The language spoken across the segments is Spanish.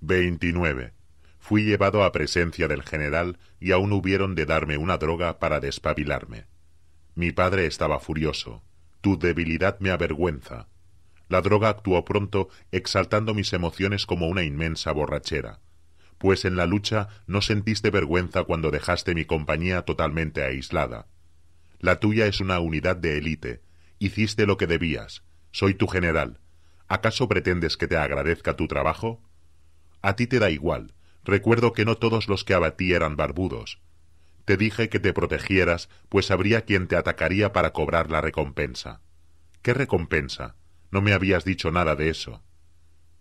29. Fui llevado a presencia del general y aún hubieron de darme una droga para despabilarme. Mi padre estaba furioso. Tu debilidad me avergüenza. La droga actuó pronto, exaltando mis emociones como una inmensa borrachera. Pues en la lucha no sentiste vergüenza cuando dejaste mi compañía totalmente aislada. La tuya es una unidad de élite. Hiciste lo que debías. Soy tu general. ¿Acaso pretendes que te agradezca tu trabajo? A ti te da igual. Recuerdo que no todos los que abatí eran barbudos. Te dije que te protegieras, pues habría quien te atacaría para cobrar la recompensa. ¿Qué recompensa? No me habías dicho nada de eso.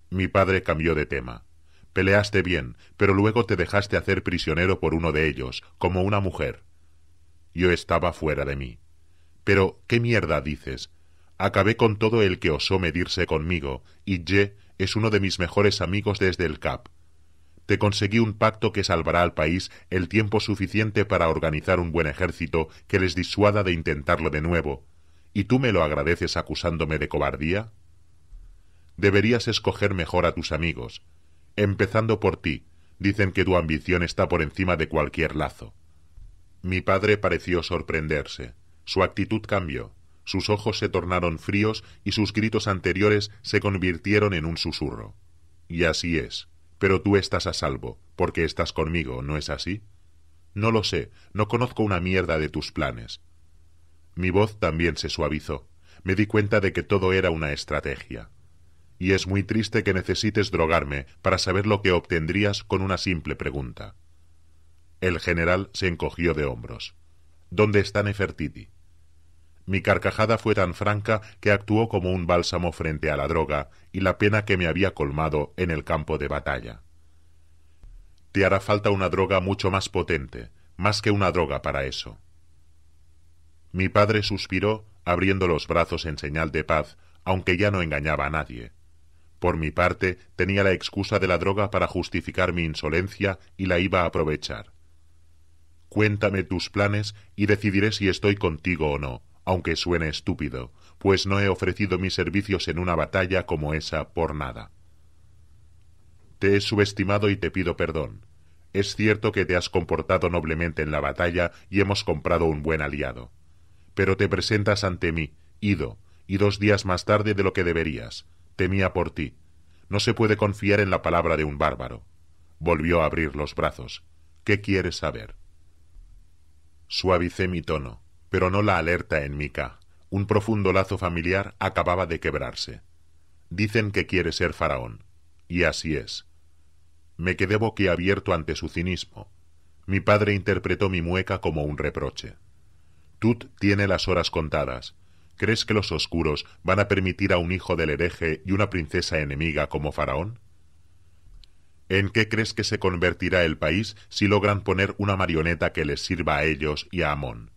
Mi padre cambió de tema. Peleaste bien, pero luego te dejaste hacer prisionero por uno de ellos, como una mujer. Yo estaba fuera de mí. Pero, ¿qué mierda dices? Acabé con todo el que osó medirse conmigo, y Ye es uno de mis mejores amigos desde el CAP. Te conseguí un pacto que salvará al país el tiempo suficiente para organizar un buen ejército que les disuada de intentarlo de nuevo. ¿Y tú me lo agradeces acusándome de cobardía? Deberías escoger mejor a tus amigos. Empezando por ti, dicen que tu ambición está por encima de cualquier lazo. Mi padre pareció sorprenderse. Su actitud cambió sus ojos se tornaron fríos y sus gritos anteriores se convirtieron en un susurro. Y así es. Pero tú estás a salvo, porque estás conmigo, ¿no es así? No lo sé, no conozco una mierda de tus planes. Mi voz también se suavizó. Me di cuenta de que todo era una estrategia. Y es muy triste que necesites drogarme para saber lo que obtendrías con una simple pregunta. El general se encogió de hombros. ¿Dónde está Nefertiti? Mi carcajada fue tan franca que actuó como un bálsamo frente a la droga y la pena que me había colmado en el campo de batalla. Te hará falta una droga mucho más potente, más que una droga para eso. Mi padre suspiró, abriendo los brazos en señal de paz, aunque ya no engañaba a nadie. Por mi parte, tenía la excusa de la droga para justificar mi insolencia y la iba a aprovechar. Cuéntame tus planes y decidiré si estoy contigo o no, aunque suene estúpido, pues no he ofrecido mis servicios en una batalla como esa por nada. Te he subestimado y te pido perdón. Es cierto que te has comportado noblemente en la batalla y hemos comprado un buen aliado. Pero te presentas ante mí, ido, y dos días más tarde de lo que deberías. Temía por ti. No se puede confiar en la palabra de un bárbaro. Volvió a abrir los brazos. ¿Qué quieres saber? Suavicé mi tono pero no la alerta en Mica. Un profundo lazo familiar acababa de quebrarse. Dicen que quiere ser faraón, y así es. Me quedé boquiabierto ante su cinismo. Mi padre interpretó mi mueca como un reproche. Tut tiene las horas contadas. ¿Crees que los oscuros van a permitir a un hijo del hereje y una princesa enemiga como faraón? ¿En qué crees que se convertirá el país si logran poner una marioneta que les sirva a ellos y a Amón?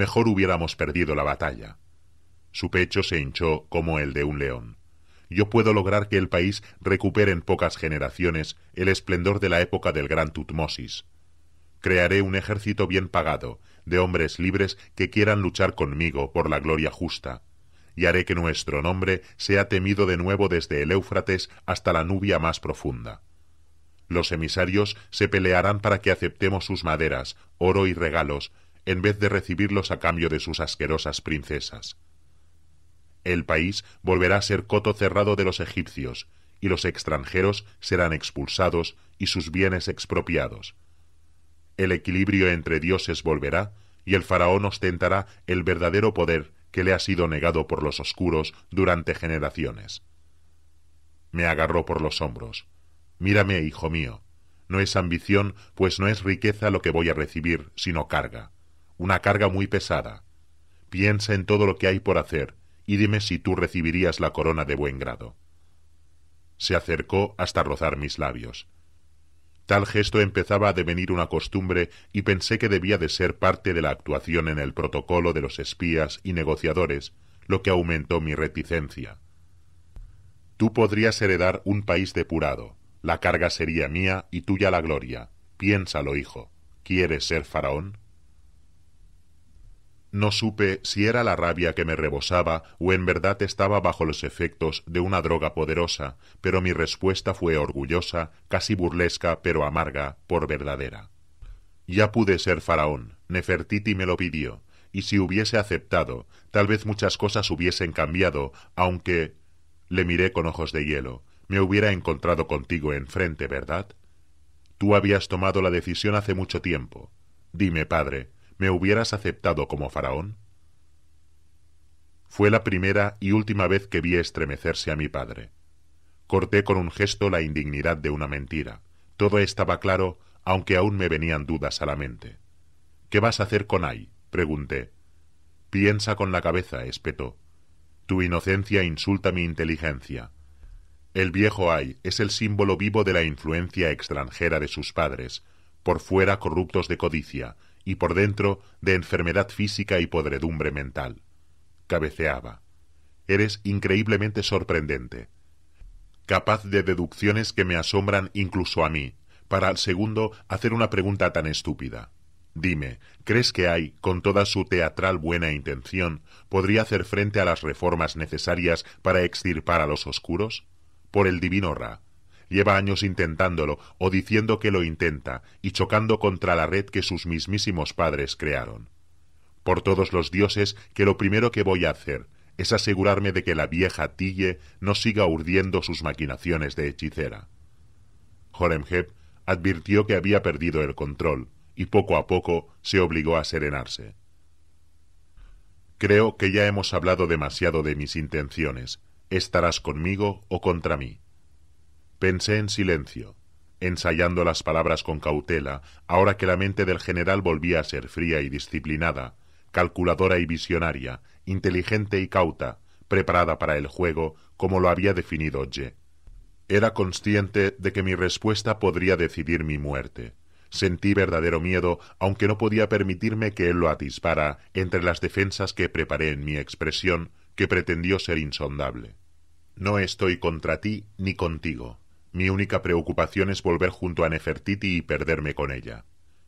mejor hubiéramos perdido la batalla. Su pecho se hinchó como el de un león. Yo puedo lograr que el país recupere en pocas generaciones el esplendor de la época del gran Tutmosis. Crearé un ejército bien pagado, de hombres libres que quieran luchar conmigo por la gloria justa, y haré que nuestro nombre sea temido de nuevo desde el Éufrates hasta la Nubia más profunda. Los emisarios se pelearán para que aceptemos sus maderas, oro y regalos, en vez de recibirlos a cambio de sus asquerosas princesas. El país volverá a ser coto cerrado de los egipcios, y los extranjeros serán expulsados y sus bienes expropiados. El equilibrio entre dioses volverá, y el faraón ostentará el verdadero poder que le ha sido negado por los oscuros durante generaciones. Me agarró por los hombros. Mírame, hijo mío. No es ambición, pues no es riqueza lo que voy a recibir, sino carga una carga muy pesada. Piensa en todo lo que hay por hacer y dime si tú recibirías la corona de buen grado. Se acercó hasta rozar mis labios. Tal gesto empezaba a devenir una costumbre y pensé que debía de ser parte de la actuación en el protocolo de los espías y negociadores, lo que aumentó mi reticencia. Tú podrías heredar un país depurado, la carga sería mía y tuya la gloria. Piénsalo, hijo. ¿Quieres ser faraón? No supe si era la rabia que me rebosaba o en verdad estaba bajo los efectos de una droga poderosa, pero mi respuesta fue orgullosa, casi burlesca, pero amarga, por verdadera. Ya pude ser faraón, Nefertiti me lo pidió, y si hubiese aceptado, tal vez muchas cosas hubiesen cambiado, aunque... Le miré con ojos de hielo. Me hubiera encontrado contigo enfrente, ¿verdad? Tú habías tomado la decisión hace mucho tiempo. Dime, padre, ¿me hubieras aceptado como faraón? Fue la primera y última vez que vi estremecerse a mi padre. Corté con un gesto la indignidad de una mentira. Todo estaba claro, aunque aún me venían dudas a la mente. ¿Qué vas a hacer con Ay? pregunté. Piensa con la cabeza, espetó. Tu inocencia insulta mi inteligencia. El viejo Ay es el símbolo vivo de la influencia extranjera de sus padres, por fuera corruptos de codicia, y por dentro de enfermedad física y podredumbre mental. Cabeceaba. Eres increíblemente sorprendente. Capaz de deducciones que me asombran incluso a mí, para al segundo hacer una pregunta tan estúpida. Dime, ¿crees que hay, con toda su teatral buena intención, podría hacer frente a las reformas necesarias para extirpar a los oscuros? Por el divino Ra, Lleva años intentándolo o diciendo que lo intenta y chocando contra la red que sus mismísimos padres crearon. Por todos los dioses que lo primero que voy a hacer es asegurarme de que la vieja Tille no siga urdiendo sus maquinaciones de hechicera. Joremheb advirtió que había perdido el control y poco a poco se obligó a serenarse. Creo que ya hemos hablado demasiado de mis intenciones. Estarás conmigo o contra mí. Pensé en silencio, ensayando las palabras con cautela, ahora que la mente del general volvía a ser fría y disciplinada, calculadora y visionaria, inteligente y cauta, preparada para el juego, como lo había definido Ye. Era consciente de que mi respuesta podría decidir mi muerte. Sentí verdadero miedo, aunque no podía permitirme que él lo atisbara entre las defensas que preparé en mi expresión, que pretendió ser insondable. No estoy contra ti ni contigo, mi única preocupación es volver junto a Nefertiti y perderme con ella.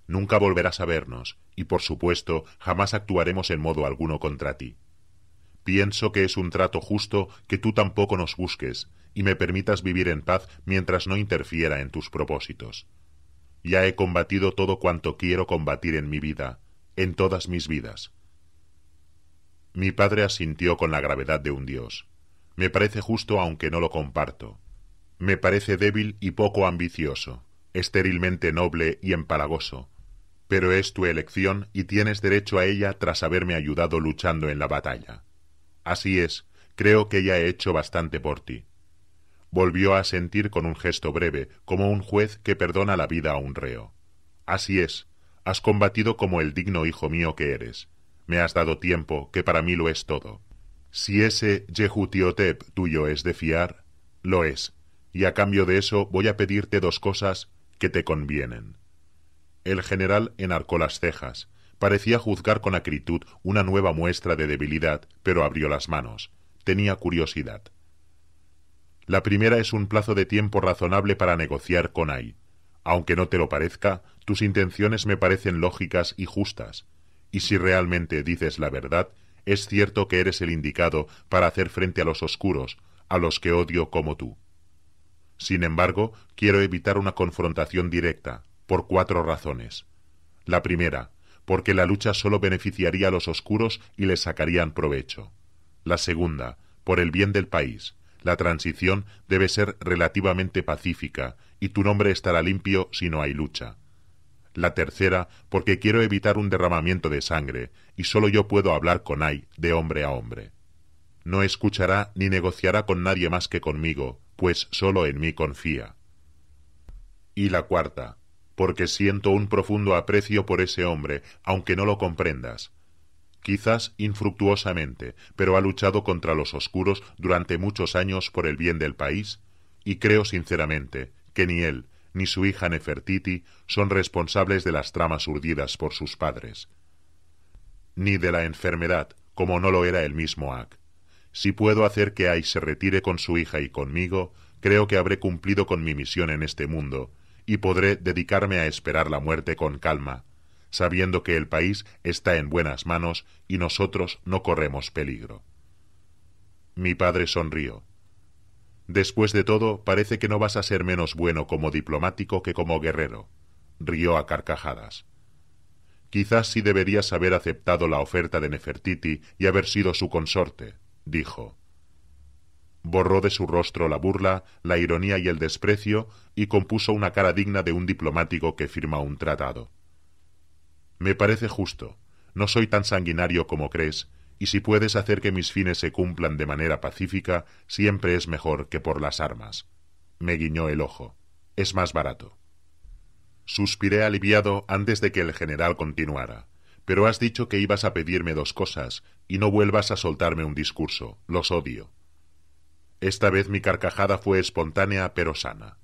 Nunca volverás a vernos, y por supuesto jamás actuaremos en modo alguno contra ti. Pienso que es un trato justo que tú tampoco nos busques, y me permitas vivir en paz mientras no interfiera en tus propósitos. Ya he combatido todo cuanto quiero combatir en mi vida, en todas mis vidas. Mi padre asintió con la gravedad de un dios. Me parece justo aunque no lo comparto. Me parece débil y poco ambicioso, estérilmente noble y empalagoso, pero es tu elección y tienes derecho a ella tras haberme ayudado luchando en la batalla. Así es, creo que ya he hecho bastante por ti. Volvió a sentir con un gesto breve, como un juez que perdona la vida a un reo. Así es, has combatido como el digno hijo mío que eres. Me has dado tiempo, que para mí lo es todo. Si ese Yehutiotep tuyo es de fiar, lo es, y a cambio de eso voy a pedirte dos cosas que te convienen. El general enarcó las cejas, parecía juzgar con acritud una nueva muestra de debilidad, pero abrió las manos. Tenía curiosidad. La primera es un plazo de tiempo razonable para negociar con Ay. Aunque no te lo parezca, tus intenciones me parecen lógicas y justas, y si realmente dices la verdad, es cierto que eres el indicado para hacer frente a los oscuros, a los que odio como tú. Sin embargo, quiero evitar una confrontación directa, por cuatro razones. La primera, porque la lucha solo beneficiaría a los oscuros y les sacarían provecho. La segunda, por el bien del país. La transición debe ser relativamente pacífica y tu nombre estará limpio si no hay lucha. La tercera, porque quiero evitar un derramamiento de sangre, y solo yo puedo hablar con Ai de hombre a hombre. No escuchará ni negociará con nadie más que conmigo, pues sólo en mí confía. Y la cuarta, porque siento un profundo aprecio por ese hombre, aunque no lo comprendas. Quizás infructuosamente, pero ha luchado contra los oscuros durante muchos años por el bien del país, y creo sinceramente que ni él ni su hija Nefertiti son responsables de las tramas urdidas por sus padres, ni de la enfermedad, como no lo era el mismo Ak. Si puedo hacer que Ay se retire con su hija y conmigo, creo que habré cumplido con mi misión en este mundo, y podré dedicarme a esperar la muerte con calma, sabiendo que el país está en buenas manos y nosotros no corremos peligro. Mi padre sonrió. Después de todo, parece que no vas a ser menos bueno como diplomático que como guerrero. Rió a carcajadas. Quizás sí deberías haber aceptado la oferta de Nefertiti y haber sido su consorte dijo. Borró de su rostro la burla, la ironía y el desprecio, y compuso una cara digna de un diplomático que firma un tratado. Me parece justo. No soy tan sanguinario como crees, y si puedes hacer que mis fines se cumplan de manera pacífica, siempre es mejor que por las armas. Me guiñó el ojo. Es más barato. Suspiré aliviado antes de que el general continuara pero has dicho que ibas a pedirme dos cosas, y no vuelvas a soltarme un discurso. Los odio. Esta vez mi carcajada fue espontánea pero sana.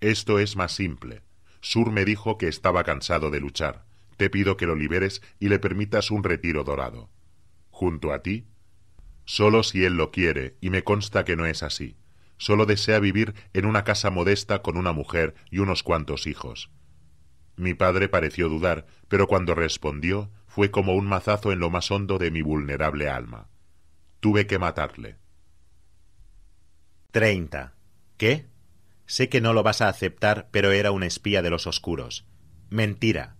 Esto es más simple. Sur me dijo que estaba cansado de luchar. Te pido que lo liberes y le permitas un retiro dorado. ¿Junto a ti? Solo si él lo quiere, y me consta que no es así. Solo desea vivir en una casa modesta con una mujer y unos cuantos hijos. Mi padre pareció dudar, pero cuando respondió fue como un mazazo en lo más hondo de mi vulnerable alma. Tuve que matarle. 30. ¿Qué? Sé que no lo vas a aceptar, pero era un espía de los oscuros. Mentira.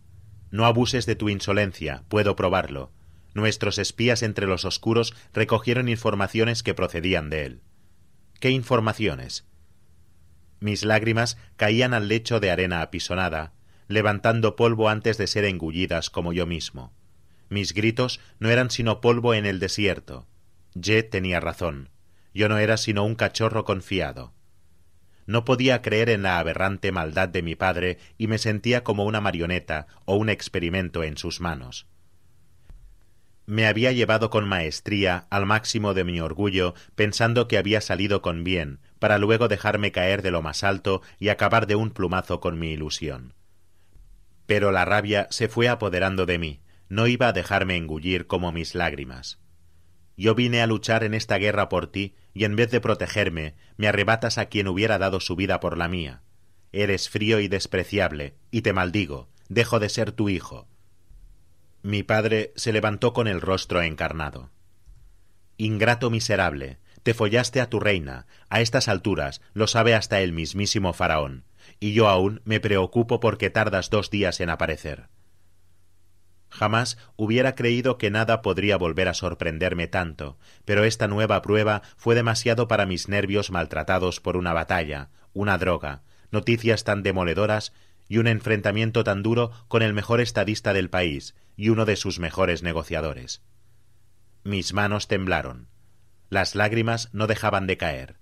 No abuses de tu insolencia, puedo probarlo. Nuestros espías entre los oscuros recogieron informaciones que procedían de él. ¿Qué informaciones? Mis lágrimas caían al lecho de arena apisonada, levantando polvo antes de ser engullidas como yo mismo. Mis gritos no eran sino polvo en el desierto. Ye tenía razón. Yo no era sino un cachorro confiado. No podía creer en la aberrante maldad de mi padre y me sentía como una marioneta o un experimento en sus manos. Me había llevado con maestría al máximo de mi orgullo, pensando que había salido con bien, para luego dejarme caer de lo más alto y acabar de un plumazo con mi ilusión. Pero la rabia se fue apoderando de mí, no iba a dejarme engullir como mis lágrimas. Yo vine a luchar en esta guerra por ti, y en vez de protegerme, me arrebatas a quien hubiera dado su vida por la mía. Eres frío y despreciable, y te maldigo, dejo de ser tu hijo. Mi padre se levantó con el rostro encarnado. Ingrato miserable, te follaste a tu reina, a estas alturas lo sabe hasta el mismísimo faraón y yo aún me preocupo porque tardas dos días en aparecer. Jamás hubiera creído que nada podría volver a sorprenderme tanto, pero esta nueva prueba fue demasiado para mis nervios maltratados por una batalla, una droga, noticias tan demoledoras y un enfrentamiento tan duro con el mejor estadista del país y uno de sus mejores negociadores. Mis manos temblaron. Las lágrimas no dejaban de caer.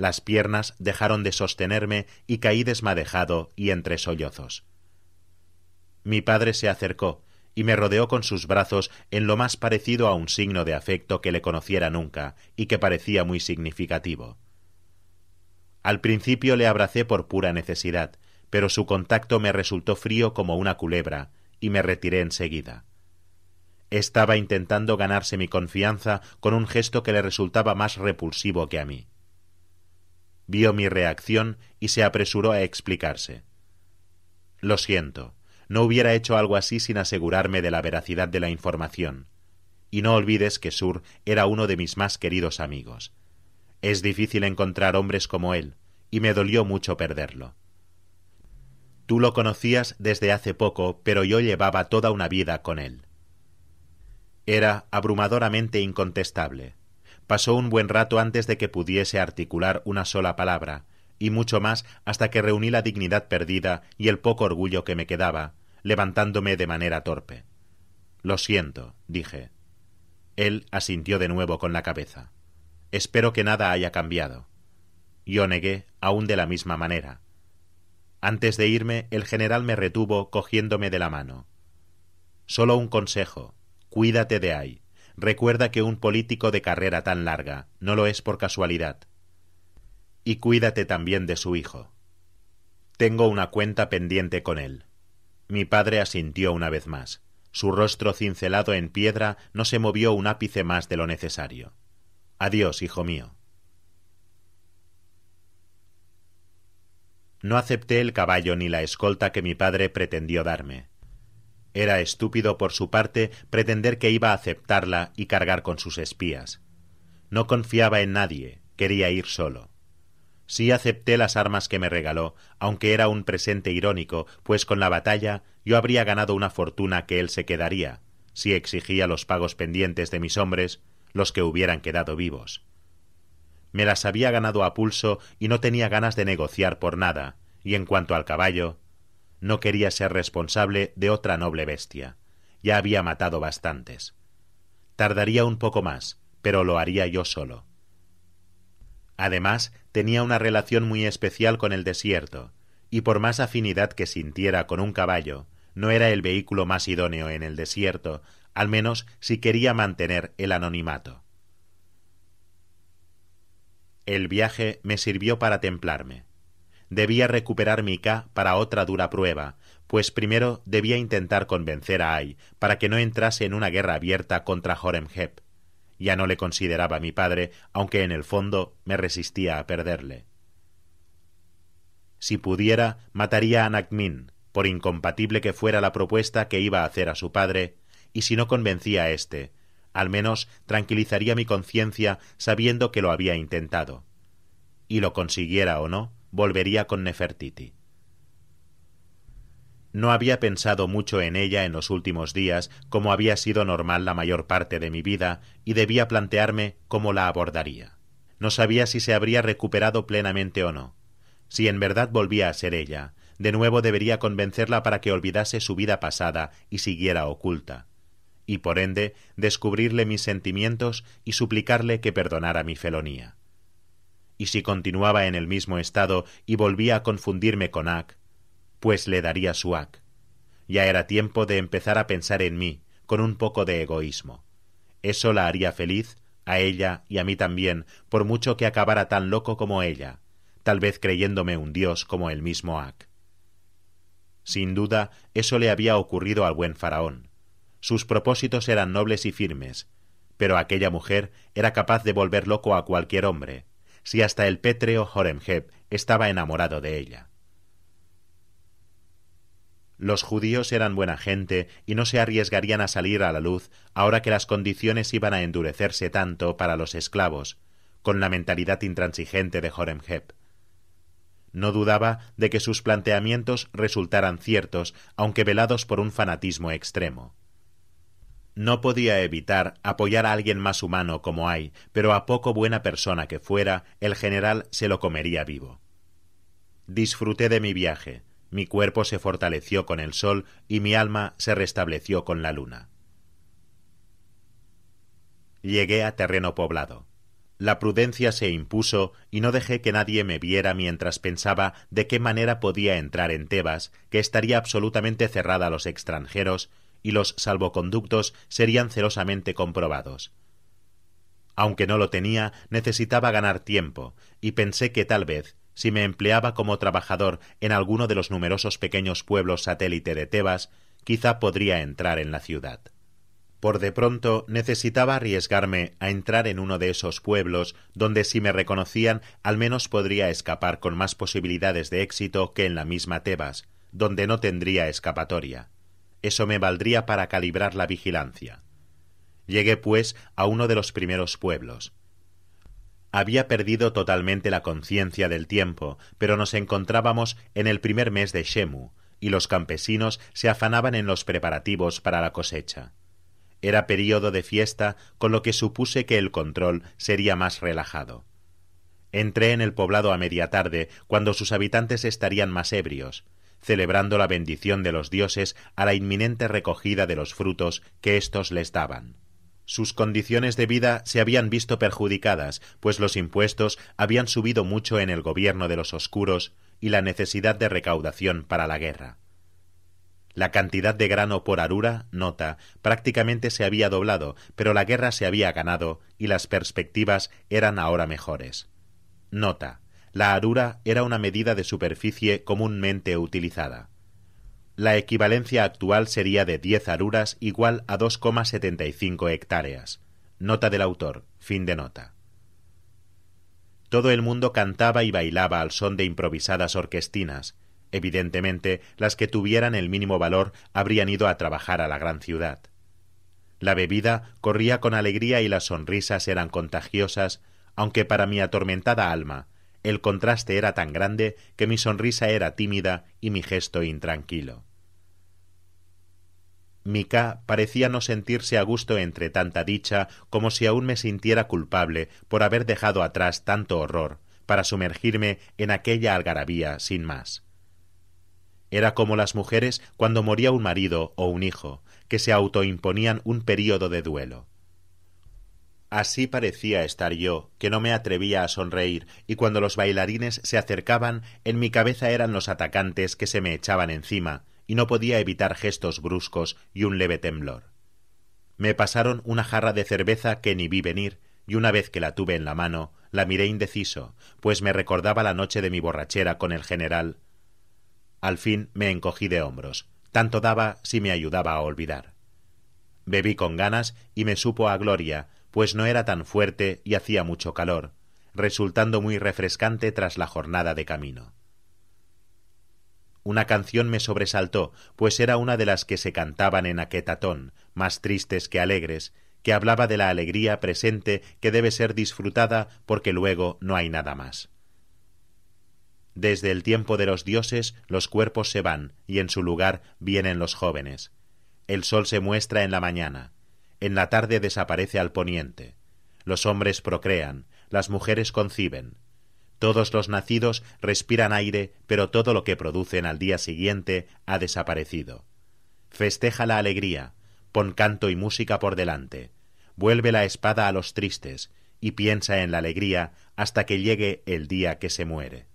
Las piernas dejaron de sostenerme y caí desmadejado y entre sollozos. Mi padre se acercó y me rodeó con sus brazos en lo más parecido a un signo de afecto que le conociera nunca y que parecía muy significativo. Al principio le abracé por pura necesidad, pero su contacto me resultó frío como una culebra, y me retiré enseguida. Estaba intentando ganarse mi confianza con un gesto que le resultaba más repulsivo que a mí vio mi reacción y se apresuró a explicarse. Lo siento, no hubiera hecho algo así sin asegurarme de la veracidad de la información. Y no olvides que Sur era uno de mis más queridos amigos. Es difícil encontrar hombres como él, y me dolió mucho perderlo. Tú lo conocías desde hace poco, pero yo llevaba toda una vida con él. Era abrumadoramente incontestable. Pasó un buen rato antes de que pudiese articular una sola palabra, y mucho más hasta que reuní la dignidad perdida y el poco orgullo que me quedaba, levantándome de manera torpe. Lo siento, dije. Él asintió de nuevo con la cabeza. Espero que nada haya cambiado. Yo negué, aún de la misma manera. Antes de irme, el general me retuvo cogiéndome de la mano. Solo un consejo. Cuídate de ahí. Recuerda que un político de carrera tan larga no lo es por casualidad. Y cuídate también de su hijo. Tengo una cuenta pendiente con él. Mi padre asintió una vez más. Su rostro cincelado en piedra no se movió un ápice más de lo necesario. Adiós, hijo mío. No acepté el caballo ni la escolta que mi padre pretendió darme. Era estúpido por su parte pretender que iba a aceptarla y cargar con sus espías. No confiaba en nadie, quería ir solo. Sí acepté las armas que me regaló, aunque era un presente irónico, pues con la batalla yo habría ganado una fortuna que él se quedaría, si exigía los pagos pendientes de mis hombres, los que hubieran quedado vivos. Me las había ganado a pulso y no tenía ganas de negociar por nada, y en cuanto al caballo, no quería ser responsable de otra noble bestia. Ya había matado bastantes. Tardaría un poco más, pero lo haría yo solo. Además, tenía una relación muy especial con el desierto, y por más afinidad que sintiera con un caballo, no era el vehículo más idóneo en el desierto, al menos si quería mantener el anonimato. El viaje me sirvió para templarme debía recuperar Mika para otra dura prueba, pues primero debía intentar convencer a Ai para que no entrase en una guerra abierta contra Horemheb. Ya no le consideraba mi padre, aunque en el fondo me resistía a perderle. Si pudiera, mataría a Nakmin, por incompatible que fuera la propuesta que iba a hacer a su padre, y si no convencía a éste, al menos tranquilizaría mi conciencia sabiendo que lo había intentado. Y lo consiguiera o no, volvería con Nefertiti. No había pensado mucho en ella en los últimos días, como había sido normal la mayor parte de mi vida, y debía plantearme cómo la abordaría. No sabía si se habría recuperado plenamente o no. Si en verdad volvía a ser ella, de nuevo debería convencerla para que olvidase su vida pasada y siguiera oculta, y por ende descubrirle mis sentimientos y suplicarle que perdonara mi felonía y si continuaba en el mismo estado y volvía a confundirme con Ak, pues le daría su Ak. Ya era tiempo de empezar a pensar en mí, con un poco de egoísmo. Eso la haría feliz, a ella y a mí también, por mucho que acabara tan loco como ella, tal vez creyéndome un dios como el mismo Ak. Sin duda, eso le había ocurrido al buen faraón. Sus propósitos eran nobles y firmes, pero aquella mujer era capaz de volver loco a cualquier hombre, si hasta el pétreo Horemheb estaba enamorado de ella. Los judíos eran buena gente y no se arriesgarían a salir a la luz ahora que las condiciones iban a endurecerse tanto para los esclavos, con la mentalidad intransigente de Horemheb. No dudaba de que sus planteamientos resultaran ciertos, aunque velados por un fanatismo extremo. No podía evitar apoyar a alguien más humano como hay, pero a poco buena persona que fuera, el general se lo comería vivo. Disfruté de mi viaje, mi cuerpo se fortaleció con el sol y mi alma se restableció con la luna. Llegué a terreno poblado. La prudencia se impuso y no dejé que nadie me viera mientras pensaba de qué manera podía entrar en Tebas, que estaría absolutamente cerrada a los extranjeros, y los salvoconductos serían celosamente comprobados. Aunque no lo tenía, necesitaba ganar tiempo, y pensé que tal vez, si me empleaba como trabajador en alguno de los numerosos pequeños pueblos satélite de Tebas, quizá podría entrar en la ciudad. Por de pronto necesitaba arriesgarme a entrar en uno de esos pueblos donde si me reconocían al menos podría escapar con más posibilidades de éxito que en la misma Tebas, donde no tendría escapatoria. Eso me valdría para calibrar la vigilancia. Llegué, pues, a uno de los primeros pueblos. Había perdido totalmente la conciencia del tiempo, pero nos encontrábamos en el primer mes de Shemu, y los campesinos se afanaban en los preparativos para la cosecha. Era periodo de fiesta, con lo que supuse que el control sería más relajado. Entré en el poblado a media tarde, cuando sus habitantes estarían más ebrios, celebrando la bendición de los dioses a la inminente recogida de los frutos que éstos les daban. Sus condiciones de vida se habían visto perjudicadas, pues los impuestos habían subido mucho en el gobierno de los oscuros y la necesidad de recaudación para la guerra. La cantidad de grano por arura, nota, prácticamente se había doblado, pero la guerra se había ganado y las perspectivas eran ahora mejores. Nota la arura era una medida de superficie comúnmente utilizada. La equivalencia actual sería de 10 aruras igual a 2,75 hectáreas. Nota del autor. Fin de nota. Todo el mundo cantaba y bailaba al son de improvisadas orquestinas. Evidentemente, las que tuvieran el mínimo valor habrían ido a trabajar a la gran ciudad. La bebida corría con alegría y las sonrisas eran contagiosas, aunque para mi atormentada alma el contraste era tan grande que mi sonrisa era tímida y mi gesto intranquilo. Mica parecía no sentirse a gusto entre tanta dicha como si aún me sintiera culpable por haber dejado atrás tanto horror, para sumergirme en aquella algarabía sin más. Era como las mujeres cuando moría un marido o un hijo, que se autoimponían un período de duelo. Así parecía estar yo, que no me atrevía a sonreír, y cuando los bailarines se acercaban, en mi cabeza eran los atacantes que se me echaban encima, y no podía evitar gestos bruscos y un leve temblor. Me pasaron una jarra de cerveza que ni vi venir, y una vez que la tuve en la mano, la miré indeciso, pues me recordaba la noche de mi borrachera con el general. Al fin me encogí de hombros, tanto daba si me ayudaba a olvidar. Bebí con ganas y me supo a gloria, pues no era tan fuerte y hacía mucho calor, resultando muy refrescante tras la jornada de camino. Una canción me sobresaltó, pues era una de las que se cantaban en Aquetatón, más tristes que alegres, que hablaba de la alegría presente que debe ser disfrutada porque luego no hay nada más. Desde el tiempo de los dioses los cuerpos se van y en su lugar vienen los jóvenes. El sol se muestra en la mañana. En la tarde desaparece al poniente. Los hombres procrean, las mujeres conciben. Todos los nacidos respiran aire, pero todo lo que producen al día siguiente ha desaparecido. Festeja la alegría, pon canto y música por delante. Vuelve la espada a los tristes y piensa en la alegría hasta que llegue el día que se muere.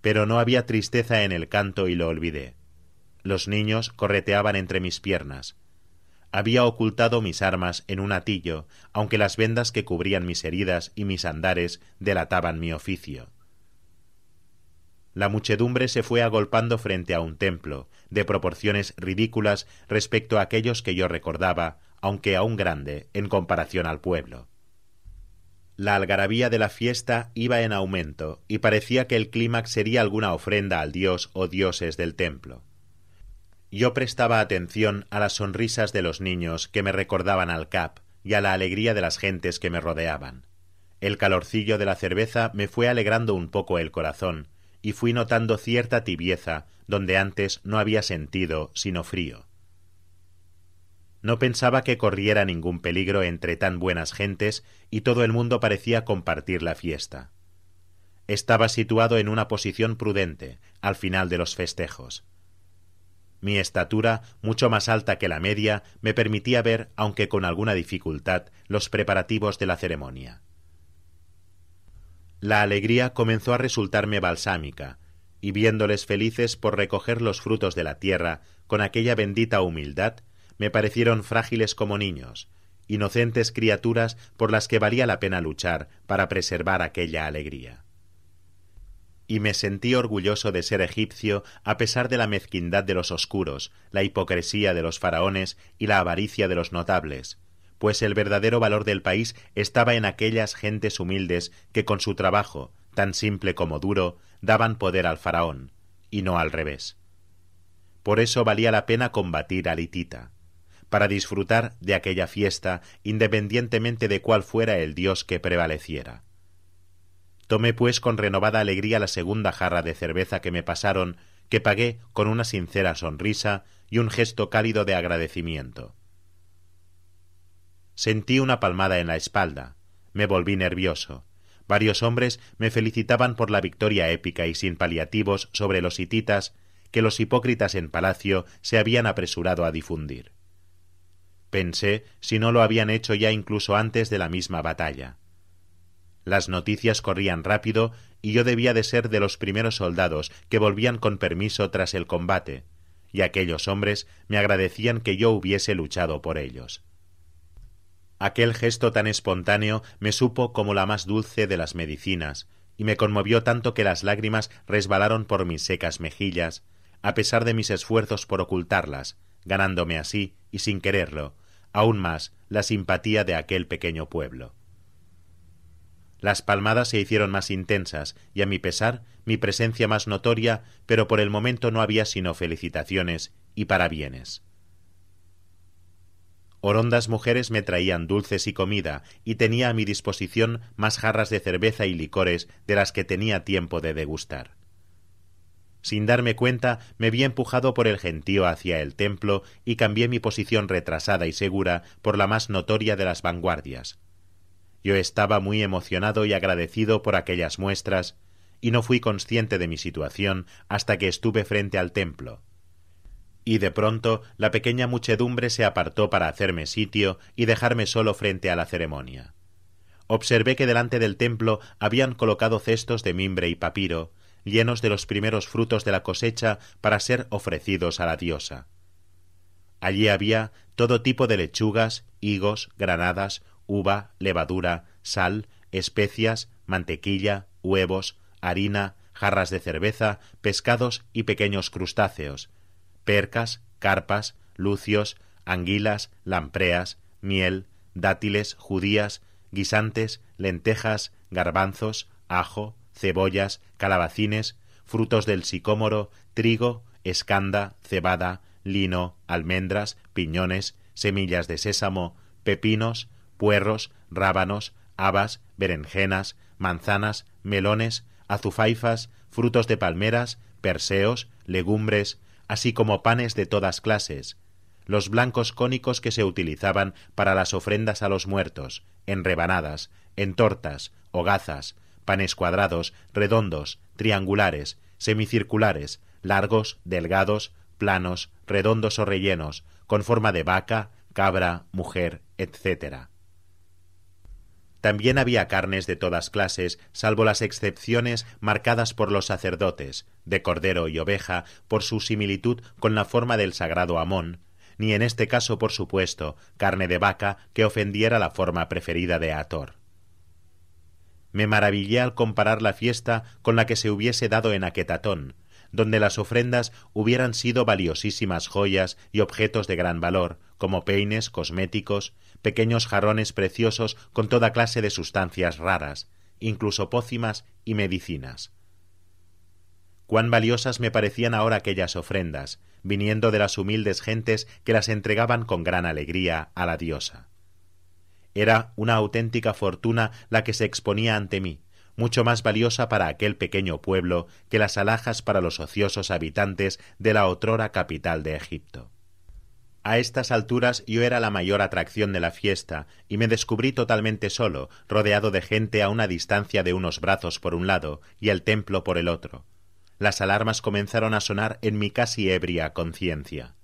Pero no había tristeza en el canto y lo olvidé. Los niños correteaban entre mis piernas, había ocultado mis armas en un atillo, aunque las vendas que cubrían mis heridas y mis andares delataban mi oficio. La muchedumbre se fue agolpando frente a un templo, de proporciones ridículas respecto a aquellos que yo recordaba, aunque aún grande en comparación al pueblo. La algarabía de la fiesta iba en aumento, y parecía que el clímax sería alguna ofrenda al dios o dioses del templo. Yo prestaba atención a las sonrisas de los niños que me recordaban al Cap y a la alegría de las gentes que me rodeaban. El calorcillo de la cerveza me fue alegrando un poco el corazón, y fui notando cierta tibieza donde antes no había sentido sino frío. No pensaba que corriera ningún peligro entre tan buenas gentes y todo el mundo parecía compartir la fiesta. Estaba situado en una posición prudente, al final de los festejos. Mi estatura, mucho más alta que la media, me permitía ver, aunque con alguna dificultad, los preparativos de la ceremonia. La alegría comenzó a resultarme balsámica, y viéndoles felices por recoger los frutos de la tierra con aquella bendita humildad, me parecieron frágiles como niños, inocentes criaturas por las que valía la pena luchar para preservar aquella alegría y me sentí orgulloso de ser egipcio a pesar de la mezquindad de los oscuros, la hipocresía de los faraones y la avaricia de los notables, pues el verdadero valor del país estaba en aquellas gentes humildes que con su trabajo, tan simple como duro, daban poder al faraón, y no al revés. Por eso valía la pena combatir a Litita, para disfrutar de aquella fiesta independientemente de cuál fuera el dios que prevaleciera. Tomé pues con renovada alegría la segunda jarra de cerveza que me pasaron, que pagué con una sincera sonrisa y un gesto cálido de agradecimiento. Sentí una palmada en la espalda. Me volví nervioso. Varios hombres me felicitaban por la victoria épica y sin paliativos sobre los hititas que los hipócritas en palacio se habían apresurado a difundir. Pensé si no lo habían hecho ya incluso antes de la misma batalla. Las noticias corrían rápido y yo debía de ser de los primeros soldados que volvían con permiso tras el combate, y aquellos hombres me agradecían que yo hubiese luchado por ellos. Aquel gesto tan espontáneo me supo como la más dulce de las medicinas, y me conmovió tanto que las lágrimas resbalaron por mis secas mejillas, a pesar de mis esfuerzos por ocultarlas, ganándome así, y sin quererlo, aún más la simpatía de aquel pequeño pueblo. Las palmadas se hicieron más intensas y a mi pesar, mi presencia más notoria, pero por el momento no había sino felicitaciones y parabienes. Orondas mujeres me traían dulces y comida, y tenía a mi disposición más jarras de cerveza y licores de las que tenía tiempo de degustar. Sin darme cuenta, me vi empujado por el gentío hacia el templo y cambié mi posición retrasada y segura por la más notoria de las vanguardias. Yo estaba muy emocionado y agradecido por aquellas muestras, y no fui consciente de mi situación hasta que estuve frente al templo. Y de pronto la pequeña muchedumbre se apartó para hacerme sitio y dejarme solo frente a la ceremonia. Observé que delante del templo habían colocado cestos de mimbre y papiro, llenos de los primeros frutos de la cosecha para ser ofrecidos a la diosa. Allí había todo tipo de lechugas, higos, granadas, uva, levadura, sal, especias, mantequilla, huevos, harina, jarras de cerveza, pescados y pequeños crustáceos, percas, carpas, lucios, anguilas, lampreas, miel, dátiles, judías, guisantes, lentejas, garbanzos, ajo, cebollas, calabacines, frutos del sicómoro, trigo, escanda, cebada, lino, almendras, piñones, semillas de sésamo, pepinos, puerros, rábanos, habas, berenjenas, manzanas, melones, azufaifas, frutos de palmeras, perseos, legumbres, así como panes de todas clases, los blancos cónicos que se utilizaban para las ofrendas a los muertos, en rebanadas, en tortas, hogazas, panes cuadrados, redondos, triangulares, semicirculares, largos, delgados, planos, redondos o rellenos, con forma de vaca, cabra, mujer, etc. También había carnes de todas clases, salvo las excepciones marcadas por los sacerdotes, de cordero y oveja, por su similitud con la forma del sagrado Amón, ni en este caso, por supuesto, carne de vaca que ofendiera la forma preferida de Ator. Me maravillé al comparar la fiesta con la que se hubiese dado en Aquetatón, donde las ofrendas hubieran sido valiosísimas joyas y objetos de gran valor, como peines, cosméticos, pequeños jarrones preciosos con toda clase de sustancias raras, incluso pócimas y medicinas. Cuán valiosas me parecían ahora aquellas ofrendas, viniendo de las humildes gentes que las entregaban con gran alegría a la diosa. Era una auténtica fortuna la que se exponía ante mí, mucho más valiosa para aquel pequeño pueblo que las alhajas para los ociosos habitantes de la otrora capital de Egipto. A estas alturas yo era la mayor atracción de la fiesta, y me descubrí totalmente solo, rodeado de gente a una distancia de unos brazos por un lado y el templo por el otro. Las alarmas comenzaron a sonar en mi casi ebria conciencia.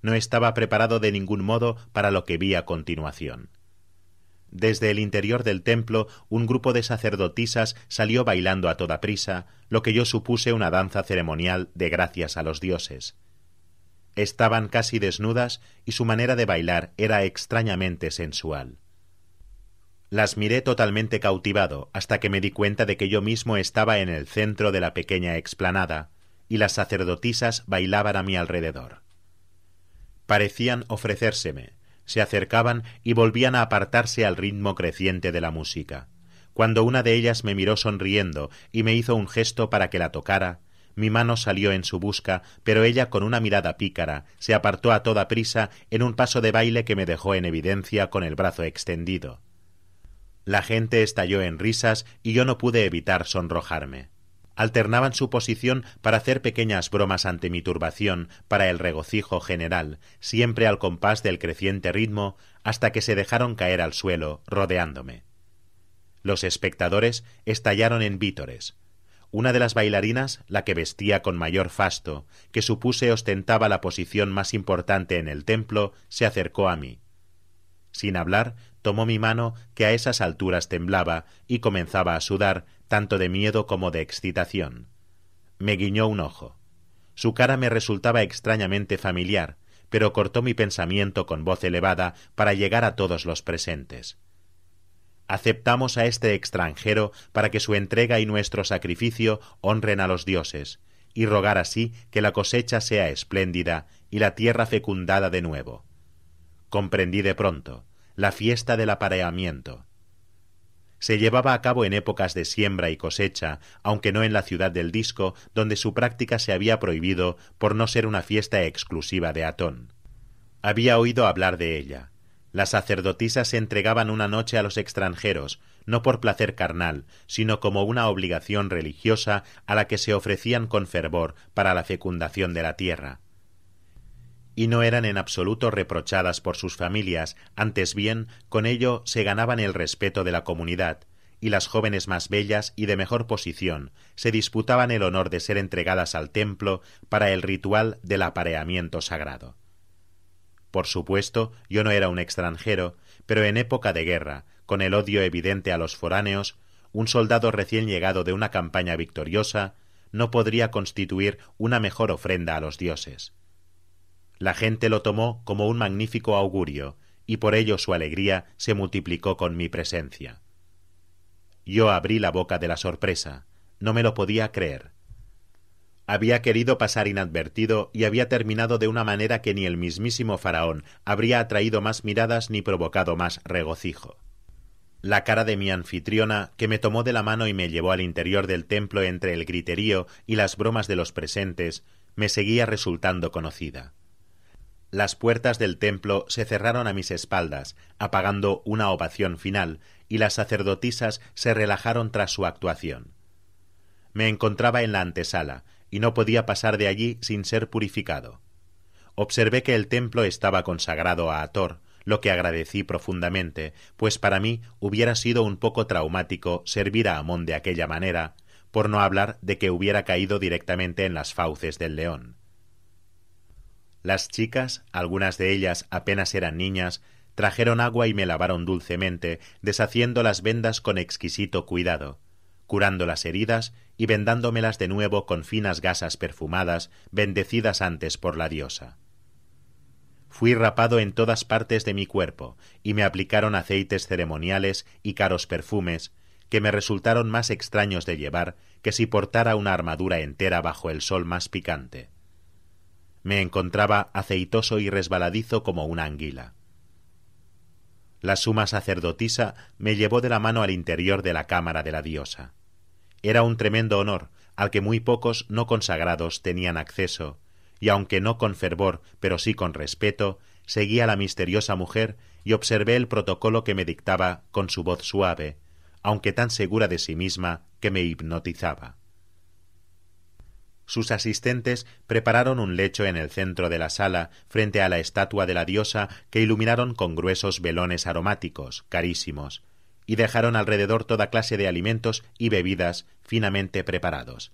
No estaba preparado de ningún modo para lo que vi a continuación. Desde el interior del templo un grupo de sacerdotisas salió bailando a toda prisa, lo que yo supuse una danza ceremonial de gracias a los dioses Estaban casi desnudas y su manera de bailar era extrañamente sensual. Las miré totalmente cautivado hasta que me di cuenta de que yo mismo estaba en el centro de la pequeña explanada y las sacerdotisas bailaban a mi alrededor. Parecían ofrecérseme, se acercaban y volvían a apartarse al ritmo creciente de la música. Cuando una de ellas me miró sonriendo y me hizo un gesto para que la tocara, mi mano salió en su busca, pero ella con una mirada pícara se apartó a toda prisa en un paso de baile que me dejó en evidencia con el brazo extendido. La gente estalló en risas y yo no pude evitar sonrojarme. Alternaban su posición para hacer pequeñas bromas ante mi turbación, para el regocijo general, siempre al compás del creciente ritmo, hasta que se dejaron caer al suelo, rodeándome. Los espectadores estallaron en vítores una de las bailarinas, la que vestía con mayor fasto, que supuse ostentaba la posición más importante en el templo, se acercó a mí. Sin hablar, tomó mi mano, que a esas alturas temblaba, y comenzaba a sudar, tanto de miedo como de excitación. Me guiñó un ojo. Su cara me resultaba extrañamente familiar, pero cortó mi pensamiento con voz elevada para llegar a todos los presentes aceptamos a este extranjero para que su entrega y nuestro sacrificio honren a los dioses, y rogar así que la cosecha sea espléndida y la tierra fecundada de nuevo. Comprendí de pronto la fiesta del apareamiento. Se llevaba a cabo en épocas de siembra y cosecha, aunque no en la ciudad del disco, donde su práctica se había prohibido por no ser una fiesta exclusiva de Atón. Había oído hablar de ella, las sacerdotisas se entregaban una noche a los extranjeros, no por placer carnal, sino como una obligación religiosa a la que se ofrecían con fervor para la fecundación de la tierra. Y no eran en absoluto reprochadas por sus familias, antes bien, con ello se ganaban el respeto de la comunidad, y las jóvenes más bellas y de mejor posición se disputaban el honor de ser entregadas al templo para el ritual del apareamiento sagrado. Por supuesto, yo no era un extranjero, pero en época de guerra, con el odio evidente a los foráneos, un soldado recién llegado de una campaña victoriosa no podría constituir una mejor ofrenda a los dioses. La gente lo tomó como un magnífico augurio, y por ello su alegría se multiplicó con mi presencia. Yo abrí la boca de la sorpresa, no me lo podía creer. Había querido pasar inadvertido y había terminado de una manera que ni el mismísimo faraón habría atraído más miradas ni provocado más regocijo. La cara de mi anfitriona, que me tomó de la mano y me llevó al interior del templo entre el griterío y las bromas de los presentes, me seguía resultando conocida. Las puertas del templo se cerraron a mis espaldas, apagando una ovación final, y las sacerdotisas se relajaron tras su actuación. Me encontraba en la antesala, y no podía pasar de allí sin ser purificado. Observé que el templo estaba consagrado a Ator, lo que agradecí profundamente, pues para mí hubiera sido un poco traumático servir a Amón de aquella manera, por no hablar de que hubiera caído directamente en las fauces del león. Las chicas, algunas de ellas apenas eran niñas, trajeron agua y me lavaron dulcemente, deshaciendo las vendas con exquisito cuidado curando las heridas y vendándomelas de nuevo con finas gasas perfumadas, bendecidas antes por la diosa. Fui rapado en todas partes de mi cuerpo, y me aplicaron aceites ceremoniales y caros perfumes, que me resultaron más extraños de llevar que si portara una armadura entera bajo el sol más picante. Me encontraba aceitoso y resbaladizo como una anguila. La suma sacerdotisa me llevó de la mano al interior de la cámara de la diosa. Era un tremendo honor, al que muy pocos no consagrados tenían acceso, y aunque no con fervor, pero sí con respeto, seguí a la misteriosa mujer y observé el protocolo que me dictaba con su voz suave, aunque tan segura de sí misma que me hipnotizaba. Sus asistentes prepararon un lecho en el centro de la sala, frente a la estatua de la diosa que iluminaron con gruesos velones aromáticos, carísimos, y dejaron alrededor toda clase de alimentos y bebidas finamente preparados.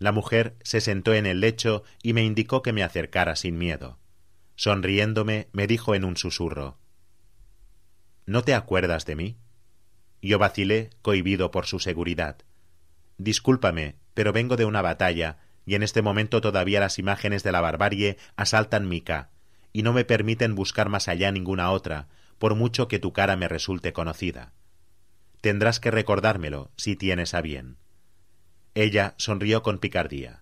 La mujer se sentó en el lecho y me indicó que me acercara sin miedo. Sonriéndome, me dijo en un susurro ¿No te acuerdas de mí? Yo vacilé, cohibido por su seguridad. Discúlpame, pero vengo de una batalla, y en este momento todavía las imágenes de la barbarie asaltan mi ca, y no me permiten buscar más allá ninguna otra, por mucho que tu cara me resulte conocida. Tendrás que recordármelo, si tienes a bien. Ella sonrió con picardía.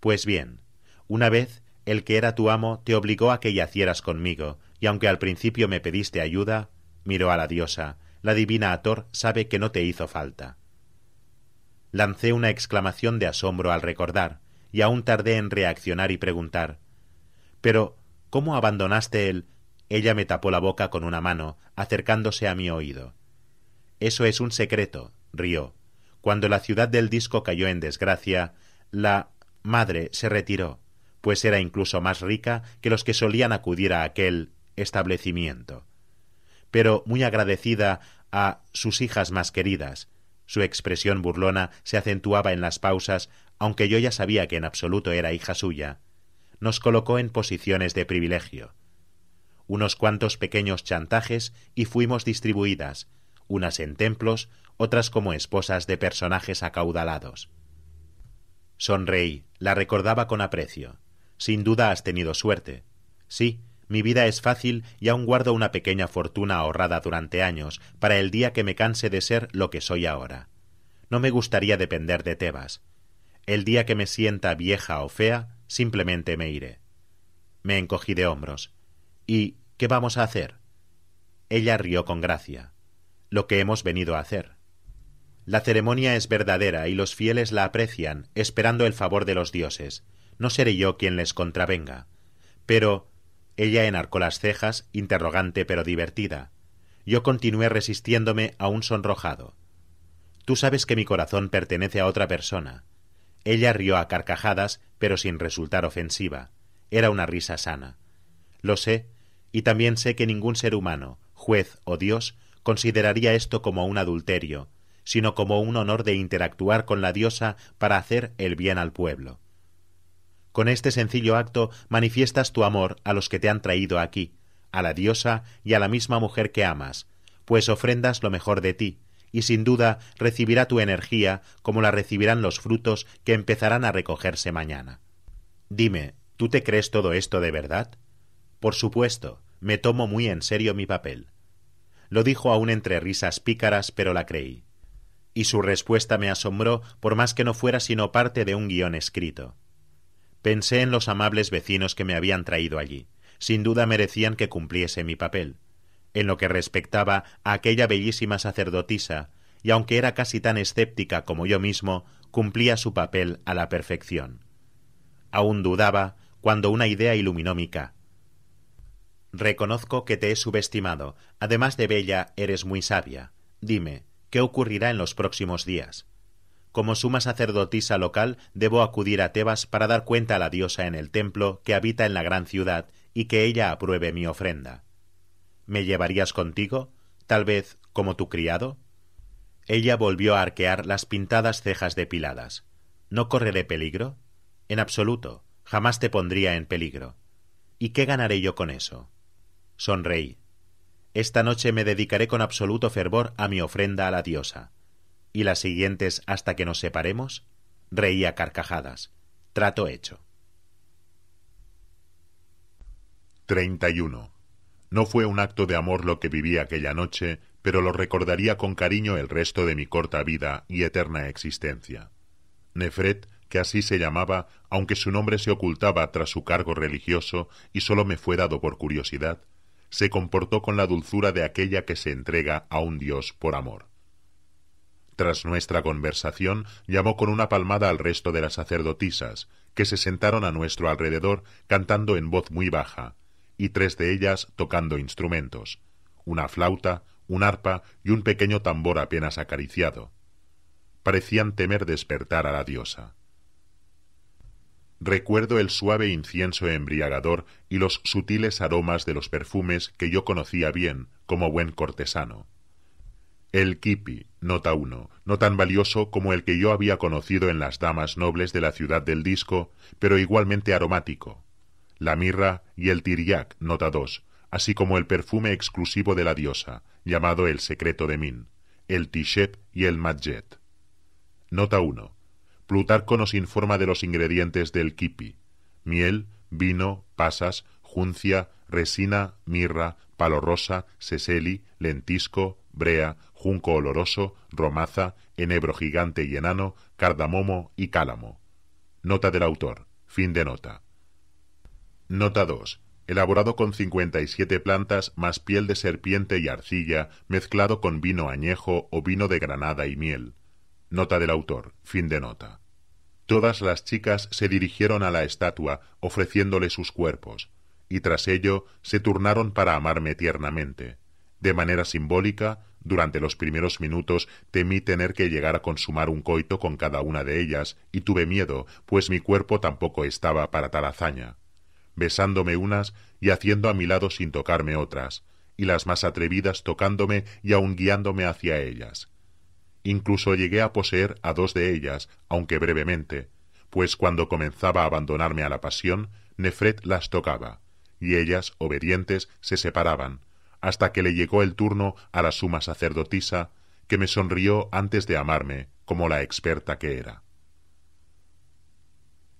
Pues bien, una vez el que era tu amo te obligó a que yacieras conmigo, y aunque al principio me pediste ayuda, miró a la diosa, la divina Ator sabe que no te hizo falta. Lancé una exclamación de asombro al recordar, y aún tardé en reaccionar y preguntar Pero, ¿cómo abandonaste el ella me tapó la boca con una mano, acercándose a mi oído. Eso es un secreto, rió. Cuando la ciudad del disco cayó en desgracia, la madre se retiró, pues era incluso más rica que los que solían acudir a aquel establecimiento. Pero muy agradecida a sus hijas más queridas, su expresión burlona se acentuaba en las pausas, aunque yo ya sabía que en absoluto era hija suya, nos colocó en posiciones de privilegio unos cuantos pequeños chantajes y fuimos distribuidas, unas en templos, otras como esposas de personajes acaudalados. Sonreí, la recordaba con aprecio. Sin duda has tenido suerte. Sí, mi vida es fácil y aún guardo una pequeña fortuna ahorrada durante años para el día que me canse de ser lo que soy ahora. No me gustaría depender de Tebas. El día que me sienta vieja o fea, simplemente me iré. Me encogí de hombros. ¿Y ¿Qué vamos a hacer? Ella rió con gracia. Lo que hemos venido a hacer. La ceremonia es verdadera y los fieles la aprecian, esperando el favor de los dioses. No seré yo quien les contravenga. Pero... Ella enarcó las cejas, interrogante pero divertida. Yo continué resistiéndome a un sonrojado. Tú sabes que mi corazón pertenece a otra persona. Ella rió a carcajadas, pero sin resultar ofensiva. Era una risa sana. Lo sé, y también sé que ningún ser humano, juez o Dios, consideraría esto como un adulterio, sino como un honor de interactuar con la diosa para hacer el bien al pueblo. Con este sencillo acto manifiestas tu amor a los que te han traído aquí, a la diosa y a la misma mujer que amas, pues ofrendas lo mejor de ti, y sin duda recibirá tu energía como la recibirán los frutos que empezarán a recogerse mañana. Dime, ¿tú te crees todo esto de verdad? Por supuesto, me tomo muy en serio mi papel. Lo dijo aún entre risas pícaras, pero la creí. Y su respuesta me asombró, por más que no fuera sino parte de un guión escrito. Pensé en los amables vecinos que me habían traído allí. Sin duda merecían que cumpliese mi papel. En lo que respectaba a aquella bellísima sacerdotisa, y aunque era casi tan escéptica como yo mismo, cumplía su papel a la perfección. Aún dudaba cuando una idea iluminó mi cara Reconozco que te he subestimado. Además de bella, eres muy sabia. Dime, ¿qué ocurrirá en los próximos días? Como suma sacerdotisa local, debo acudir a Tebas para dar cuenta a la diosa en el templo que habita en la gran ciudad y que ella apruebe mi ofrenda. ¿Me llevarías contigo? Tal vez como tu criado? Ella volvió a arquear las pintadas cejas depiladas. ¿No correré peligro? En absoluto. Jamás te pondría en peligro. ¿Y qué ganaré yo con eso? Sonreí. Esta noche me dedicaré con absoluto fervor a mi ofrenda a la diosa. Y las siguientes hasta que nos separemos, reía carcajadas. Trato hecho. 31. No fue un acto de amor lo que viví aquella noche, pero lo recordaría con cariño el resto de mi corta vida y eterna existencia. Nefret, que así se llamaba, aunque su nombre se ocultaba tras su cargo religioso y sólo me fue dado por curiosidad, se comportó con la dulzura de aquella que se entrega a un Dios por amor. Tras nuestra conversación, llamó con una palmada al resto de las sacerdotisas, que se sentaron a nuestro alrededor cantando en voz muy baja, y tres de ellas tocando instrumentos, una flauta, un arpa y un pequeño tambor apenas acariciado. Parecían temer despertar a la diosa. Recuerdo el suave incienso embriagador y los sutiles aromas de los perfumes que yo conocía bien como buen cortesano. El kipi, nota uno, no tan valioso como el que yo había conocido en las damas nobles de la ciudad del disco, pero igualmente aromático. La mirra y el tiriac, nota dos, así como el perfume exclusivo de la diosa, llamado el secreto de Min, el tishep y el madjet. Nota 1. Plutarco nos informa de los ingredientes del kipi: miel, vino, pasas, juncia, resina, mirra, palo seseli, lentisco, brea, junco oloroso, romaza, enebro gigante y enano, cardamomo y cálamo. Nota del autor. Fin de nota. Nota 2. Elaborado con 57 plantas más piel de serpiente y arcilla, mezclado con vino añejo o vino de granada y miel. Nota del autor. Fin de nota. Todas las chicas se dirigieron a la estatua ofreciéndole sus cuerpos, y tras ello se turnaron para amarme tiernamente. De manera simbólica, durante los primeros minutos temí tener que llegar a consumar un coito con cada una de ellas, y tuve miedo, pues mi cuerpo tampoco estaba para tal hazaña. Besándome unas y haciendo a mi lado sin tocarme otras, y las más atrevidas tocándome y aun guiándome hacia ellas. Incluso llegué a poseer a dos de ellas, aunque brevemente, pues cuando comenzaba a abandonarme a la pasión, Nefret las tocaba, y ellas, obedientes, se separaban, hasta que le llegó el turno a la suma sacerdotisa, que me sonrió antes de amarme, como la experta que era.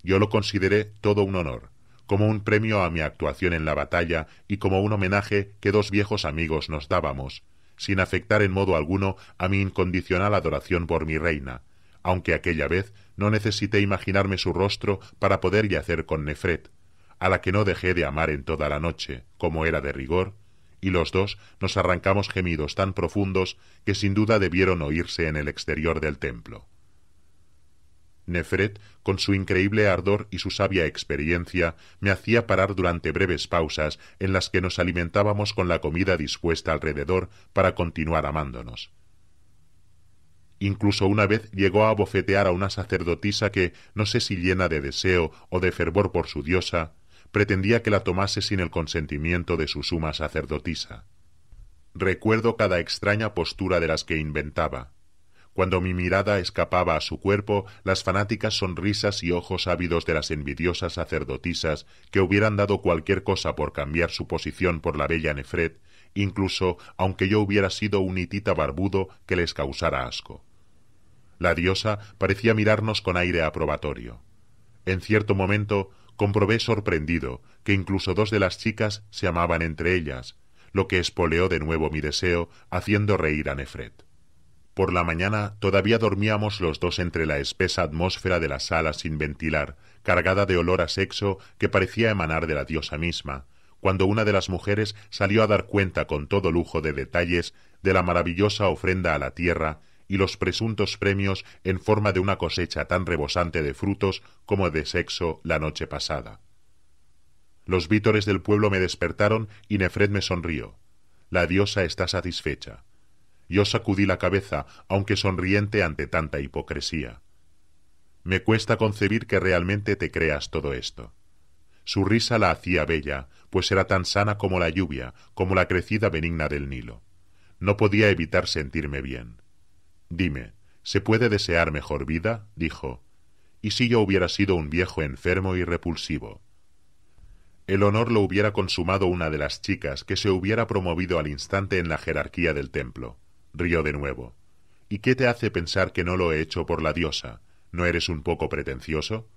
Yo lo consideré todo un honor, como un premio a mi actuación en la batalla y como un homenaje que dos viejos amigos nos dábamos, sin afectar en modo alguno a mi incondicional adoración por mi reina, aunque aquella vez no necesité imaginarme su rostro para poder yacer con Nefret, a la que no dejé de amar en toda la noche, como era de rigor, y los dos nos arrancamos gemidos tan profundos que sin duda debieron oírse en el exterior del templo. Nefret, con su increíble ardor y su sabia experiencia, me hacía parar durante breves pausas en las que nos alimentábamos con la comida dispuesta alrededor para continuar amándonos. Incluso una vez llegó a bofetear a una sacerdotisa que, no sé si llena de deseo o de fervor por su diosa, pretendía que la tomase sin el consentimiento de su suma sacerdotisa. Recuerdo cada extraña postura de las que inventaba cuando mi mirada escapaba a su cuerpo, las fanáticas sonrisas y ojos ávidos de las envidiosas sacerdotisas, que hubieran dado cualquier cosa por cambiar su posición por la bella Nefret, incluso aunque yo hubiera sido un hitita barbudo que les causara asco. La diosa parecía mirarnos con aire aprobatorio. En cierto momento comprobé sorprendido que incluso dos de las chicas se amaban entre ellas, lo que espoleó de nuevo mi deseo, haciendo reír a Nefret. Por la mañana todavía dormíamos los dos entre la espesa atmósfera de la sala sin ventilar, cargada de olor a sexo que parecía emanar de la diosa misma, cuando una de las mujeres salió a dar cuenta con todo lujo de detalles de la maravillosa ofrenda a la tierra y los presuntos premios en forma de una cosecha tan rebosante de frutos como de sexo la noche pasada. Los vítores del pueblo me despertaron y Nefred me sonrió. La diosa está satisfecha. Yo sacudí la cabeza, aunque sonriente ante tanta hipocresía. Me cuesta concebir que realmente te creas todo esto. Su risa la hacía bella, pues era tan sana como la lluvia, como la crecida benigna del Nilo. No podía evitar sentirme bien. Dime, ¿se puede desear mejor vida? dijo. ¿Y si yo hubiera sido un viejo enfermo y repulsivo? El honor lo hubiera consumado una de las chicas que se hubiera promovido al instante en la jerarquía del templo. Río de nuevo. ¿Y qué te hace pensar que no lo he hecho por la diosa? ¿No eres un poco pretencioso?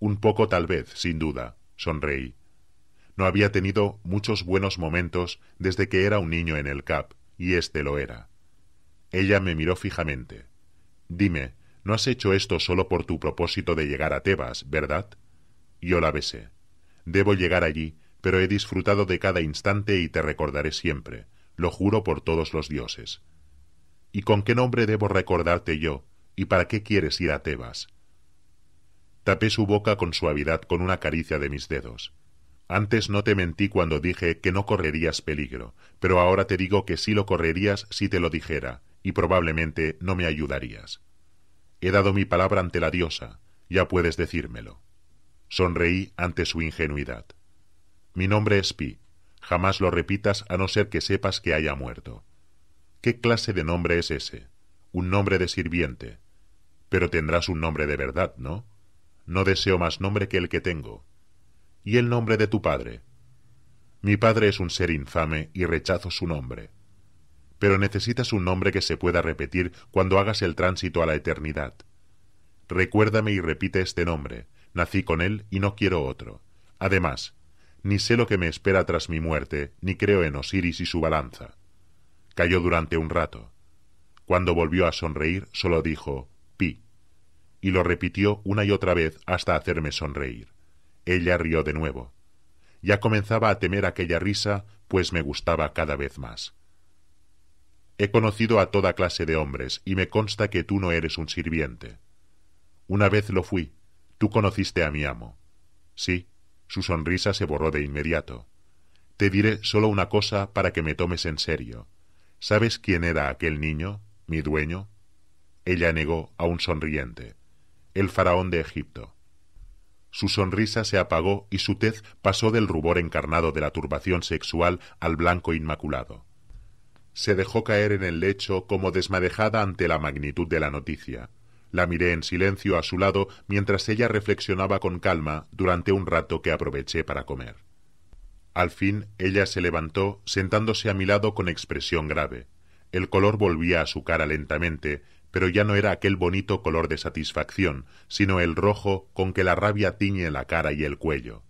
Un poco tal vez, sin duda, sonreí. No había tenido muchos buenos momentos desde que era un niño en el CAP, y este lo era. Ella me miró fijamente. Dime, no has hecho esto solo por tu propósito de llegar a Tebas, ¿verdad? Yo la besé. Debo llegar allí, pero he disfrutado de cada instante y te recordaré siempre. Lo juro por todos los dioses. ¿Y con qué nombre debo recordarte yo? ¿Y para qué quieres ir a Tebas? Tapé su boca con suavidad con una caricia de mis dedos. Antes no te mentí cuando dije que no correrías peligro, pero ahora te digo que sí lo correrías si te lo dijera, y probablemente no me ayudarías. He dado mi palabra ante la diosa, ya puedes decírmelo. Sonreí ante su ingenuidad. Mi nombre es Pi. Jamás lo repitas a no ser que sepas que haya muerto. ¿Qué clase de nombre es ese? Un nombre de sirviente. Pero tendrás un nombre de verdad, ¿no? No deseo más nombre que el que tengo. ¿Y el nombre de tu padre? Mi padre es un ser infame y rechazo su nombre. Pero necesitas un nombre que se pueda repetir cuando hagas el tránsito a la eternidad. Recuérdame y repite este nombre. Nací con él y no quiero otro. Además, ni sé lo que me espera tras mi muerte, ni creo en Osiris y su balanza. Cayó durante un rato. Cuando volvió a sonreír, solo dijo Pi, y lo repitió una y otra vez hasta hacerme sonreír. Ella rió de nuevo. Ya comenzaba a temer aquella risa, pues me gustaba cada vez más. He conocido a toda clase de hombres, y me consta que tú no eres un sirviente. Una vez lo fui, tú conociste a mi amo. Sí, su sonrisa se borró de inmediato. Te diré solo una cosa para que me tomes en serio. ¿Sabes quién era aquel niño, mi dueño? Ella negó, un sonriente. El faraón de Egipto. Su sonrisa se apagó y su tez pasó del rubor encarnado de la turbación sexual al blanco inmaculado. Se dejó caer en el lecho como desmadejada ante la magnitud de la noticia. La miré en silencio a su lado mientras ella reflexionaba con calma durante un rato que aproveché para comer. Al fin ella se levantó, sentándose a mi lado con expresión grave. El color volvía a su cara lentamente, pero ya no era aquel bonito color de satisfacción, sino el rojo con que la rabia tiñe la cara y el cuello.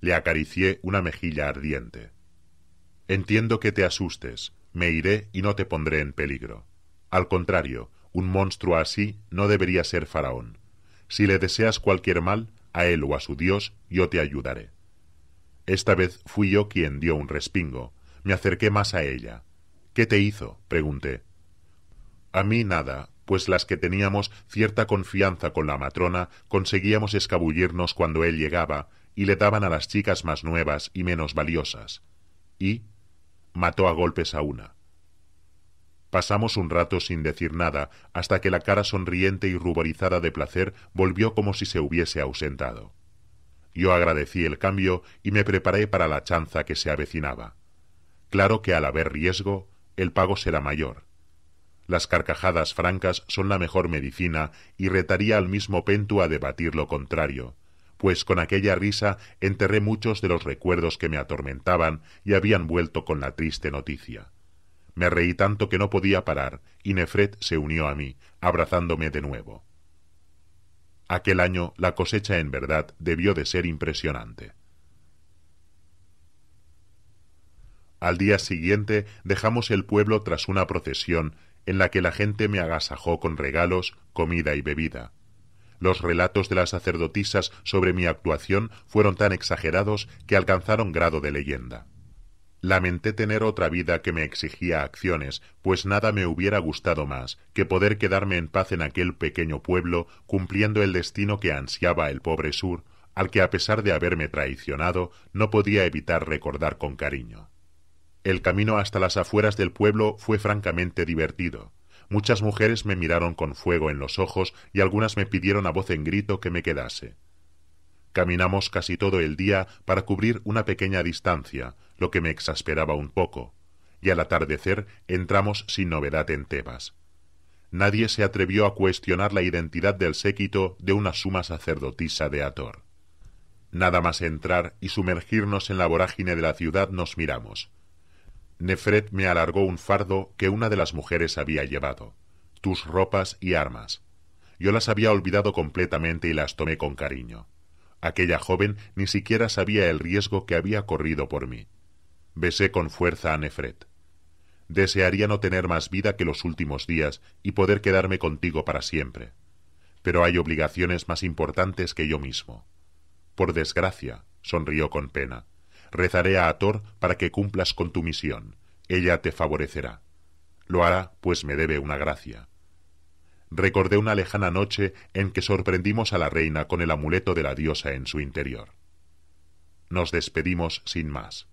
Le acaricié una mejilla ardiente. Entiendo que te asustes, me iré y no te pondré en peligro. Al contrario, un monstruo así no debería ser faraón. Si le deseas cualquier mal, a él o a su dios, yo te ayudaré. Esta vez fui yo quien dio un respingo. Me acerqué más a ella. ¿Qué te hizo? pregunté. A mí nada, pues las que teníamos cierta confianza con la matrona conseguíamos escabullirnos cuando él llegaba y le daban a las chicas más nuevas y menos valiosas. Y mató a golpes a una. Pasamos un rato sin decir nada, hasta que la cara sonriente y ruborizada de placer volvió como si se hubiese ausentado. Yo agradecí el cambio y me preparé para la chanza que se avecinaba. Claro que al haber riesgo, el pago será mayor. Las carcajadas francas son la mejor medicina y retaría al mismo Pentu a debatir lo contrario, pues con aquella risa enterré muchos de los recuerdos que me atormentaban y habían vuelto con la triste noticia. Me reí tanto que no podía parar y Nefret se unió a mí, abrazándome de nuevo. Aquel año la cosecha en verdad debió de ser impresionante. Al día siguiente dejamos el pueblo tras una procesión en la que la gente me agasajó con regalos, comida y bebida. Los relatos de las sacerdotisas sobre mi actuación fueron tan exagerados que alcanzaron grado de leyenda. Lamenté tener otra vida que me exigía acciones, pues nada me hubiera gustado más que poder quedarme en paz en aquel pequeño pueblo, cumpliendo el destino que ansiaba el pobre Sur, al que a pesar de haberme traicionado, no podía evitar recordar con cariño. El camino hasta las afueras del pueblo fue francamente divertido. Muchas mujeres me miraron con fuego en los ojos y algunas me pidieron a voz en grito que me quedase. Caminamos casi todo el día para cubrir una pequeña distancia, lo que me exasperaba un poco, y al atardecer entramos sin novedad en Tebas. Nadie se atrevió a cuestionar la identidad del séquito de una suma sacerdotisa de Ator. Nada más entrar y sumergirnos en la vorágine de la ciudad nos miramos. Nefret me alargó un fardo que una de las mujeres había llevado, tus ropas y armas. Yo las había olvidado completamente y las tomé con cariño. Aquella joven ni siquiera sabía el riesgo que había corrido por mí. Besé con fuerza a Nefret. Desearía no tener más vida que los últimos días y poder quedarme contigo para siempre. Pero hay obligaciones más importantes que yo mismo. Por desgracia, sonrió con pena. Rezaré a Ator para que cumplas con tu misión. Ella te favorecerá. Lo hará, pues me debe una gracia. Recordé una lejana noche en que sorprendimos a la reina con el amuleto de la diosa en su interior. Nos despedimos sin más.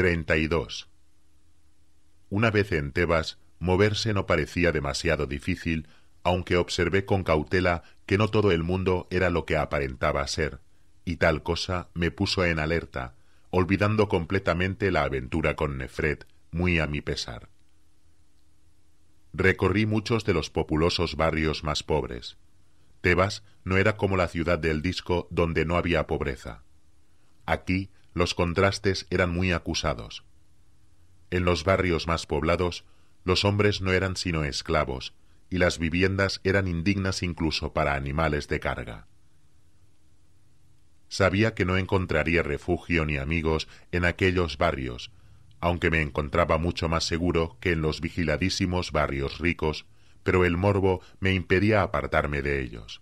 32. Una vez en Tebas, moverse no parecía demasiado difícil, aunque observé con cautela que no todo el mundo era lo que aparentaba ser, y tal cosa me puso en alerta, olvidando completamente la aventura con Nefret, muy a mi pesar. Recorrí muchos de los populosos barrios más pobres. Tebas no era como la ciudad del disco donde no había pobreza. Aquí los contrastes eran muy acusados. En los barrios más poblados, los hombres no eran sino esclavos, y las viviendas eran indignas incluso para animales de carga. Sabía que no encontraría refugio ni amigos en aquellos barrios, aunque me encontraba mucho más seguro que en los vigiladísimos barrios ricos, pero el morbo me impedía apartarme de ellos.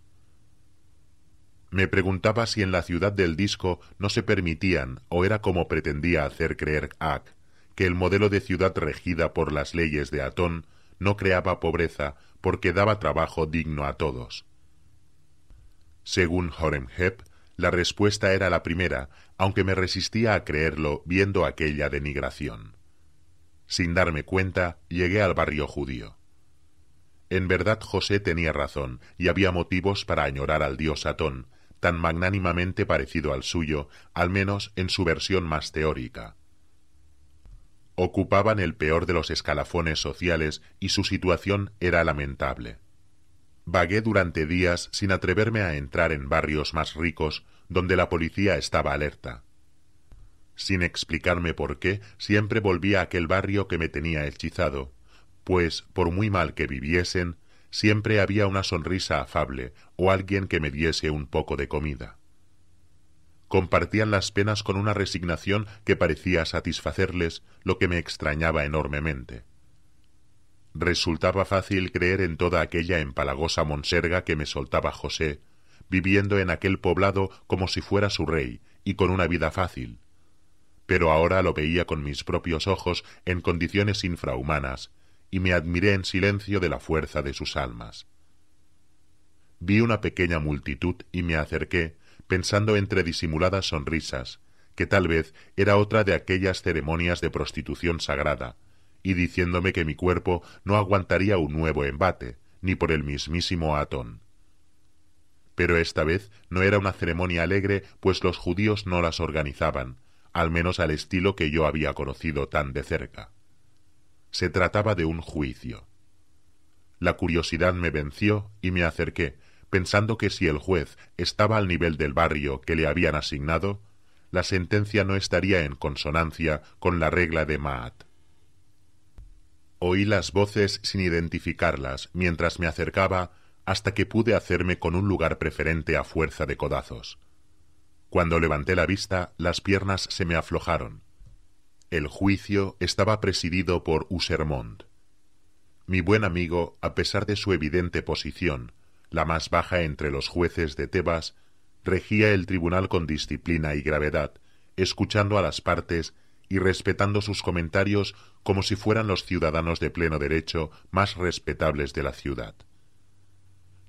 Me preguntaba si en la ciudad del disco no se permitían, o era como pretendía hacer creer Ack, que el modelo de ciudad regida por las leyes de Atón no creaba pobreza porque daba trabajo digno a todos. Según Horemheb, la respuesta era la primera, aunque me resistía a creerlo viendo aquella denigración. Sin darme cuenta, llegué al barrio judío. En verdad José tenía razón, y había motivos para añorar al dios Atón, tan magnánimamente parecido al suyo, al menos en su versión más teórica. Ocupaban el peor de los escalafones sociales y su situación era lamentable. Vagué durante días sin atreverme a entrar en barrios más ricos donde la policía estaba alerta. Sin explicarme por qué, siempre volví a aquel barrio que me tenía hechizado, pues, por muy mal que viviesen, siempre había una sonrisa afable o alguien que me diese un poco de comida. Compartían las penas con una resignación que parecía satisfacerles, lo que me extrañaba enormemente. Resultaba fácil creer en toda aquella empalagosa monserga que me soltaba José, viviendo en aquel poblado como si fuera su rey y con una vida fácil. Pero ahora lo veía con mis propios ojos en condiciones infrahumanas, y me admiré en silencio de la fuerza de sus almas. Vi una pequeña multitud y me acerqué, pensando entre disimuladas sonrisas, que tal vez era otra de aquellas ceremonias de prostitución sagrada, y diciéndome que mi cuerpo no aguantaría un nuevo embate, ni por el mismísimo Atón. Pero esta vez no era una ceremonia alegre, pues los judíos no las organizaban, al menos al estilo que yo había conocido tan de cerca. Se trataba de un juicio. La curiosidad me venció y me acerqué, pensando que si el juez estaba al nivel del barrio que le habían asignado, la sentencia no estaría en consonancia con la regla de Maat. Oí las voces sin identificarlas mientras me acercaba hasta que pude hacerme con un lugar preferente a fuerza de codazos. Cuando levanté la vista, las piernas se me aflojaron. El juicio estaba presidido por Usermont. Mi buen amigo, a pesar de su evidente posición, la más baja entre los jueces de Tebas, regía el tribunal con disciplina y gravedad, escuchando a las partes y respetando sus comentarios como si fueran los ciudadanos de pleno derecho más respetables de la ciudad.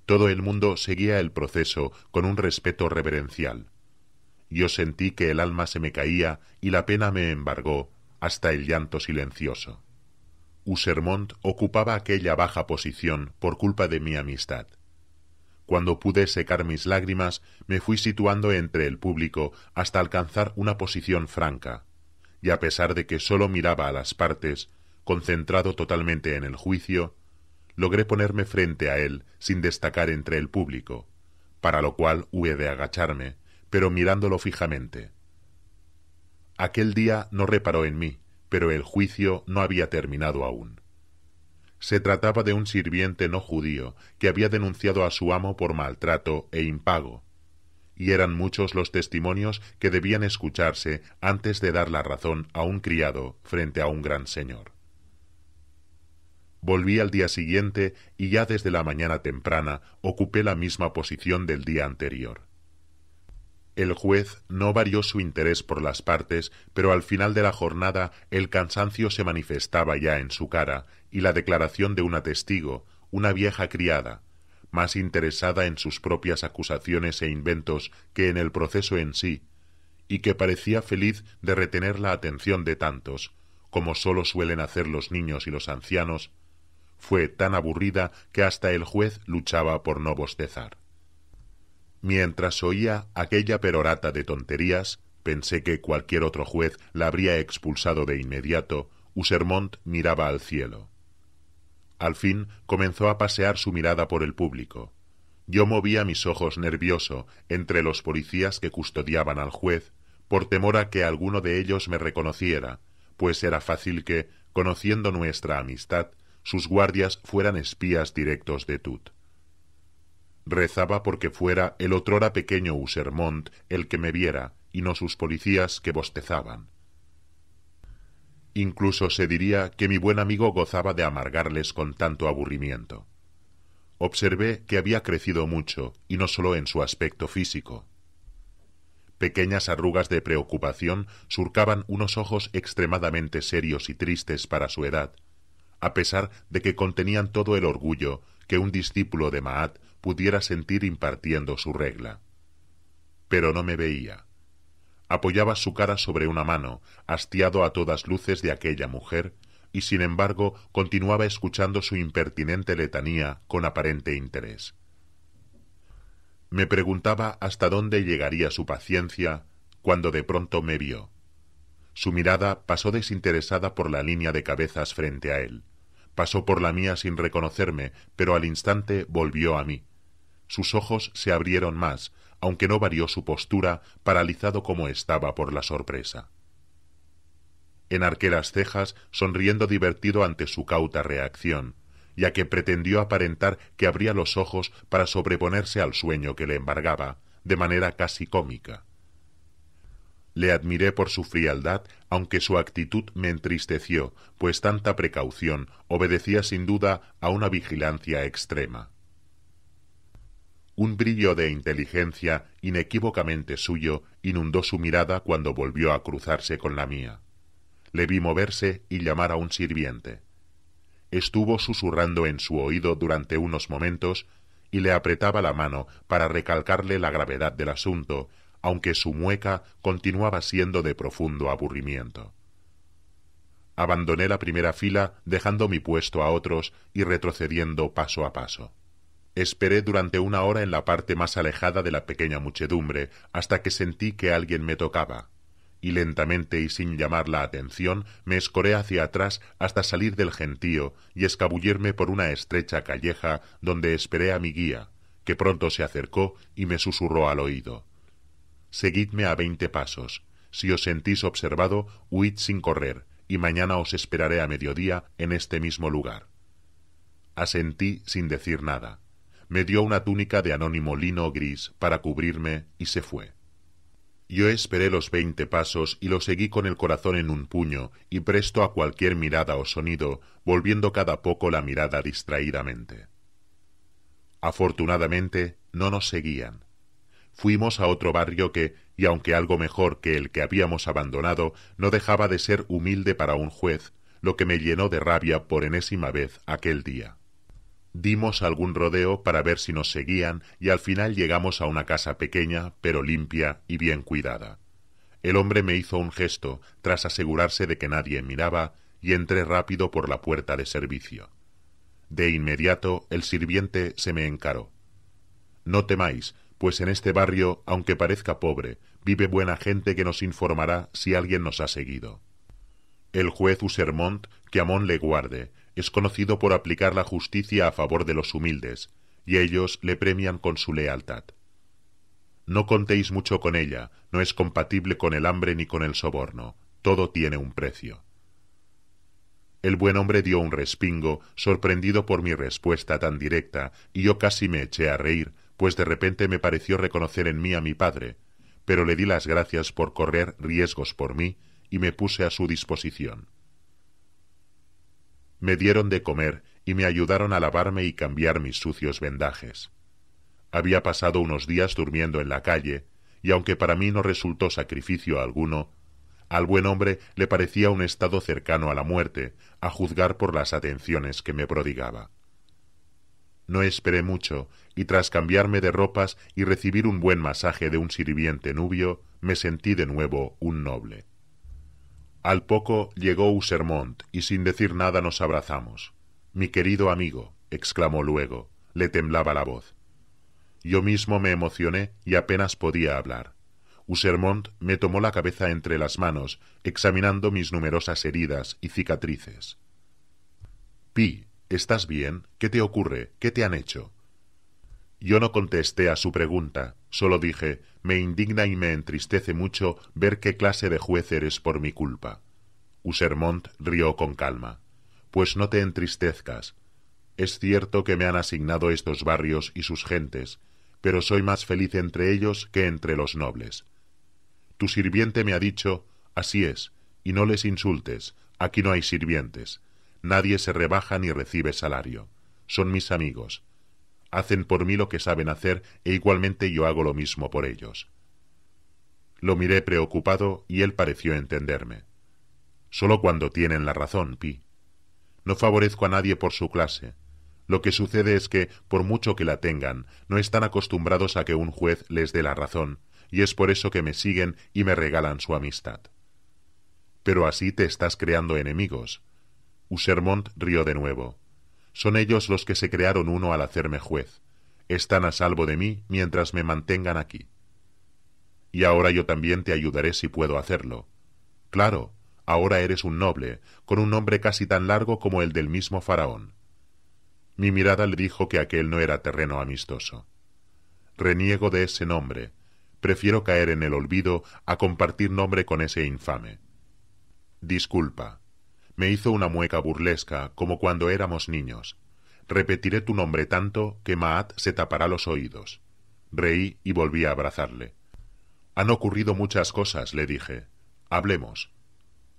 Todo el mundo seguía el proceso con un respeto reverencial. Yo sentí que el alma se me caía y la pena me embargó hasta el llanto silencioso. Usermont ocupaba aquella baja posición por culpa de mi amistad. Cuando pude secar mis lágrimas, me fui situando entre el público hasta alcanzar una posición franca, y a pesar de que sólo miraba a las partes, concentrado totalmente en el juicio, logré ponerme frente a él sin destacar entre el público, para lo cual hube de agacharme, pero mirándolo fijamente. Aquel día no reparó en mí, pero el juicio no había terminado aún. Se trataba de un sirviente no judío que había denunciado a su amo por maltrato e impago, y eran muchos los testimonios que debían escucharse antes de dar la razón a un criado frente a un gran señor. Volví al día siguiente y ya desde la mañana temprana ocupé la misma posición del día anterior. El juez no varió su interés por las partes, pero al final de la jornada el cansancio se manifestaba ya en su cara, y la declaración de una testigo, una vieja criada, más interesada en sus propias acusaciones e inventos que en el proceso en sí, y que parecía feliz de retener la atención de tantos, como sólo suelen hacer los niños y los ancianos, fue tan aburrida que hasta el juez luchaba por no bostezar. Mientras oía aquella perorata de tonterías, pensé que cualquier otro juez la habría expulsado de inmediato, Usermont miraba al cielo. Al fin comenzó a pasear su mirada por el público. Yo movía mis ojos nervioso entre los policías que custodiaban al juez, por temor a que alguno de ellos me reconociera, pues era fácil que, conociendo nuestra amistad, sus guardias fueran espías directos de Tut. Rezaba porque fuera el otrora pequeño Usermont el que me viera, y no sus policías que bostezaban. Incluso se diría que mi buen amigo gozaba de amargarles con tanto aburrimiento. Observé que había crecido mucho, y no sólo en su aspecto físico. Pequeñas arrugas de preocupación surcaban unos ojos extremadamente serios y tristes para su edad, a pesar de que contenían todo el orgullo que un discípulo de Maat pudiera sentir impartiendo su regla. Pero no me veía. Apoyaba su cara sobre una mano, hastiado a todas luces de aquella mujer, y sin embargo continuaba escuchando su impertinente letanía con aparente interés. Me preguntaba hasta dónde llegaría su paciencia cuando de pronto me vio. Su mirada pasó desinteresada por la línea de cabezas frente a él. Pasó por la mía sin reconocerme, pero al instante volvió a mí. Sus ojos se abrieron más, aunque no varió su postura, paralizado como estaba por la sorpresa. Enarqué las cejas, sonriendo divertido ante su cauta reacción, ya que pretendió aparentar que abría los ojos para sobreponerse al sueño que le embargaba, de manera casi cómica. Le admiré por su frialdad, aunque su actitud me entristeció, pues tanta precaución obedecía sin duda a una vigilancia extrema. Un brillo de inteligencia inequívocamente suyo inundó su mirada cuando volvió a cruzarse con la mía. Le vi moverse y llamar a un sirviente. Estuvo susurrando en su oído durante unos momentos y le apretaba la mano para recalcarle la gravedad del asunto, aunque su mueca continuaba siendo de profundo aburrimiento. Abandoné la primera fila, dejando mi puesto a otros y retrocediendo paso a paso. Esperé durante una hora en la parte más alejada de la pequeña muchedumbre, hasta que sentí que alguien me tocaba, y lentamente y sin llamar la atención me escoré hacia atrás hasta salir del gentío y escabullirme por una estrecha calleja donde esperé a mi guía, que pronto se acercó y me susurró al oído. Seguidme a veinte pasos. Si os sentís observado, huid sin correr, y mañana os esperaré a mediodía en este mismo lugar. Asentí sin decir nada. Me dio una túnica de anónimo lino gris para cubrirme y se fue. Yo esperé los veinte pasos y lo seguí con el corazón en un puño y presto a cualquier mirada o sonido, volviendo cada poco la mirada distraídamente. Afortunadamente no nos seguían fuimos a otro barrio que, y aunque algo mejor que el que habíamos abandonado, no dejaba de ser humilde para un juez, lo que me llenó de rabia por enésima vez aquel día. Dimos algún rodeo para ver si nos seguían y al final llegamos a una casa pequeña, pero limpia y bien cuidada. El hombre me hizo un gesto, tras asegurarse de que nadie miraba, y entré rápido por la puerta de servicio. De inmediato el sirviente se me encaró. No temáis, pues en este barrio, aunque parezca pobre, vive buena gente que nos informará si alguien nos ha seguido. El juez Usermont, que Amón le guarde, es conocido por aplicar la justicia a favor de los humildes, y ellos le premian con su lealtad. No contéis mucho con ella, no es compatible con el hambre ni con el soborno, todo tiene un precio. El buen hombre dio un respingo, sorprendido por mi respuesta tan directa, y yo casi me eché a reír, pues de repente me pareció reconocer en mí a mi padre, pero le di las gracias por correr riesgos por mí y me puse a su disposición. Me dieron de comer y me ayudaron a lavarme y cambiar mis sucios vendajes. Había pasado unos días durmiendo en la calle, y aunque para mí no resultó sacrificio alguno, al buen hombre le parecía un estado cercano a la muerte, a juzgar por las atenciones que me prodigaba. No esperé mucho, y tras cambiarme de ropas y recibir un buen masaje de un sirviente nubio, me sentí de nuevo un noble. Al poco llegó Usermont y sin decir nada nos abrazamos. Mi querido amigo, exclamó luego, le temblaba la voz. Yo mismo me emocioné y apenas podía hablar. Usermont me tomó la cabeza entre las manos, examinando mis numerosas heridas y cicatrices. Pi, ¿Estás bien? ¿Qué te ocurre? ¿Qué te han hecho? Yo no contesté a su pregunta, solo dije Me indigna y me entristece mucho ver qué clase de juez eres por mi culpa. Usermont rió con calma. Pues no te entristezcas. Es cierto que me han asignado estos barrios y sus gentes, pero soy más feliz entre ellos que entre los nobles. Tu sirviente me ha dicho Así es, y no les insultes, aquí no hay sirvientes. Nadie se rebaja ni recibe salario. Son mis amigos. Hacen por mí lo que saben hacer e igualmente yo hago lo mismo por ellos. Lo miré preocupado y él pareció entenderme. Solo cuando tienen la razón, Pi. No favorezco a nadie por su clase. Lo que sucede es que, por mucho que la tengan, no están acostumbrados a que un juez les dé la razón, y es por eso que me siguen y me regalan su amistad. Pero así te estás creando enemigos. Usermont rió de nuevo. Son ellos los que se crearon uno al hacerme juez. Están a salvo de mí mientras me mantengan aquí. Y ahora yo también te ayudaré si puedo hacerlo. Claro, ahora eres un noble, con un nombre casi tan largo como el del mismo faraón. Mi mirada le dijo que aquel no era terreno amistoso. Reniego de ese nombre. Prefiero caer en el olvido a compartir nombre con ese infame. Disculpa, me hizo una mueca burlesca, como cuando éramos niños. Repetiré tu nombre tanto que Maat se tapará los oídos. Reí y volví a abrazarle. Han ocurrido muchas cosas, le dije. Hablemos.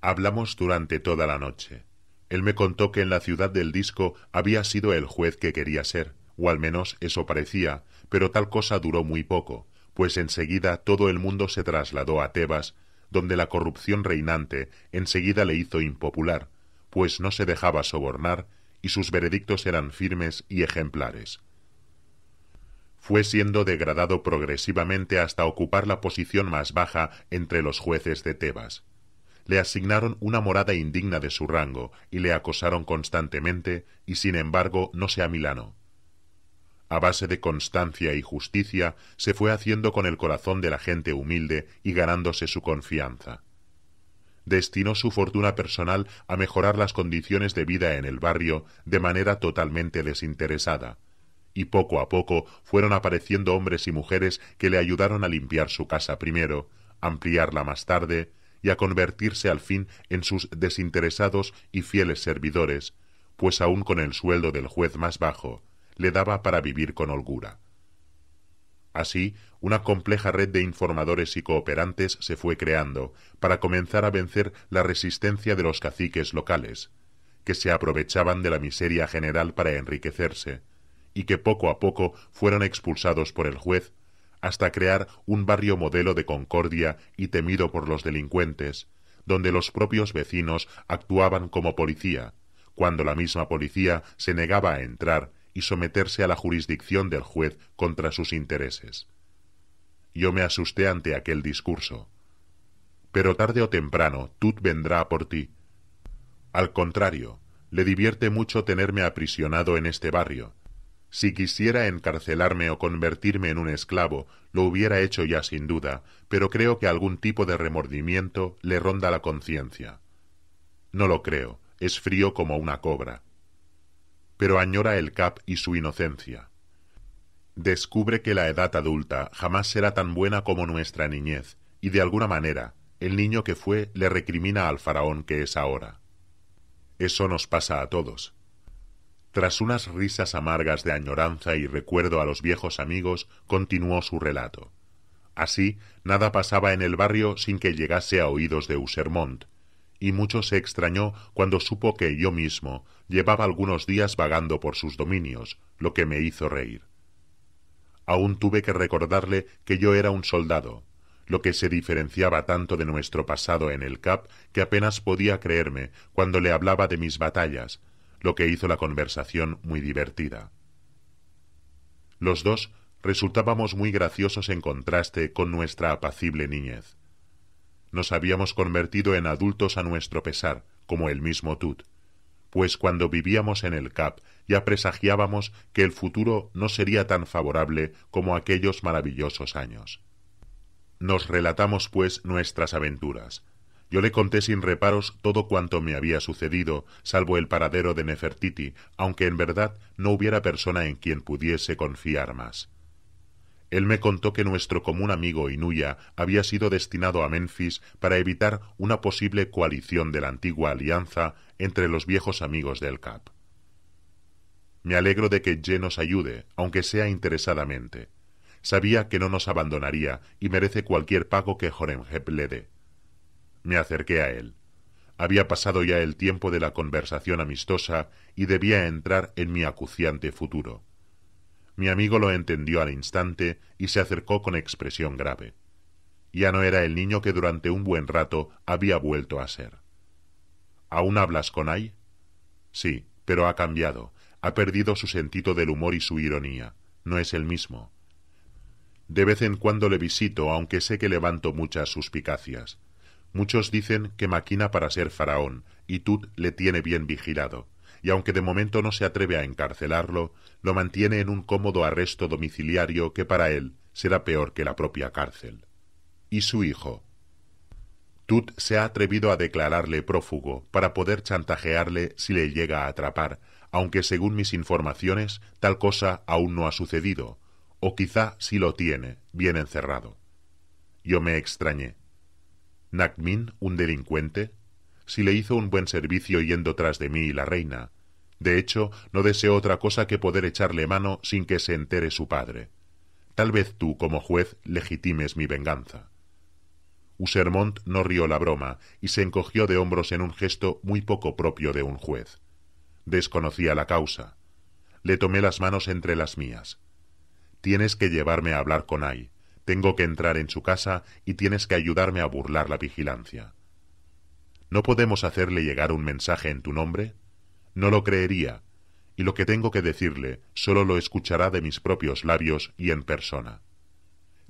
Hablamos durante toda la noche. Él me contó que en la ciudad del disco había sido el juez que quería ser, o al menos eso parecía, pero tal cosa duró muy poco, pues enseguida todo el mundo se trasladó a Tebas donde la corrupción reinante enseguida le hizo impopular, pues no se dejaba sobornar y sus veredictos eran firmes y ejemplares. Fue siendo degradado progresivamente hasta ocupar la posición más baja entre los jueces de Tebas. Le asignaron una morada indigna de su rango y le acosaron constantemente y sin embargo no se Milano a base de constancia y justicia, se fue haciendo con el corazón de la gente humilde y ganándose su confianza. Destinó su fortuna personal a mejorar las condiciones de vida en el barrio de manera totalmente desinteresada, y poco a poco fueron apareciendo hombres y mujeres que le ayudaron a limpiar su casa primero, ampliarla más tarde, y a convertirse al fin en sus desinteresados y fieles servidores, pues aún con el sueldo del juez más bajo, le daba para vivir con holgura. Así, una compleja red de informadores y cooperantes se fue creando para comenzar a vencer la resistencia de los caciques locales, que se aprovechaban de la miseria general para enriquecerse, y que poco a poco fueron expulsados por el juez, hasta crear un barrio modelo de concordia y temido por los delincuentes, donde los propios vecinos actuaban como policía, cuando la misma policía se negaba a entrar y someterse a la jurisdicción del juez contra sus intereses. Yo me asusté ante aquel discurso. Pero tarde o temprano, Tut vendrá por ti. Al contrario, le divierte mucho tenerme aprisionado en este barrio. Si quisiera encarcelarme o convertirme en un esclavo, lo hubiera hecho ya sin duda, pero creo que algún tipo de remordimiento le ronda la conciencia. No lo creo, es frío como una cobra pero añora el Cap y su inocencia. Descubre que la edad adulta jamás será tan buena como nuestra niñez, y de alguna manera, el niño que fue le recrimina al faraón que es ahora. Eso nos pasa a todos. Tras unas risas amargas de añoranza y recuerdo a los viejos amigos, continuó su relato. Así, nada pasaba en el barrio sin que llegase a oídos de Usermont, y mucho se extrañó cuando supo que yo mismo llevaba algunos días vagando por sus dominios, lo que me hizo reír. Aún tuve que recordarle que yo era un soldado, lo que se diferenciaba tanto de nuestro pasado en el CAP que apenas podía creerme cuando le hablaba de mis batallas, lo que hizo la conversación muy divertida. Los dos resultábamos muy graciosos en contraste con nuestra apacible niñez nos habíamos convertido en adultos a nuestro pesar, como el mismo Tut, pues cuando vivíamos en el Cap ya presagiábamos que el futuro no sería tan favorable como aquellos maravillosos años. Nos relatamos, pues, nuestras aventuras. Yo le conté sin reparos todo cuanto me había sucedido, salvo el paradero de Nefertiti, aunque en verdad no hubiera persona en quien pudiese confiar más. Él me contó que nuestro común amigo Inuya había sido destinado a Memphis para evitar una posible coalición de la antigua alianza entre los viejos amigos del CAP. Me alegro de que Y nos ayude, aunque sea interesadamente. Sabía que no nos abandonaría y merece cualquier pago que Jorenhep le dé. Me acerqué a él. Había pasado ya el tiempo de la conversación amistosa y debía entrar en mi acuciante futuro. Mi amigo lo entendió al instante y se acercó con expresión grave. Ya no era el niño que durante un buen rato había vuelto a ser. ¿Aún hablas con Ay? Sí, pero ha cambiado. Ha perdido su sentido del humor y su ironía. No es el mismo. De vez en cuando le visito, aunque sé que levanto muchas suspicacias. Muchos dicen que maquina para ser faraón, y Tut le tiene bien vigilado y aunque de momento no se atreve a encarcelarlo, lo mantiene en un cómodo arresto domiciliario que para él será peor que la propia cárcel. ¿Y su hijo? Tut se ha atrevido a declararle prófugo para poder chantajearle si le llega a atrapar, aunque según mis informaciones tal cosa aún no ha sucedido, o quizá si lo tiene, bien encerrado. Yo me extrañé. ¿Nakmin un delincuente? si le hizo un buen servicio yendo tras de mí y la reina. De hecho, no deseo otra cosa que poder echarle mano sin que se entere su padre. Tal vez tú, como juez, legitimes mi venganza. Usermont no rió la broma y se encogió de hombros en un gesto muy poco propio de un juez. Desconocía la causa. Le tomé las manos entre las mías. Tienes que llevarme a hablar con Ay. Tengo que entrar en su casa y tienes que ayudarme a burlar la vigilancia. ¿No podemos hacerle llegar un mensaje en tu nombre? No lo creería, y lo que tengo que decirle solo lo escuchará de mis propios labios y en persona.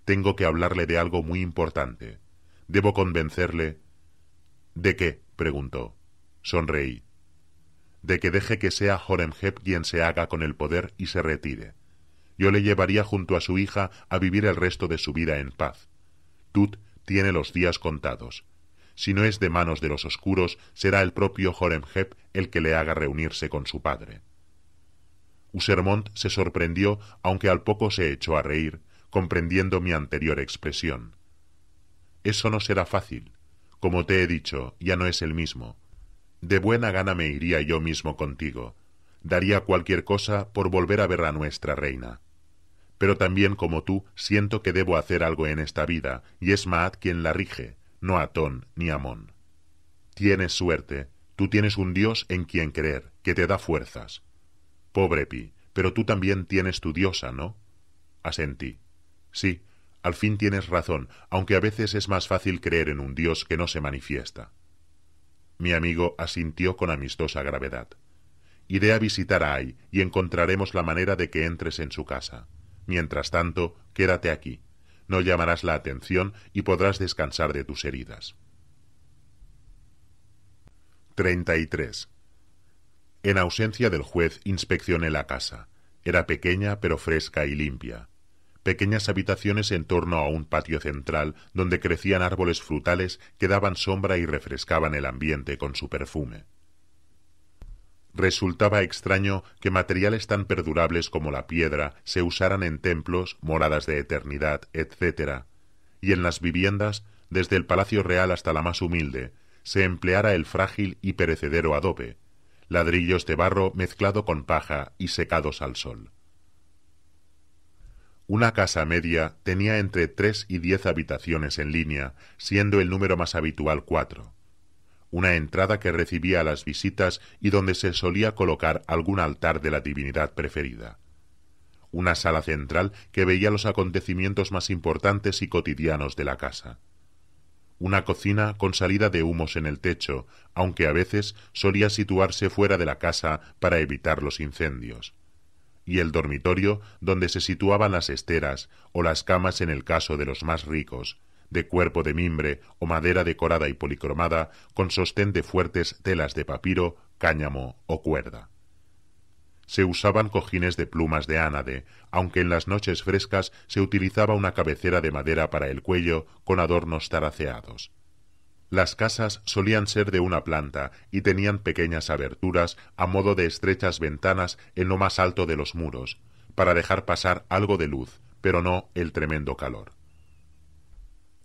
Tengo que hablarle de algo muy importante. Debo convencerle. ¿De qué? preguntó. Sonreí. De que deje que sea Horemheb quien se haga con el poder y se retire. Yo le llevaría junto a su hija a vivir el resto de su vida en paz. Tut tiene los días contados si no es de manos de los oscuros, será el propio Joremhep el que le haga reunirse con su padre. Usermont se sorprendió, aunque al poco se echó a reír, comprendiendo mi anterior expresión. Eso no será fácil. Como te he dicho, ya no es el mismo. De buena gana me iría yo mismo contigo. Daría cualquier cosa por volver a ver a nuestra reina. Pero también como tú siento que debo hacer algo en esta vida, y es Maat quien la rige, no Atón ni Amón. Tienes suerte, tú tienes un Dios en quien creer, que te da fuerzas. Pobre Pi, pero tú también tienes tu diosa, ¿no? Asentí. Sí, al fin tienes razón, aunque a veces es más fácil creer en un Dios que no se manifiesta. Mi amigo asintió con amistosa gravedad. Iré a visitar a Ay y encontraremos la manera de que entres en su casa. Mientras tanto, quédate aquí no llamarás la atención y podrás descansar de tus heridas. 33. En ausencia del juez inspeccioné la casa. Era pequeña pero fresca y limpia. Pequeñas habitaciones en torno a un patio central donde crecían árboles frutales que daban sombra y refrescaban el ambiente con su perfume. Resultaba extraño que materiales tan perdurables como la piedra se usaran en templos, moradas de eternidad, etc., y en las viviendas, desde el palacio real hasta la más humilde, se empleara el frágil y perecedero adobe, ladrillos de barro mezclado con paja y secados al sol. Una casa media tenía entre tres y diez habitaciones en línea, siendo el número más habitual cuatro una entrada que recibía a las visitas y donde se solía colocar algún altar de la divinidad preferida. Una sala central que veía los acontecimientos más importantes y cotidianos de la casa. Una cocina con salida de humos en el techo, aunque a veces solía situarse fuera de la casa para evitar los incendios. Y el dormitorio donde se situaban las esteras o las camas en el caso de los más ricos, de cuerpo de mimbre o madera decorada y policromada con sostén de fuertes telas de papiro, cáñamo o cuerda. Se usaban cojines de plumas de ánade, aunque en las noches frescas se utilizaba una cabecera de madera para el cuello con adornos taraceados. Las casas solían ser de una planta y tenían pequeñas aberturas a modo de estrechas ventanas en lo más alto de los muros, para dejar pasar algo de luz, pero no el tremendo calor.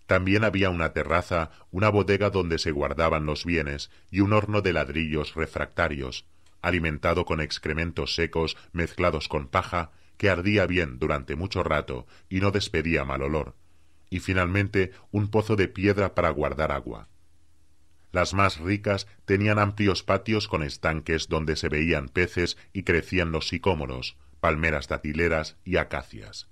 También había una terraza, una bodega donde se guardaban los bienes y un horno de ladrillos refractarios, alimentado con excrementos secos mezclados con paja, que ardía bien durante mucho rato y no despedía mal olor, y finalmente un pozo de piedra para guardar agua. Las más ricas tenían amplios patios con estanques donde se veían peces y crecían los sicómoros, palmeras datileras y acacias.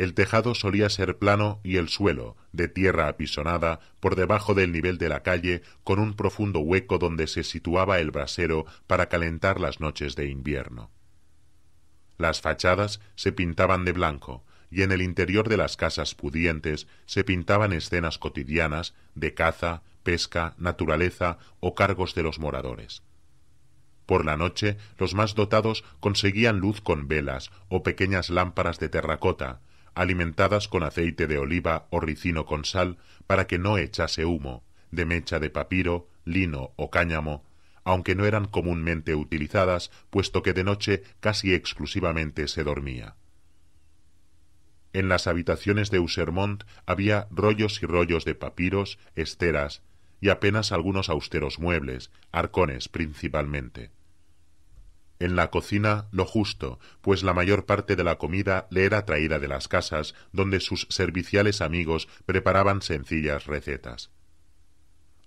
El tejado solía ser plano y el suelo, de tierra apisonada, por debajo del nivel de la calle, con un profundo hueco donde se situaba el brasero para calentar las noches de invierno. Las fachadas se pintaban de blanco, y en el interior de las casas pudientes se pintaban escenas cotidianas de caza, pesca, naturaleza o cargos de los moradores. Por la noche los más dotados conseguían luz con velas o pequeñas lámparas de terracota, alimentadas con aceite de oliva o ricino con sal para que no echase humo, de mecha de papiro, lino o cáñamo, aunque no eran comúnmente utilizadas, puesto que de noche casi exclusivamente se dormía. En las habitaciones de Usermont había rollos y rollos de papiros, esteras y apenas algunos austeros muebles, arcones principalmente. En la cocina, lo justo, pues la mayor parte de la comida le era traída de las casas, donde sus serviciales amigos preparaban sencillas recetas.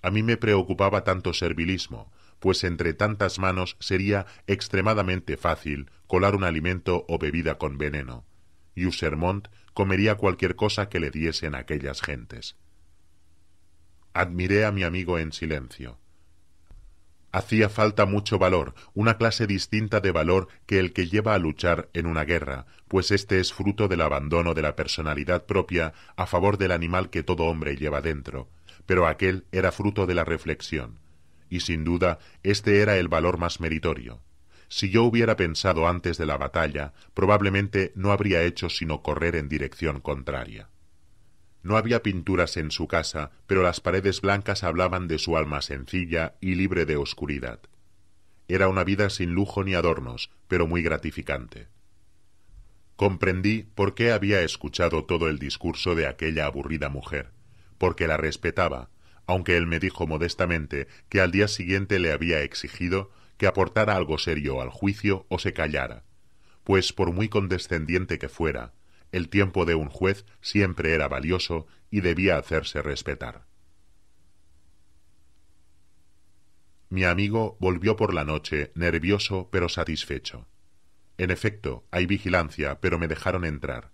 A mí me preocupaba tanto servilismo, pues entre tantas manos sería extremadamente fácil colar un alimento o bebida con veneno, y Usermont comería cualquier cosa que le diesen aquellas gentes. Admiré a mi amigo en silencio. Hacía falta mucho valor, una clase distinta de valor que el que lleva a luchar en una guerra, pues este es fruto del abandono de la personalidad propia a favor del animal que todo hombre lleva dentro, pero aquel era fruto de la reflexión, y sin duda este era el valor más meritorio. Si yo hubiera pensado antes de la batalla, probablemente no habría hecho sino correr en dirección contraria. No había pinturas en su casa, pero las paredes blancas hablaban de su alma sencilla y libre de oscuridad. Era una vida sin lujo ni adornos, pero muy gratificante. Comprendí por qué había escuchado todo el discurso de aquella aburrida mujer, porque la respetaba, aunque él me dijo modestamente que al día siguiente le había exigido que aportara algo serio al juicio o se callara, pues por muy condescendiente que fuera, el tiempo de un juez siempre era valioso y debía hacerse respetar. Mi amigo volvió por la noche, nervioso pero satisfecho. En efecto, hay vigilancia, pero me dejaron entrar.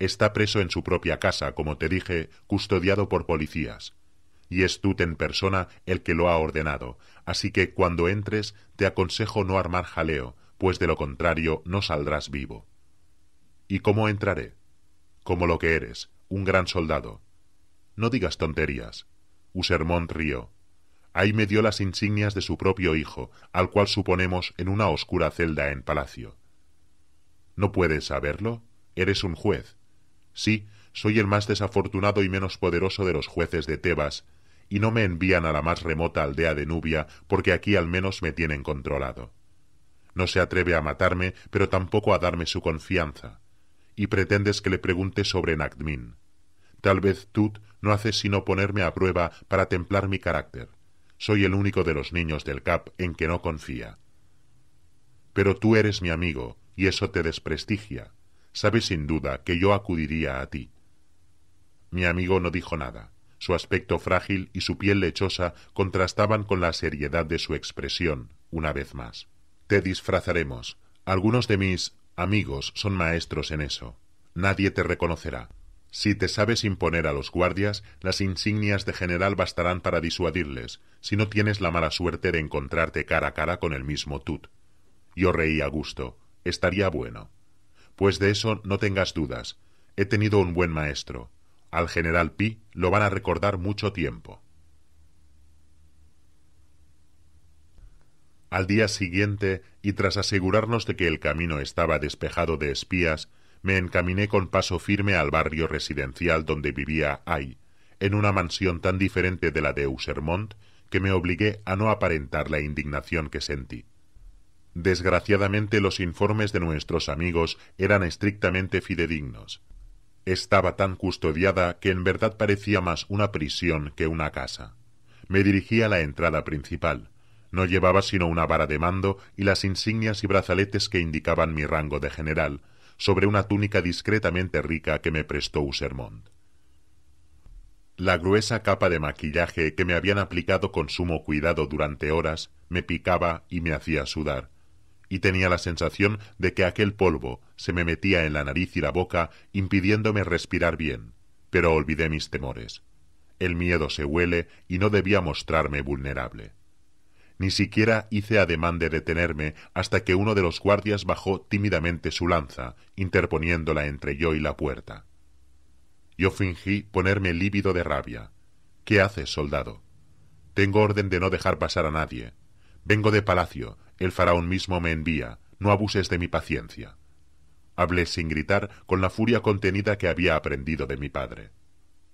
Está preso en su propia casa, como te dije, custodiado por policías. Y es tú en persona el que lo ha ordenado, así que cuando entres te aconsejo no armar jaleo, pues de lo contrario no saldrás vivo. ¿Y cómo entraré? Como lo que eres, un gran soldado. No digas tonterías. Usermón río. Ahí me dio las insignias de su propio hijo, al cual suponemos en una oscura celda en palacio. ¿No puedes saberlo? Eres un juez. Sí, soy el más desafortunado y menos poderoso de los jueces de Tebas, y no me envían a la más remota aldea de Nubia porque aquí al menos me tienen controlado. No se atreve a matarme, pero tampoco a darme su confianza y pretendes que le pregunte sobre Naktmin. Tal vez tú no haces sino ponerme a prueba para templar mi carácter. Soy el único de los niños del CAP en que no confía. Pero tú eres mi amigo, y eso te desprestigia. Sabes sin duda que yo acudiría a ti. Mi amigo no dijo nada. Su aspecto frágil y su piel lechosa contrastaban con la seriedad de su expresión, una vez más. Te disfrazaremos. Algunos de mis Amigos son maestros en eso. Nadie te reconocerá. Si te sabes imponer a los guardias, las insignias de general bastarán para disuadirles, si no tienes la mala suerte de encontrarte cara a cara con el mismo Tut. Yo reí a gusto. Estaría bueno. Pues de eso no tengas dudas. He tenido un buen maestro. Al general Pi lo van a recordar mucho tiempo. Al día siguiente, y tras asegurarnos de que el camino estaba despejado de espías, me encaminé con paso firme al barrio residencial donde vivía Ay, en una mansión tan diferente de la de Usermont que me obligué a no aparentar la indignación que sentí. Desgraciadamente los informes de nuestros amigos eran estrictamente fidedignos. Estaba tan custodiada que en verdad parecía más una prisión que una casa. Me dirigí a la entrada principal, no llevaba sino una vara de mando y las insignias y brazaletes que indicaban mi rango de general, sobre una túnica discretamente rica que me prestó Usermont. La gruesa capa de maquillaje que me habían aplicado con sumo cuidado durante horas me picaba y me hacía sudar, y tenía la sensación de que aquel polvo se me metía en la nariz y la boca impidiéndome respirar bien, pero olvidé mis temores. El miedo se huele y no debía mostrarme vulnerable. Ni siquiera hice ademán de detenerme hasta que uno de los guardias bajó tímidamente su lanza, interponiéndola entre yo y la puerta. Yo fingí ponerme lívido de rabia. ¿Qué haces, soldado? Tengo orden de no dejar pasar a nadie. Vengo de palacio, el faraón mismo me envía, no abuses de mi paciencia. Hablé sin gritar, con la furia contenida que había aprendido de mi padre.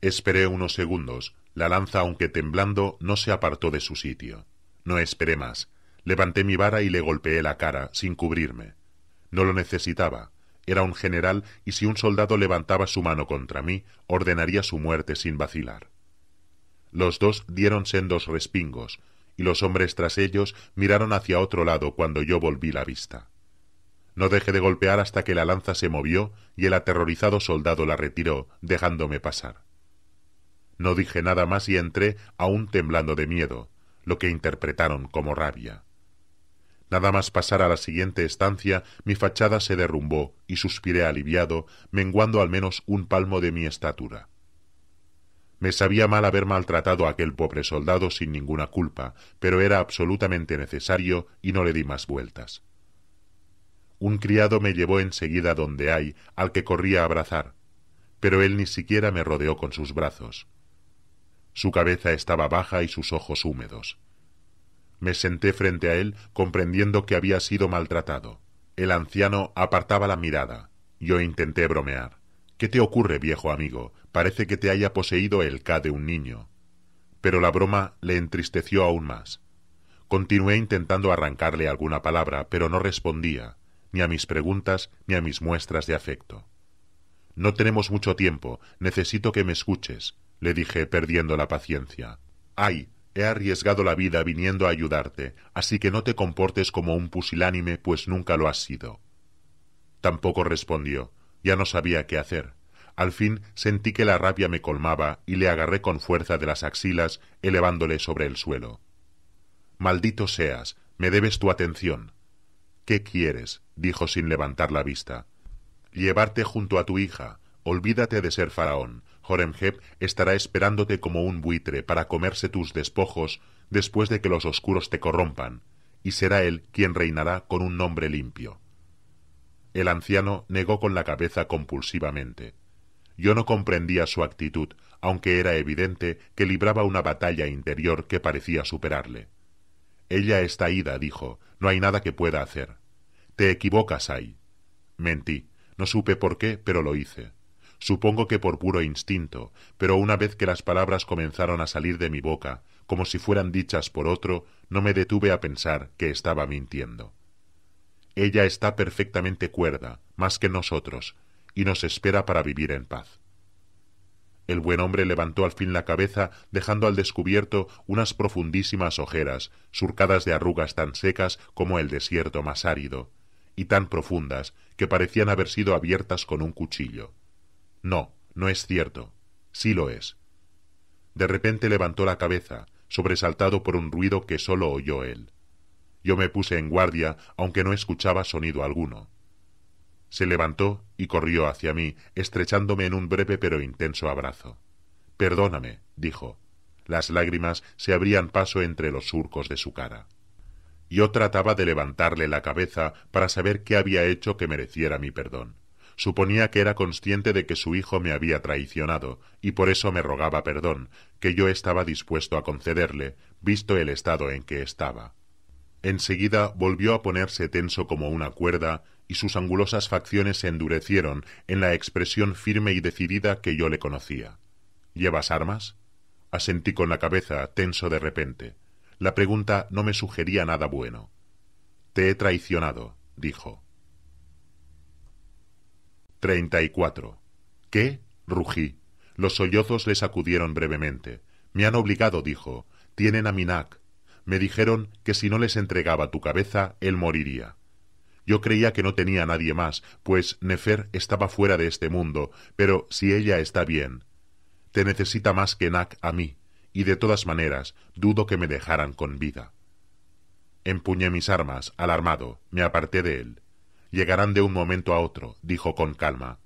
Esperé unos segundos, la lanza, aunque temblando, no se apartó de su sitio. No esperé más. Levanté mi vara y le golpeé la cara, sin cubrirme. No lo necesitaba. Era un general y si un soldado levantaba su mano contra mí, ordenaría su muerte sin vacilar. Los dos dieron sendos respingos, y los hombres tras ellos miraron hacia otro lado cuando yo volví la vista. No dejé de golpear hasta que la lanza se movió y el aterrorizado soldado la retiró, dejándome pasar. No dije nada más y entré, aún temblando de miedo, lo que interpretaron como rabia. Nada más pasar a la siguiente estancia, mi fachada se derrumbó y suspiré aliviado, menguando al menos un palmo de mi estatura. Me sabía mal haber maltratado a aquel pobre soldado sin ninguna culpa, pero era absolutamente necesario y no le di más vueltas. Un criado me llevó enseguida donde hay, al que corría a abrazar, pero él ni siquiera me rodeó con sus brazos. Su cabeza estaba baja y sus ojos húmedos. Me senté frente a él, comprendiendo que había sido maltratado. El anciano apartaba la mirada. Yo intenté bromear. ¿Qué te ocurre, viejo amigo? Parece que te haya poseído el K de un niño. Pero la broma le entristeció aún más. Continué intentando arrancarle alguna palabra, pero no respondía, ni a mis preguntas ni a mis muestras de afecto. No tenemos mucho tiempo, necesito que me escuches le dije, perdiendo la paciencia. Ay, he arriesgado la vida viniendo a ayudarte, así que no te comportes como un pusilánime, pues nunca lo has sido. Tampoco respondió. Ya no sabía qué hacer. Al fin sentí que la rabia me colmaba y le agarré con fuerza de las axilas, elevándole sobre el suelo. Maldito seas, me debes tu atención. ¿Qué quieres? dijo sin levantar la vista. Llevarte junto a tu hija. Olvídate de ser faraón. Horemheb estará esperándote como un buitre para comerse tus despojos después de que los oscuros te corrompan, y será él quien reinará con un nombre limpio. El anciano negó con la cabeza compulsivamente. Yo no comprendía su actitud, aunque era evidente que libraba una batalla interior que parecía superarle. Ella está ida, dijo, no hay nada que pueda hacer. Te equivocas ahí. Mentí, no supe por qué, pero lo hice supongo que por puro instinto, pero una vez que las palabras comenzaron a salir de mi boca, como si fueran dichas por otro, no me detuve a pensar que estaba mintiendo. Ella está perfectamente cuerda, más que nosotros, y nos espera para vivir en paz. El buen hombre levantó al fin la cabeza, dejando al descubierto unas profundísimas ojeras, surcadas de arrugas tan secas como el desierto más árido, y tan profundas que parecían haber sido abiertas con un cuchillo. No, no es cierto. Sí lo es. De repente levantó la cabeza, sobresaltado por un ruido que sólo oyó él. Yo me puse en guardia, aunque no escuchaba sonido alguno. Se levantó y corrió hacia mí, estrechándome en un breve pero intenso abrazo. Perdóname, dijo. Las lágrimas se abrían paso entre los surcos de su cara. Yo trataba de levantarle la cabeza para saber qué había hecho que mereciera mi perdón. Suponía que era consciente de que su hijo me había traicionado, y por eso me rogaba perdón, que yo estaba dispuesto a concederle, visto el estado en que estaba. Enseguida volvió a ponerse tenso como una cuerda, y sus angulosas facciones se endurecieron en la expresión firme y decidida que yo le conocía. ¿Llevas armas? Asentí con la cabeza, tenso de repente. La pregunta no me sugería nada bueno. Te he traicionado, dijo. 34. ¿Qué? rugí. Los sollozos le sacudieron brevemente. Me han obligado, dijo. Tienen a Minak. Me dijeron que si no les entregaba tu cabeza, él moriría. Yo creía que no tenía nadie más, pues Nefer estaba fuera de este mundo, pero si ella está bien. Te necesita más que Nak a mí, y de todas maneras, dudo que me dejaran con vida. Empuñé mis armas, alarmado, me aparté de él. Llegarán de un momento a otro, dijo con calma.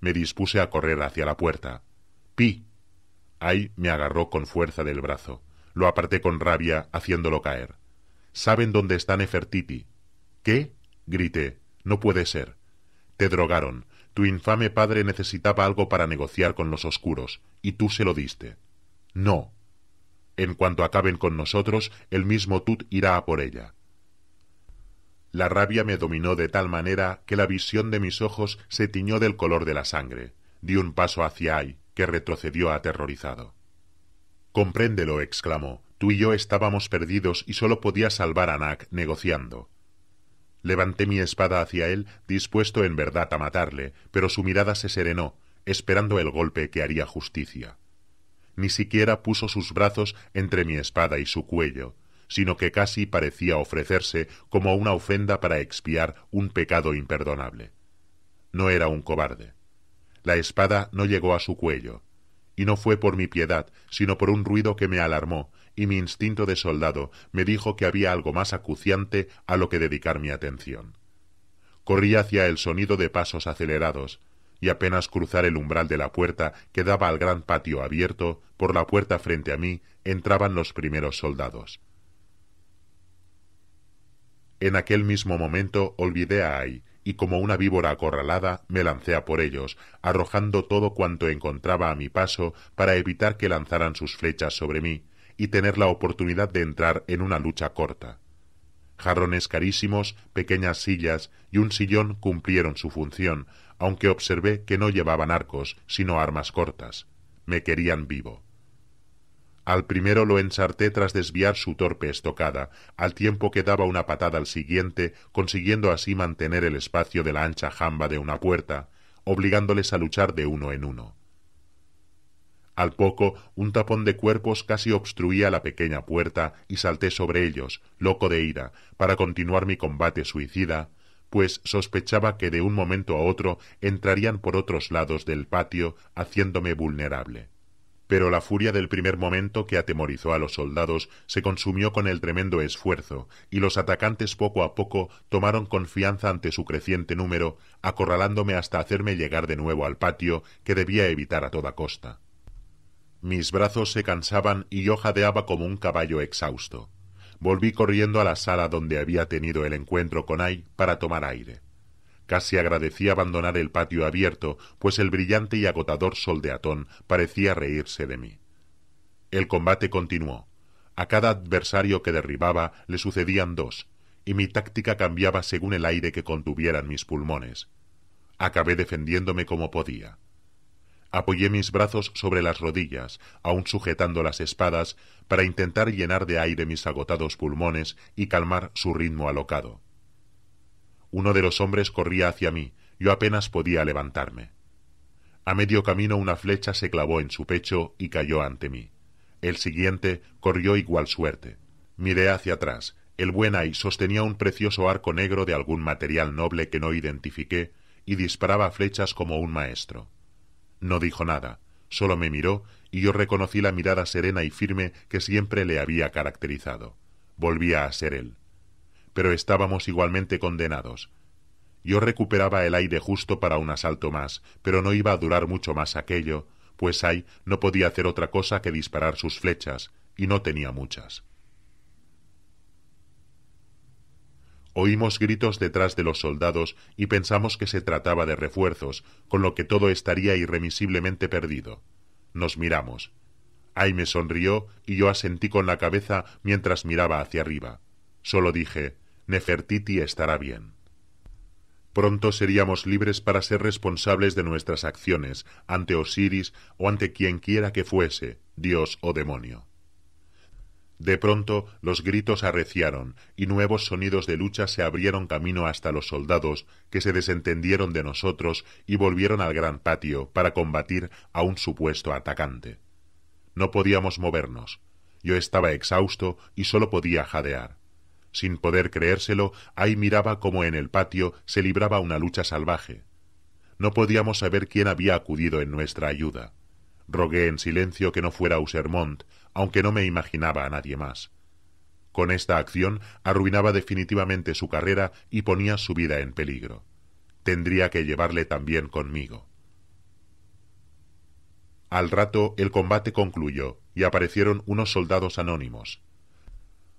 Me dispuse a correr hacia la puerta. Pi. Ay me agarró con fuerza del brazo. Lo aparté con rabia, haciéndolo caer. Saben dónde está Nefertiti. ¿Qué? grité. No puede ser. Te drogaron. Tu infame padre necesitaba algo para negociar con los oscuros, y tú se lo diste. No. En cuanto acaben con nosotros, el mismo Tut irá a por ella. La rabia me dominó de tal manera que la visión de mis ojos se tiñó del color de la sangre. Di un paso hacia Ay, que retrocedió aterrorizado. Compréndelo, exclamó. Tú y yo estábamos perdidos y solo podía salvar a Nak negociando. Levanté mi espada hacia él, dispuesto en verdad a matarle, pero su mirada se serenó, esperando el golpe que haría justicia. Ni siquiera puso sus brazos entre mi espada y su cuello, sino que casi parecía ofrecerse como una ofrenda para expiar un pecado imperdonable. No era un cobarde. La espada no llegó a su cuello, y no fue por mi piedad, sino por un ruido que me alarmó, y mi instinto de soldado me dijo que había algo más acuciante a lo que dedicar mi atención. Corrí hacia el sonido de pasos acelerados, y apenas cruzar el umbral de la puerta que daba al gran patio abierto, por la puerta frente a mí entraban los primeros soldados. En aquel mismo momento olvidé a Ai, y como una víbora acorralada me lancé a por ellos, arrojando todo cuanto encontraba a mi paso para evitar que lanzaran sus flechas sobre mí y tener la oportunidad de entrar en una lucha corta. Jarrones carísimos, pequeñas sillas y un sillón cumplieron su función, aunque observé que no llevaban arcos, sino armas cortas. Me querían vivo. Al primero lo ensarté tras desviar su torpe estocada, al tiempo que daba una patada al siguiente, consiguiendo así mantener el espacio de la ancha jamba de una puerta, obligándoles a luchar de uno en uno. Al poco, un tapón de cuerpos casi obstruía la pequeña puerta y salté sobre ellos, loco de ira, para continuar mi combate suicida, pues sospechaba que de un momento a otro entrarían por otros lados del patio, haciéndome vulnerable pero la furia del primer momento que atemorizó a los soldados se consumió con el tremendo esfuerzo, y los atacantes poco a poco tomaron confianza ante su creciente número, acorralándome hasta hacerme llegar de nuevo al patio, que debía evitar a toda costa. Mis brazos se cansaban y yo jadeaba como un caballo exhausto. Volví corriendo a la sala donde había tenido el encuentro con Ay para tomar aire. Casi agradecía abandonar el patio abierto, pues el brillante y agotador sol de Atón parecía reírse de mí. El combate continuó. A cada adversario que derribaba le sucedían dos, y mi táctica cambiaba según el aire que contuvieran mis pulmones. Acabé defendiéndome como podía. Apoyé mis brazos sobre las rodillas, aún sujetando las espadas, para intentar llenar de aire mis agotados pulmones y calmar su ritmo alocado. Uno de los hombres corría hacia mí, yo apenas podía levantarme. A medio camino una flecha se clavó en su pecho y cayó ante mí. El siguiente corrió igual suerte. Miré hacia atrás. El buen Ay sostenía un precioso arco negro de algún material noble que no identifiqué y disparaba flechas como un maestro. No dijo nada, solo me miró y yo reconocí la mirada serena y firme que siempre le había caracterizado. Volvía a ser él pero estábamos igualmente condenados. Yo recuperaba el aire justo para un asalto más, pero no iba a durar mucho más aquello, pues Ay no podía hacer otra cosa que disparar sus flechas, y no tenía muchas. Oímos gritos detrás de los soldados y pensamos que se trataba de refuerzos, con lo que todo estaría irremisiblemente perdido. Nos miramos. Ay me sonrió y yo asentí con la cabeza mientras miraba hacia arriba. Solo dije Nefertiti estará bien. Pronto seríamos libres para ser responsables de nuestras acciones ante Osiris o ante quien quiera que fuese, dios o demonio. De pronto los gritos arreciaron y nuevos sonidos de lucha se abrieron camino hasta los soldados, que se desentendieron de nosotros y volvieron al gran patio para combatir a un supuesto atacante. No podíamos movernos. Yo estaba exhausto y solo podía jadear sin poder creérselo, ahí miraba como en el patio se libraba una lucha salvaje. No podíamos saber quién había acudido en nuestra ayuda. Rogué en silencio que no fuera Usermont, aunque no me imaginaba a nadie más. Con esta acción arruinaba definitivamente su carrera y ponía su vida en peligro. Tendría que llevarle también conmigo. Al rato el combate concluyó y aparecieron unos soldados anónimos,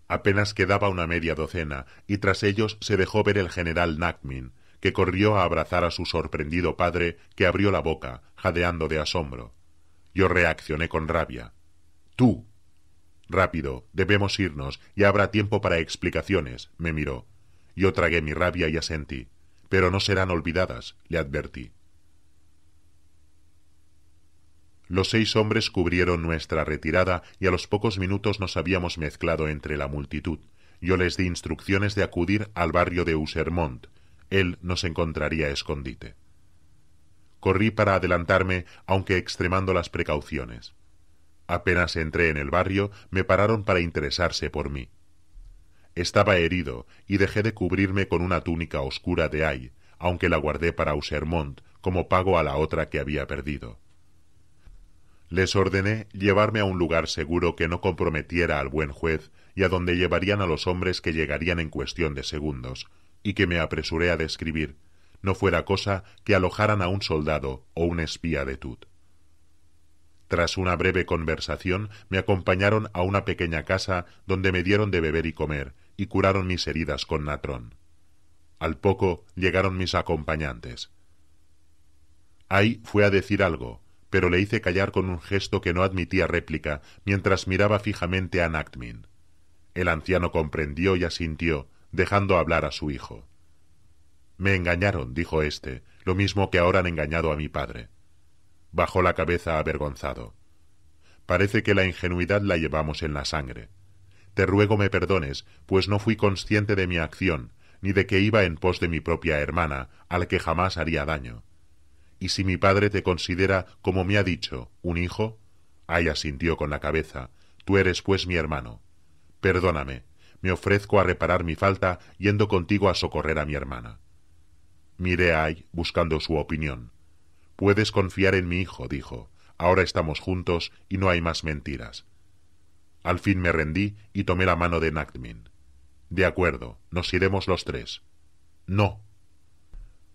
Apenas quedaba una media docena, y tras ellos se dejó ver el general Nakmin, que corrió a abrazar a su sorprendido padre, que abrió la boca, jadeando de asombro. Yo reaccioné con rabia. Tú. Rápido, debemos irnos, y habrá tiempo para explicaciones, me miró. Yo tragué mi rabia y asentí. Pero no serán olvidadas, le advertí. Los seis hombres cubrieron nuestra retirada y a los pocos minutos nos habíamos mezclado entre la multitud. Yo les di instrucciones de acudir al barrio de Usermont. Él nos encontraría escondite. Corrí para adelantarme, aunque extremando las precauciones. Apenas entré en el barrio, me pararon para interesarse por mí. Estaba herido y dejé de cubrirme con una túnica oscura de ay, aunque la guardé para Usermont como pago a la otra que había perdido. Les ordené llevarme a un lugar seguro que no comprometiera al buen juez y a donde llevarían a los hombres que llegarían en cuestión de segundos, y que me apresuré a describir, no fuera cosa que alojaran a un soldado o un espía de Tut. Tras una breve conversación me acompañaron a una pequeña casa donde me dieron de beber y comer, y curaron mis heridas con natrón. Al poco llegaron mis acompañantes. Ahí fue a decir algo, pero le hice callar con un gesto que no admitía réplica, mientras miraba fijamente a Nactmin. El anciano comprendió y asintió, dejando hablar a su hijo. Me engañaron, dijo éste, lo mismo que ahora han engañado a mi padre. Bajó la cabeza avergonzado. Parece que la ingenuidad la llevamos en la sangre. Te ruego me perdones, pues no fui consciente de mi acción, ni de que iba en pos de mi propia hermana, al que jamás haría daño y si mi padre te considera, como me ha dicho, un hijo? Ay, asintió con la cabeza. Tú eres, pues, mi hermano. Perdóname. Me ofrezco a reparar mi falta yendo contigo a socorrer a mi hermana. Miré a Ay, buscando su opinión. Puedes confiar en mi hijo, dijo. Ahora estamos juntos y no hay más mentiras. Al fin me rendí y tomé la mano de Nactmin. De acuerdo, nos iremos los tres. No.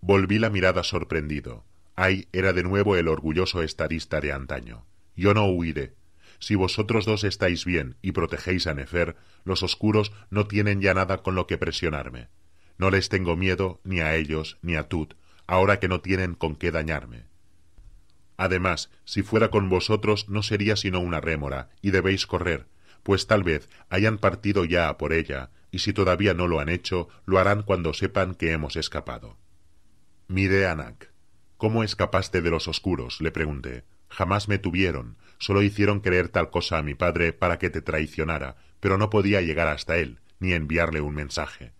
Volví la mirada sorprendido. Ay era de nuevo el orgulloso estadista de antaño. Yo no huiré. Si vosotros dos estáis bien y protegéis a Nefer, los oscuros no tienen ya nada con lo que presionarme. No les tengo miedo ni a ellos ni a Tut, ahora que no tienen con qué dañarme. Además, si fuera con vosotros no sería sino una rémora, y debéis correr, pues tal vez hayan partido ya por ella, y si todavía no lo han hecho, lo harán cuando sepan que hemos escapado. Mire Anak. ¿Cómo escapaste de los oscuros? le pregunté. Jamás me tuvieron, solo hicieron creer tal cosa a mi padre para que te traicionara, pero no podía llegar hasta él, ni enviarle un mensaje.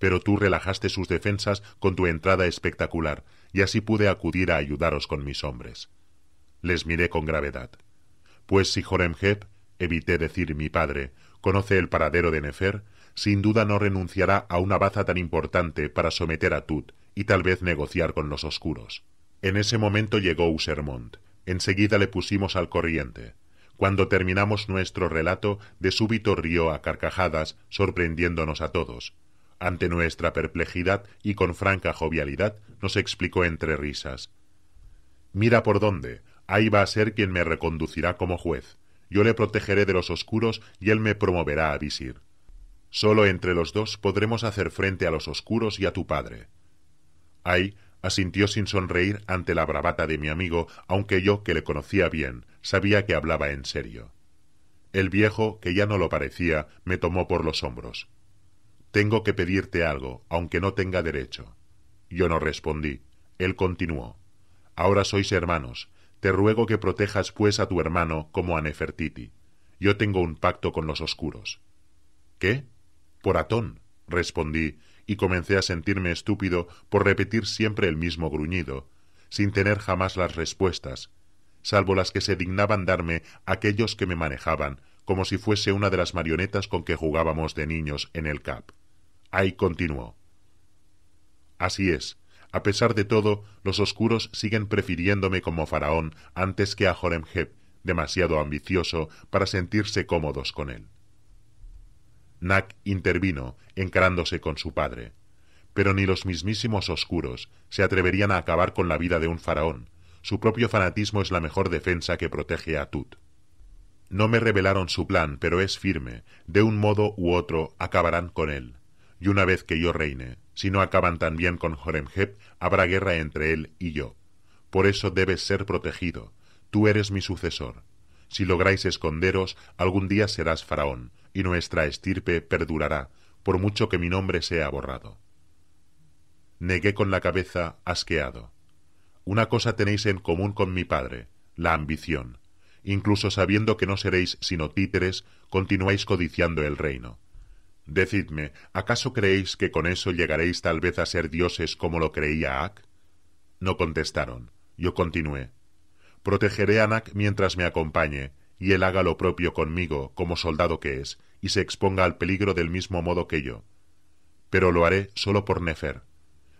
Pero tú relajaste sus defensas con tu entrada espectacular, y así pude acudir a ayudaros con mis hombres. Les miré con gravedad. Pues si Joremheb, evité decir mi padre, conoce el paradero de Nefer, sin duda no renunciará a una baza tan importante para someter a Tut y tal vez negociar con los oscuros. En ese momento llegó Usermont. Enseguida le pusimos al corriente. Cuando terminamos nuestro relato, de súbito rió a carcajadas, sorprendiéndonos a todos. Ante nuestra perplejidad y con franca jovialidad, nos explicó entre risas. Mira por dónde. Ahí va a ser quien me reconducirá como juez. Yo le protegeré de los oscuros y él me promoverá a visir. Solo entre los dos podremos hacer frente a los oscuros y a tu padre. Ahí." Asintió sin sonreír ante la bravata de mi amigo, aunque yo, que le conocía bien, sabía que hablaba en serio. El viejo, que ya no lo parecía, me tomó por los hombros. Tengo que pedirte algo, aunque no tenga derecho. Yo no respondí. Él continuó. Ahora sois hermanos. Te ruego que protejas pues a tu hermano como a Nefertiti. Yo tengo un pacto con los oscuros. ¿Qué? Por Atón, respondí, y comencé a sentirme estúpido por repetir siempre el mismo gruñido, sin tener jamás las respuestas, salvo las que se dignaban darme aquellos que me manejaban, como si fuese una de las marionetas con que jugábamos de niños en el CAP. Ahí continuó. Así es, a pesar de todo, los oscuros siguen prefiriéndome como faraón antes que a Joremheb, demasiado ambicioso para sentirse cómodos con él. Nak intervino, encarándose con su padre. Pero ni los mismísimos oscuros se atreverían a acabar con la vida de un faraón. Su propio fanatismo es la mejor defensa que protege a Tut. No me revelaron su plan, pero es firme. De un modo u otro acabarán con él. Y una vez que yo reine, si no acaban también con Horemheb, habrá guerra entre él y yo. Por eso debes ser protegido. Tú eres mi sucesor. Si lográis esconderos, algún día serás faraón, y nuestra estirpe perdurará, por mucho que mi nombre sea borrado. Negué con la cabeza, asqueado. Una cosa tenéis en común con mi padre, la ambición. Incluso sabiendo que no seréis sino títeres, continuáis codiciando el reino. Decidme, ¿acaso creéis que con eso llegaréis tal vez a ser dioses como lo creía Ak? No contestaron. Yo continué. Protegeré a Nak mientras me acompañe, y él haga lo propio conmigo, como soldado que es, y se exponga al peligro del mismo modo que yo. Pero lo haré solo por Nefer.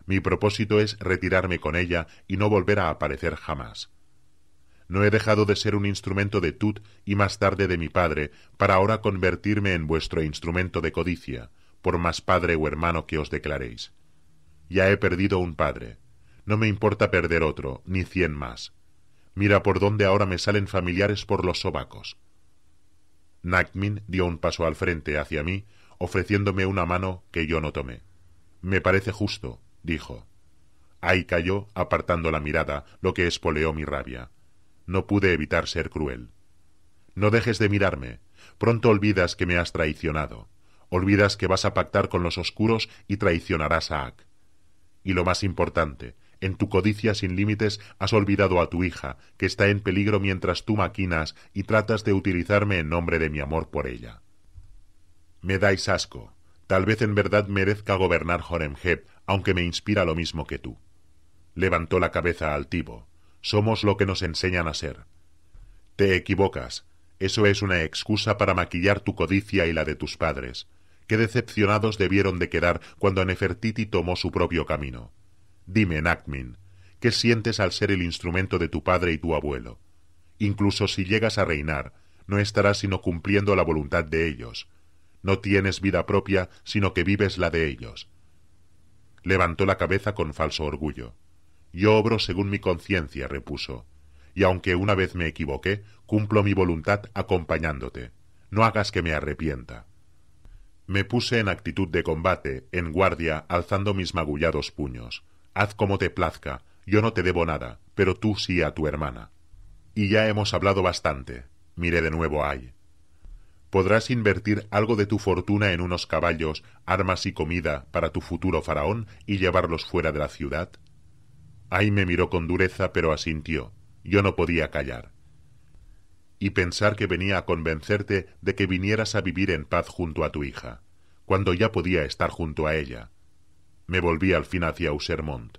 Mi propósito es retirarme con ella y no volver a aparecer jamás. No he dejado de ser un instrumento de Tut y más tarde de mi padre, para ahora convertirme en vuestro instrumento de codicia, por más padre o hermano que os declaréis. Ya he perdido un padre. No me importa perder otro, ni cien más. Mira por dónde ahora me salen familiares por los sobacos. Nakmin dio un paso al frente hacia mí, ofreciéndome una mano que yo no tomé. Me parece justo, dijo. Ahí cayó, apartando la mirada, lo que espoleó mi rabia. No pude evitar ser cruel. No dejes de mirarme. Pronto olvidas que me has traicionado. Olvidas que vas a pactar con los oscuros y traicionarás a Ak. Y lo más importante, en tu codicia sin límites has olvidado a tu hija, que está en peligro mientras tú maquinas y tratas de utilizarme en nombre de mi amor por ella. Me dais asco. Tal vez en verdad merezca gobernar Horemheb, aunque me inspira lo mismo que tú. Levantó la cabeza altivo. Somos lo que nos enseñan a ser. Te equivocas. Eso es una excusa para maquillar tu codicia y la de tus padres. Qué decepcionados debieron de quedar cuando Nefertiti tomó su propio camino. Dime, Nakmin, ¿qué sientes al ser el instrumento de tu padre y tu abuelo? Incluso si llegas a reinar, no estarás sino cumpliendo la voluntad de ellos. No tienes vida propia, sino que vives la de ellos. Levantó la cabeza con falso orgullo. Yo obro según mi conciencia, repuso, y aunque una vez me equivoqué, cumplo mi voluntad acompañándote. No hagas que me arrepienta. Me puse en actitud de combate, en guardia, alzando mis magullados puños haz como te plazca, yo no te debo nada, pero tú sí a tu hermana. Y ya hemos hablado bastante, miré de nuevo a Ay. Podrás invertir algo de tu fortuna en unos caballos, armas y comida para tu futuro faraón y llevarlos fuera de la ciudad. Ay me miró con dureza, pero asintió. Yo no podía callar. Y pensar que venía a convencerte de que vinieras a vivir en paz junto a tu hija, cuando ya podía estar junto a ella, me volví al fin hacia Usermont.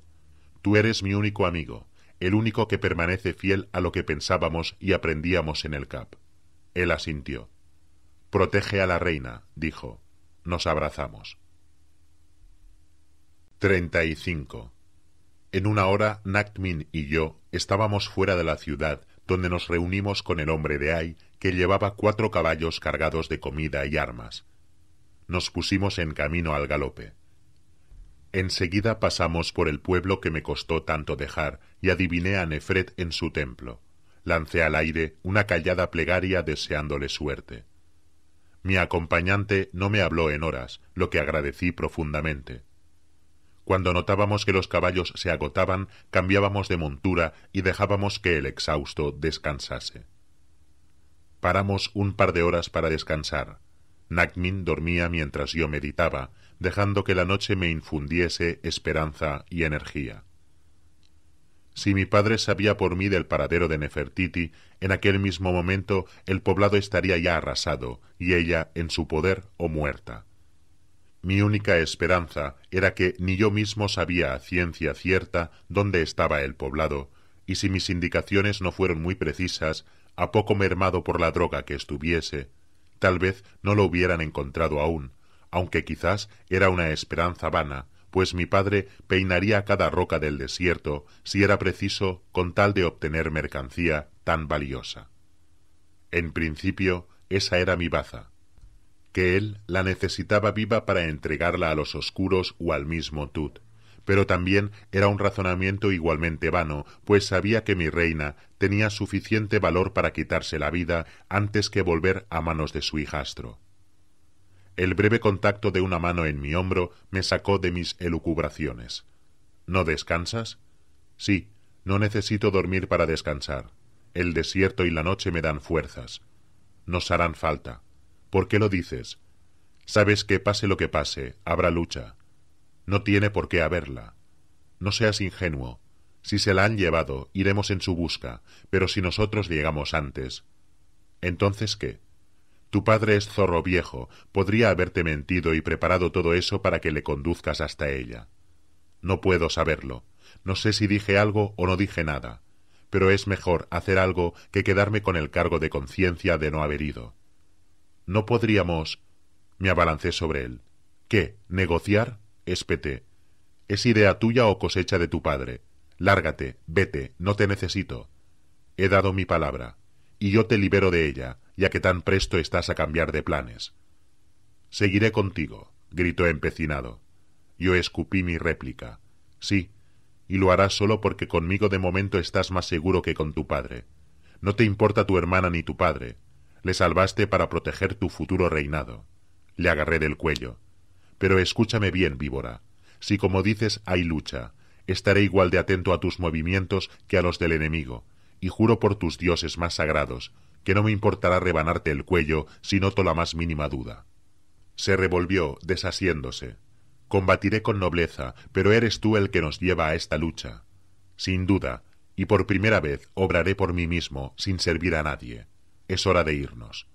Tú eres mi único amigo, el único que permanece fiel a lo que pensábamos y aprendíamos en el CAP. Él asintió. Protege a la reina, dijo. Nos abrazamos. 35. En una hora, Naktmin y yo estábamos fuera de la ciudad, donde nos reunimos con el hombre de Ai, que llevaba cuatro caballos cargados de comida y armas. Nos pusimos en camino al galope. Enseguida pasamos por el pueblo que me costó tanto dejar, y adiviné a Nefret en su templo. Lancé al aire una callada plegaria deseándole suerte. Mi acompañante no me habló en horas, lo que agradecí profundamente. Cuando notábamos que los caballos se agotaban, cambiábamos de montura y dejábamos que el exhausto descansase. Paramos un par de horas para descansar. Nakmin dormía mientras yo meditaba, dejando que la noche me infundiese esperanza y energía. Si mi padre sabía por mí del paradero de Nefertiti, en aquel mismo momento el poblado estaría ya arrasado y ella en su poder o muerta. Mi única esperanza era que ni yo mismo sabía a ciencia cierta dónde estaba el poblado, y si mis indicaciones no fueron muy precisas, a poco mermado por la droga que estuviese, tal vez no lo hubieran encontrado aún, aunque quizás era una esperanza vana, pues mi padre peinaría cada roca del desierto, si era preciso, con tal de obtener mercancía tan valiosa. En principio, esa era mi baza, que él la necesitaba viva para entregarla a los oscuros o al mismo Tut. Pero también era un razonamiento igualmente vano, pues sabía que mi reina tenía suficiente valor para quitarse la vida antes que volver a manos de su hijastro. El breve contacto de una mano en mi hombro me sacó de mis elucubraciones. ¿No descansas? Sí, no necesito dormir para descansar. El desierto y la noche me dan fuerzas. Nos harán falta. ¿Por qué lo dices? Sabes que pase lo que pase, habrá lucha. No tiene por qué haberla. No seas ingenuo. Si se la han llevado, iremos en su busca, pero si nosotros llegamos antes. Entonces, ¿qué? Tu padre es zorro viejo, podría haberte mentido y preparado todo eso para que le conduzcas hasta ella. No puedo saberlo. No sé si dije algo o no dije nada, pero es mejor hacer algo que quedarme con el cargo de conciencia de no haber ido. No podríamos. Me abalancé sobre él. ¿Qué? ¿Negociar? Espeté. Es idea tuya o cosecha de tu padre. Lárgate, vete, no te necesito. He dado mi palabra, y yo te libero de ella, ya que tan presto estás a cambiar de planes. Seguiré contigo, gritó empecinado. Yo escupí mi réplica. Sí, y lo harás solo porque conmigo de momento estás más seguro que con tu padre. No te importa tu hermana ni tu padre. Le salvaste para proteger tu futuro reinado. Le agarré del cuello. Pero escúchame bien, víbora. Si como dices hay lucha, estaré igual de atento a tus movimientos que a los del enemigo, y juro por tus dioses más sagrados que no me importará rebanarte el cuello si noto la más mínima duda. Se revolvió, desasiéndose. Combatiré con nobleza, pero eres tú el que nos lleva a esta lucha. Sin duda, y por primera vez obraré por mí mismo, sin servir a nadie. Es hora de irnos.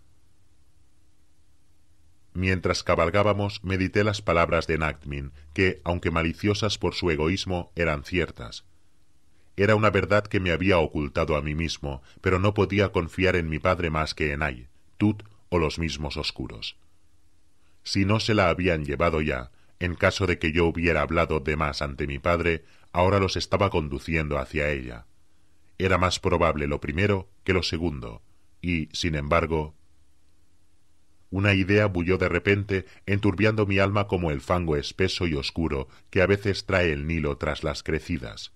Mientras cabalgábamos, medité las palabras de Nactmin, que, aunque maliciosas por su egoísmo, eran ciertas. Era una verdad que me había ocultado a mí mismo, pero no podía confiar en mi padre más que en Ay, Tut o los mismos oscuros. Si no se la habían llevado ya, en caso de que yo hubiera hablado de más ante mi padre, ahora los estaba conduciendo hacia ella. Era más probable lo primero que lo segundo, y, sin embargo, una idea bulló de repente, enturbiando mi alma como el fango espeso y oscuro que a veces trae el Nilo tras las crecidas.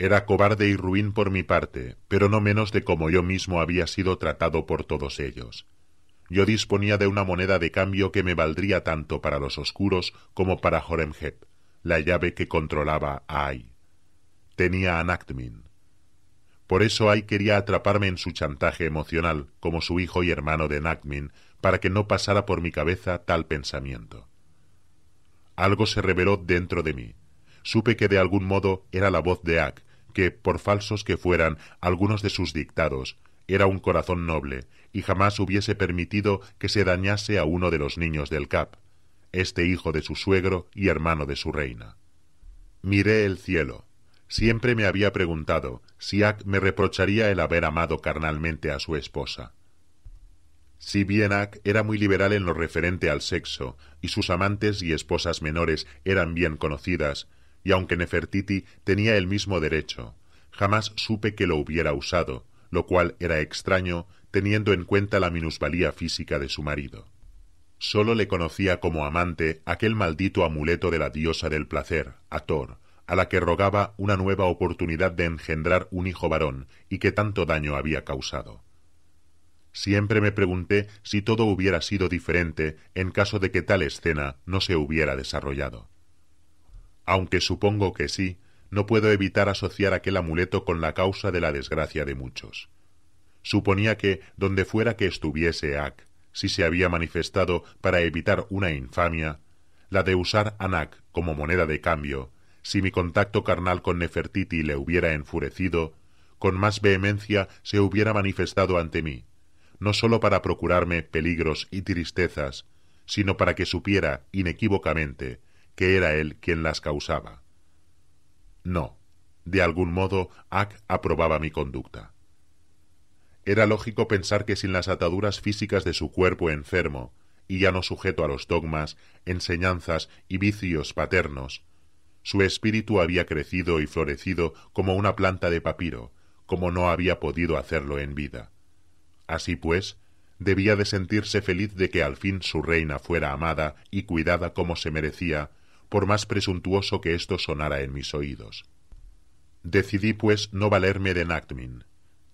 Era cobarde y ruin por mi parte, pero no menos de como yo mismo había sido tratado por todos ellos. Yo disponía de una moneda de cambio que me valdría tanto para los oscuros como para Horemheb, la llave que controlaba a Ai. Tenía a Nactmin. Por eso Ai quería atraparme en su chantaje emocional, como su hijo y hermano de Nactmin, para que no pasara por mi cabeza tal pensamiento. Algo se reveló dentro de mí. Supe que de algún modo era la voz de Ak, que, por falsos que fueran algunos de sus dictados, era un corazón noble, y jamás hubiese permitido que se dañase a uno de los niños del Cap, este hijo de su suegro y hermano de su reina. Miré el cielo. Siempre me había preguntado si Ak me reprocharía el haber amado carnalmente a su esposa. Si bien Ak era muy liberal en lo referente al sexo, y sus amantes y esposas menores eran bien conocidas, y aunque Nefertiti tenía el mismo derecho, jamás supe que lo hubiera usado, lo cual era extraño teniendo en cuenta la minusvalía física de su marido. Solo le conocía como amante aquel maldito amuleto de la diosa del placer, Ator, a la que rogaba una nueva oportunidad de engendrar un hijo varón y que tanto daño había causado. Siempre me pregunté si todo hubiera sido diferente en caso de que tal escena no se hubiera desarrollado aunque supongo que sí, no puedo evitar asociar aquel amuleto con la causa de la desgracia de muchos. Suponía que, donde fuera que estuviese Ak, si se había manifestado para evitar una infamia, la de usar Anak como moneda de cambio, si mi contacto carnal con Nefertiti le hubiera enfurecido, con más vehemencia se hubiera manifestado ante mí, no sólo para procurarme peligros y tristezas, sino para que supiera inequívocamente que era él quien las causaba. No, de algún modo, Ack aprobaba mi conducta. Era lógico pensar que sin las ataduras físicas de su cuerpo enfermo, y ya no sujeto a los dogmas, enseñanzas y vicios paternos, su espíritu había crecido y florecido como una planta de papiro, como no había podido hacerlo en vida. Así pues, debía de sentirse feliz de que al fin su reina fuera amada y cuidada como se merecía, por más presuntuoso que esto sonara en mis oídos. Decidí, pues, no valerme de Nactmin.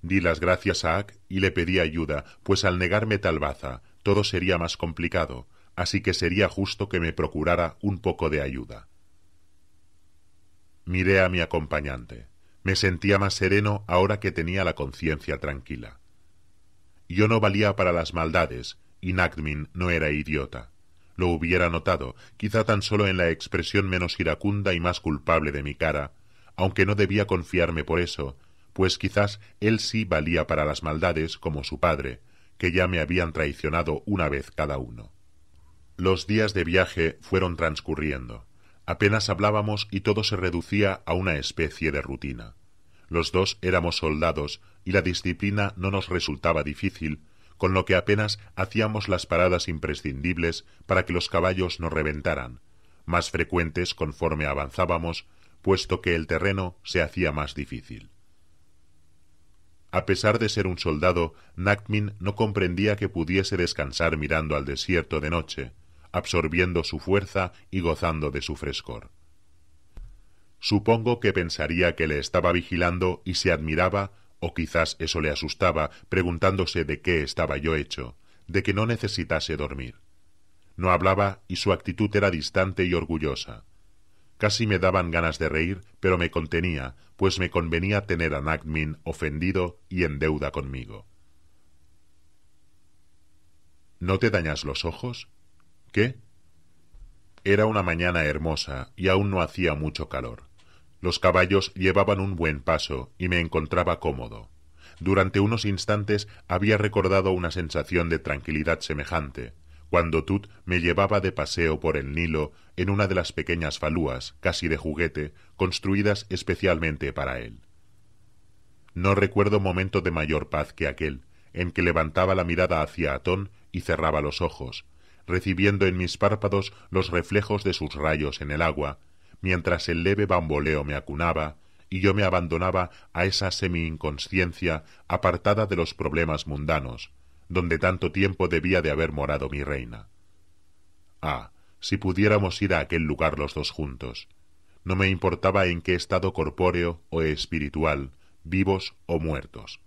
Di las gracias a Ak y le pedí ayuda, pues al negarme tal baza, todo sería más complicado, así que sería justo que me procurara un poco de ayuda. Miré a mi acompañante. Me sentía más sereno ahora que tenía la conciencia tranquila. Yo no valía para las maldades, y Nactmin no era idiota. Lo hubiera notado, quizá tan solo en la expresión menos iracunda y más culpable de mi cara, aunque no debía confiarme por eso, pues quizás él sí valía para las maldades como su padre, que ya me habían traicionado una vez cada uno. Los días de viaje fueron transcurriendo. Apenas hablábamos y todo se reducía a una especie de rutina. Los dos éramos soldados y la disciplina no nos resultaba difícil, con lo que apenas hacíamos las paradas imprescindibles para que los caballos no reventaran, más frecuentes conforme avanzábamos, puesto que el terreno se hacía más difícil. A pesar de ser un soldado, Nakmin no comprendía que pudiese descansar mirando al desierto de noche, absorbiendo su fuerza y gozando de su frescor. Supongo que pensaría que le estaba vigilando y se admiraba o quizás eso le asustaba, preguntándose de qué estaba yo hecho, de que no necesitase dormir. No hablaba y su actitud era distante y orgullosa. Casi me daban ganas de reír, pero me contenía, pues me convenía tener a Nagmin ofendido y en deuda conmigo. ¿No te dañas los ojos? ¿Qué? Era una mañana hermosa y aún no hacía mucho calor. Los caballos llevaban un buen paso y me encontraba cómodo. Durante unos instantes había recordado una sensación de tranquilidad semejante, cuando Tut me llevaba de paseo por el Nilo en una de las pequeñas falúas, casi de juguete, construidas especialmente para él. No recuerdo momento de mayor paz que aquel, en que levantaba la mirada hacia Atón y cerraba los ojos, recibiendo en mis párpados los reflejos de sus rayos en el agua, mientras el leve bamboleo me acunaba y yo me abandonaba a esa semi-inconsciencia apartada de los problemas mundanos, donde tanto tiempo debía de haber morado mi reina. Ah, si pudiéramos ir a aquel lugar los dos juntos. No me importaba en qué estado corpóreo o espiritual, vivos o muertos.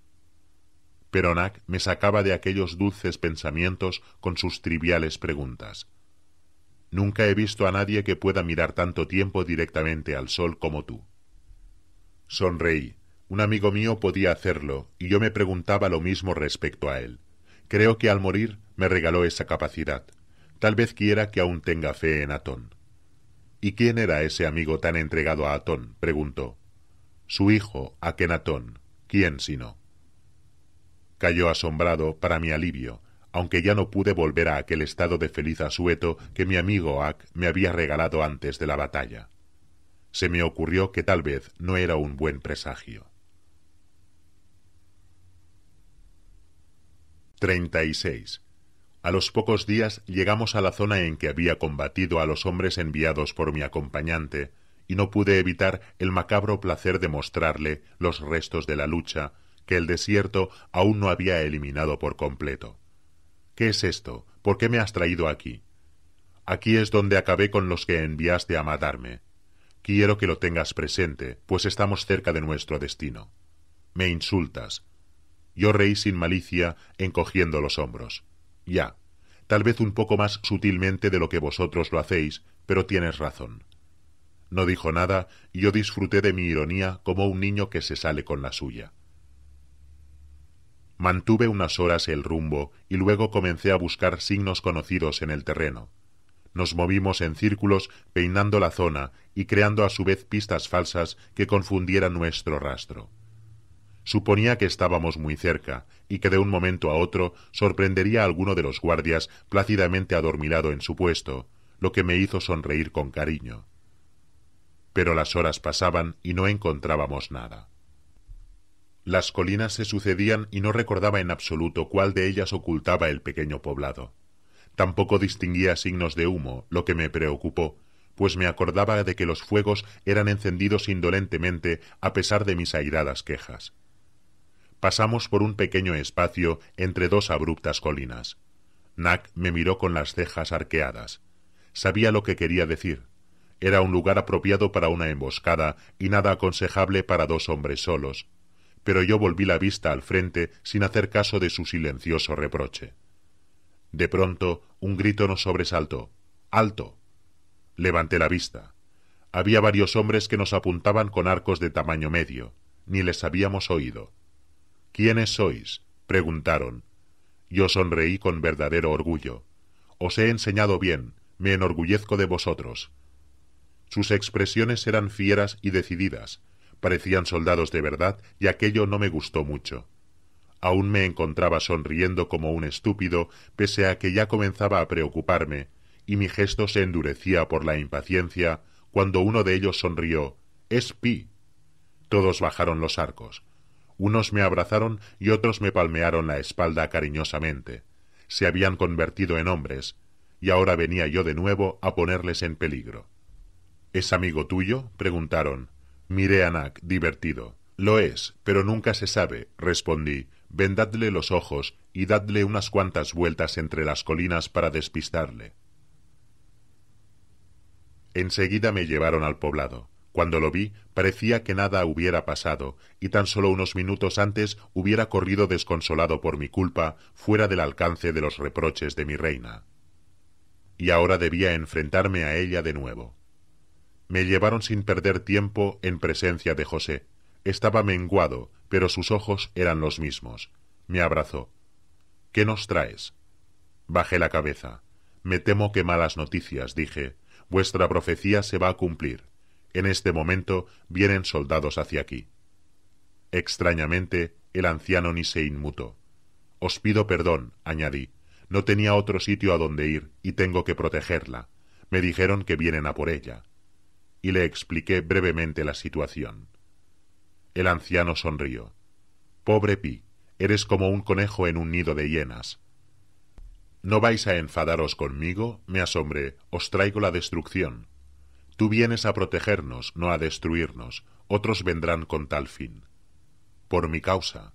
Nac me sacaba de aquellos dulces pensamientos con sus triviales preguntas. Nunca he visto a nadie que pueda mirar tanto tiempo directamente al sol como tú. Sonreí. Un amigo mío podía hacerlo, y yo me preguntaba lo mismo respecto a él. Creo que al morir me regaló esa capacidad. Tal vez quiera que aún tenga fe en Atón. ¿Y quién era ese amigo tan entregado a Atón? preguntó. Su hijo, Akenatón. ¿Quién sino? Cayó asombrado para mi alivio, aunque ya no pude volver a aquel estado de feliz asueto que mi amigo Ack me había regalado antes de la batalla. Se me ocurrió que tal vez no era un buen presagio. 36. A los pocos días llegamos a la zona en que había combatido a los hombres enviados por mi acompañante, y no pude evitar el macabro placer de mostrarle los restos de la lucha que el desierto aún no había eliminado por completo. ¿Qué es esto? ¿Por qué me has traído aquí? Aquí es donde acabé con los que enviaste a matarme. Quiero que lo tengas presente, pues estamos cerca de nuestro destino. Me insultas. Yo reí sin malicia, encogiendo los hombros. Ya, tal vez un poco más sutilmente de lo que vosotros lo hacéis, pero tienes razón. No dijo nada, y yo disfruté de mi ironía como un niño que se sale con la suya. Mantuve unas horas el rumbo y luego comencé a buscar signos conocidos en el terreno. Nos movimos en círculos peinando la zona y creando a su vez pistas falsas que confundieran nuestro rastro. Suponía que estábamos muy cerca y que de un momento a otro sorprendería a alguno de los guardias plácidamente adormilado en su puesto, lo que me hizo sonreír con cariño. Pero las horas pasaban y no encontrábamos nada. Las colinas se sucedían y no recordaba en absoluto cuál de ellas ocultaba el pequeño poblado. Tampoco distinguía signos de humo, lo que me preocupó, pues me acordaba de que los fuegos eran encendidos indolentemente a pesar de mis airadas quejas. Pasamos por un pequeño espacio entre dos abruptas colinas. Nack me miró con las cejas arqueadas. Sabía lo que quería decir. Era un lugar apropiado para una emboscada y nada aconsejable para dos hombres solos, pero yo volví la vista al frente sin hacer caso de su silencioso reproche. De pronto un grito nos sobresaltó. ¡Alto! Levanté la vista. Había varios hombres que nos apuntaban con arcos de tamaño medio. Ni les habíamos oído. ¿Quiénes sois? preguntaron. Yo sonreí con verdadero orgullo. Os he enseñado bien, me enorgullezco de vosotros. Sus expresiones eran fieras y decididas, Parecían soldados de verdad y aquello no me gustó mucho. Aún me encontraba sonriendo como un estúpido, pese a que ya comenzaba a preocuparme, y mi gesto se endurecía por la impaciencia cuando uno de ellos sonrió. Es Pi. Todos bajaron los arcos. Unos me abrazaron y otros me palmearon la espalda cariñosamente. Se habían convertido en hombres, y ahora venía yo de nuevo a ponerles en peligro. ¿Es amigo tuyo? preguntaron. Miré a Nak, divertido. Lo es, pero nunca se sabe, respondí. Vendadle los ojos y dadle unas cuantas vueltas entre las colinas para despistarle. Enseguida me llevaron al poblado. Cuando lo vi, parecía que nada hubiera pasado, y tan solo unos minutos antes hubiera corrido desconsolado por mi culpa, fuera del alcance de los reproches de mi reina. Y ahora debía enfrentarme a ella de nuevo. Me llevaron sin perder tiempo en presencia de José. Estaba menguado, pero sus ojos eran los mismos. Me abrazó. ¿Qué nos traes? Bajé la cabeza. Me temo que malas noticias, dije. Vuestra profecía se va a cumplir. En este momento vienen soldados hacia aquí. Extrañamente, el anciano ni se inmutó. Os pido perdón, añadí. No tenía otro sitio a donde ir y tengo que protegerla. Me dijeron que vienen a por ella y le expliqué brevemente la situación. El anciano sonrió. Pobre Pi, eres como un conejo en un nido de hienas. No vais a enfadaros conmigo, me asombré, os traigo la destrucción. Tú vienes a protegernos, no a destruirnos, otros vendrán con tal fin. Por mi causa.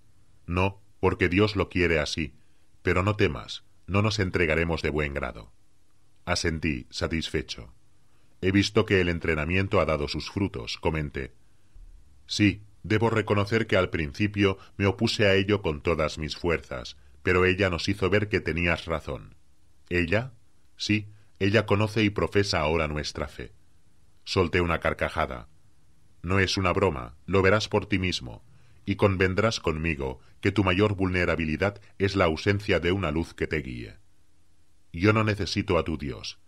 No, porque Dios lo quiere así, pero no temas, no nos entregaremos de buen grado. Asentí, satisfecho. He visto que el entrenamiento ha dado sus frutos, comenté. Sí, debo reconocer que al principio me opuse a ello con todas mis fuerzas, pero ella nos hizo ver que tenías razón. ¿Ella? Sí, ella conoce y profesa ahora nuestra fe. Solté una carcajada. No es una broma, lo verás por ti mismo, y convendrás conmigo que tu mayor vulnerabilidad es la ausencia de una luz que te guíe. Yo no necesito a tu Dios,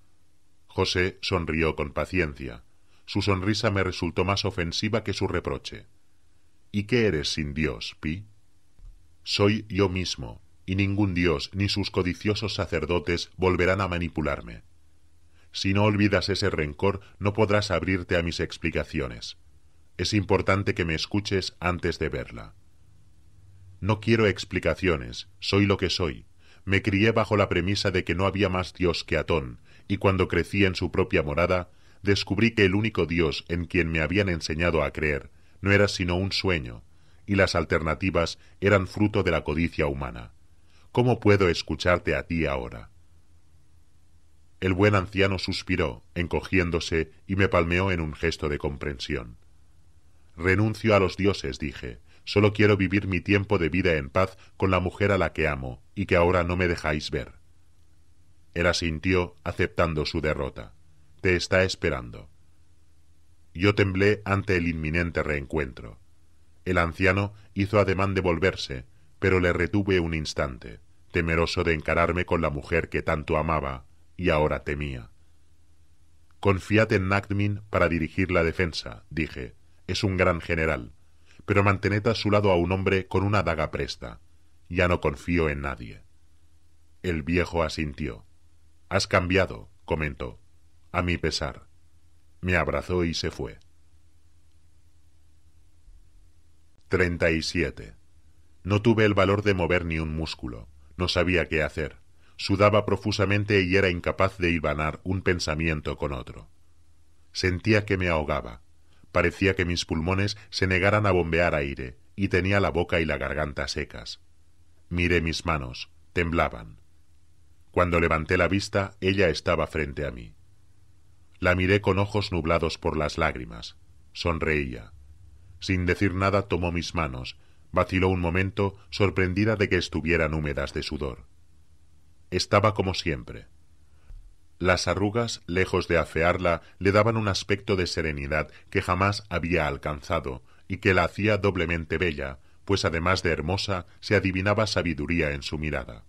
José sonrió con paciencia. Su sonrisa me resultó más ofensiva que su reproche. ¿Y qué eres sin Dios, Pi? Soy yo mismo, y ningún Dios ni sus codiciosos sacerdotes volverán a manipularme. Si no olvidas ese rencor, no podrás abrirte a mis explicaciones. Es importante que me escuches antes de verla. No quiero explicaciones, soy lo que soy. Me crié bajo la premisa de que no había más Dios que Atón, y cuando crecí en su propia morada, descubrí que el único Dios en quien me habían enseñado a creer no era sino un sueño, y las alternativas eran fruto de la codicia humana. ¿Cómo puedo escucharte a ti ahora? El buen anciano suspiró, encogiéndose, y me palmeó en un gesto de comprensión. Renuncio a los dioses, dije, solo quiero vivir mi tiempo de vida en paz con la mujer a la que amo, y que ahora no me dejáis ver. Él asintió, aceptando su derrota. Te está esperando. Yo temblé ante el inminente reencuentro. El anciano hizo ademán de volverse, pero le retuve un instante, temeroso de encararme con la mujer que tanto amaba y ahora temía. Confiad en Nagdmin para dirigir la defensa, dije. Es un gran general, pero mantened a su lado a un hombre con una daga presta. Ya no confío en nadie. El viejo asintió. Has cambiado, comentó, a mi pesar. Me abrazó y se fue. 37. No tuve el valor de mover ni un músculo. No sabía qué hacer. Sudaba profusamente y era incapaz de hilvanar un pensamiento con otro. Sentía que me ahogaba. Parecía que mis pulmones se negaran a bombear aire, y tenía la boca y la garganta secas. Miré mis manos. Temblaban. Cuando levanté la vista, ella estaba frente a mí. La miré con ojos nublados por las lágrimas. Sonreía. Sin decir nada, tomó mis manos, vaciló un momento, sorprendida de que estuvieran húmedas de sudor. Estaba como siempre. Las arrugas, lejos de afearla, le daban un aspecto de serenidad que jamás había alcanzado y que la hacía doblemente bella, pues además de hermosa, se adivinaba sabiduría en su mirada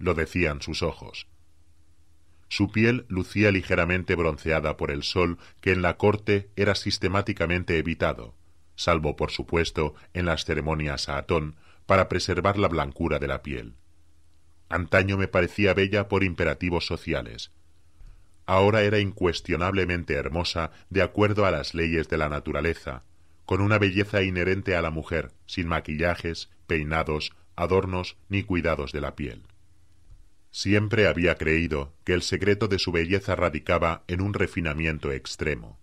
lo decían sus ojos. Su piel lucía ligeramente bronceada por el sol que en la corte era sistemáticamente evitado, salvo por supuesto en las ceremonias a Atón, para preservar la blancura de la piel. Antaño me parecía bella por imperativos sociales. Ahora era incuestionablemente hermosa de acuerdo a las leyes de la naturaleza, con una belleza inherente a la mujer, sin maquillajes, peinados, adornos ni cuidados de la piel. Siempre había creído que el secreto de su belleza radicaba en un refinamiento extremo.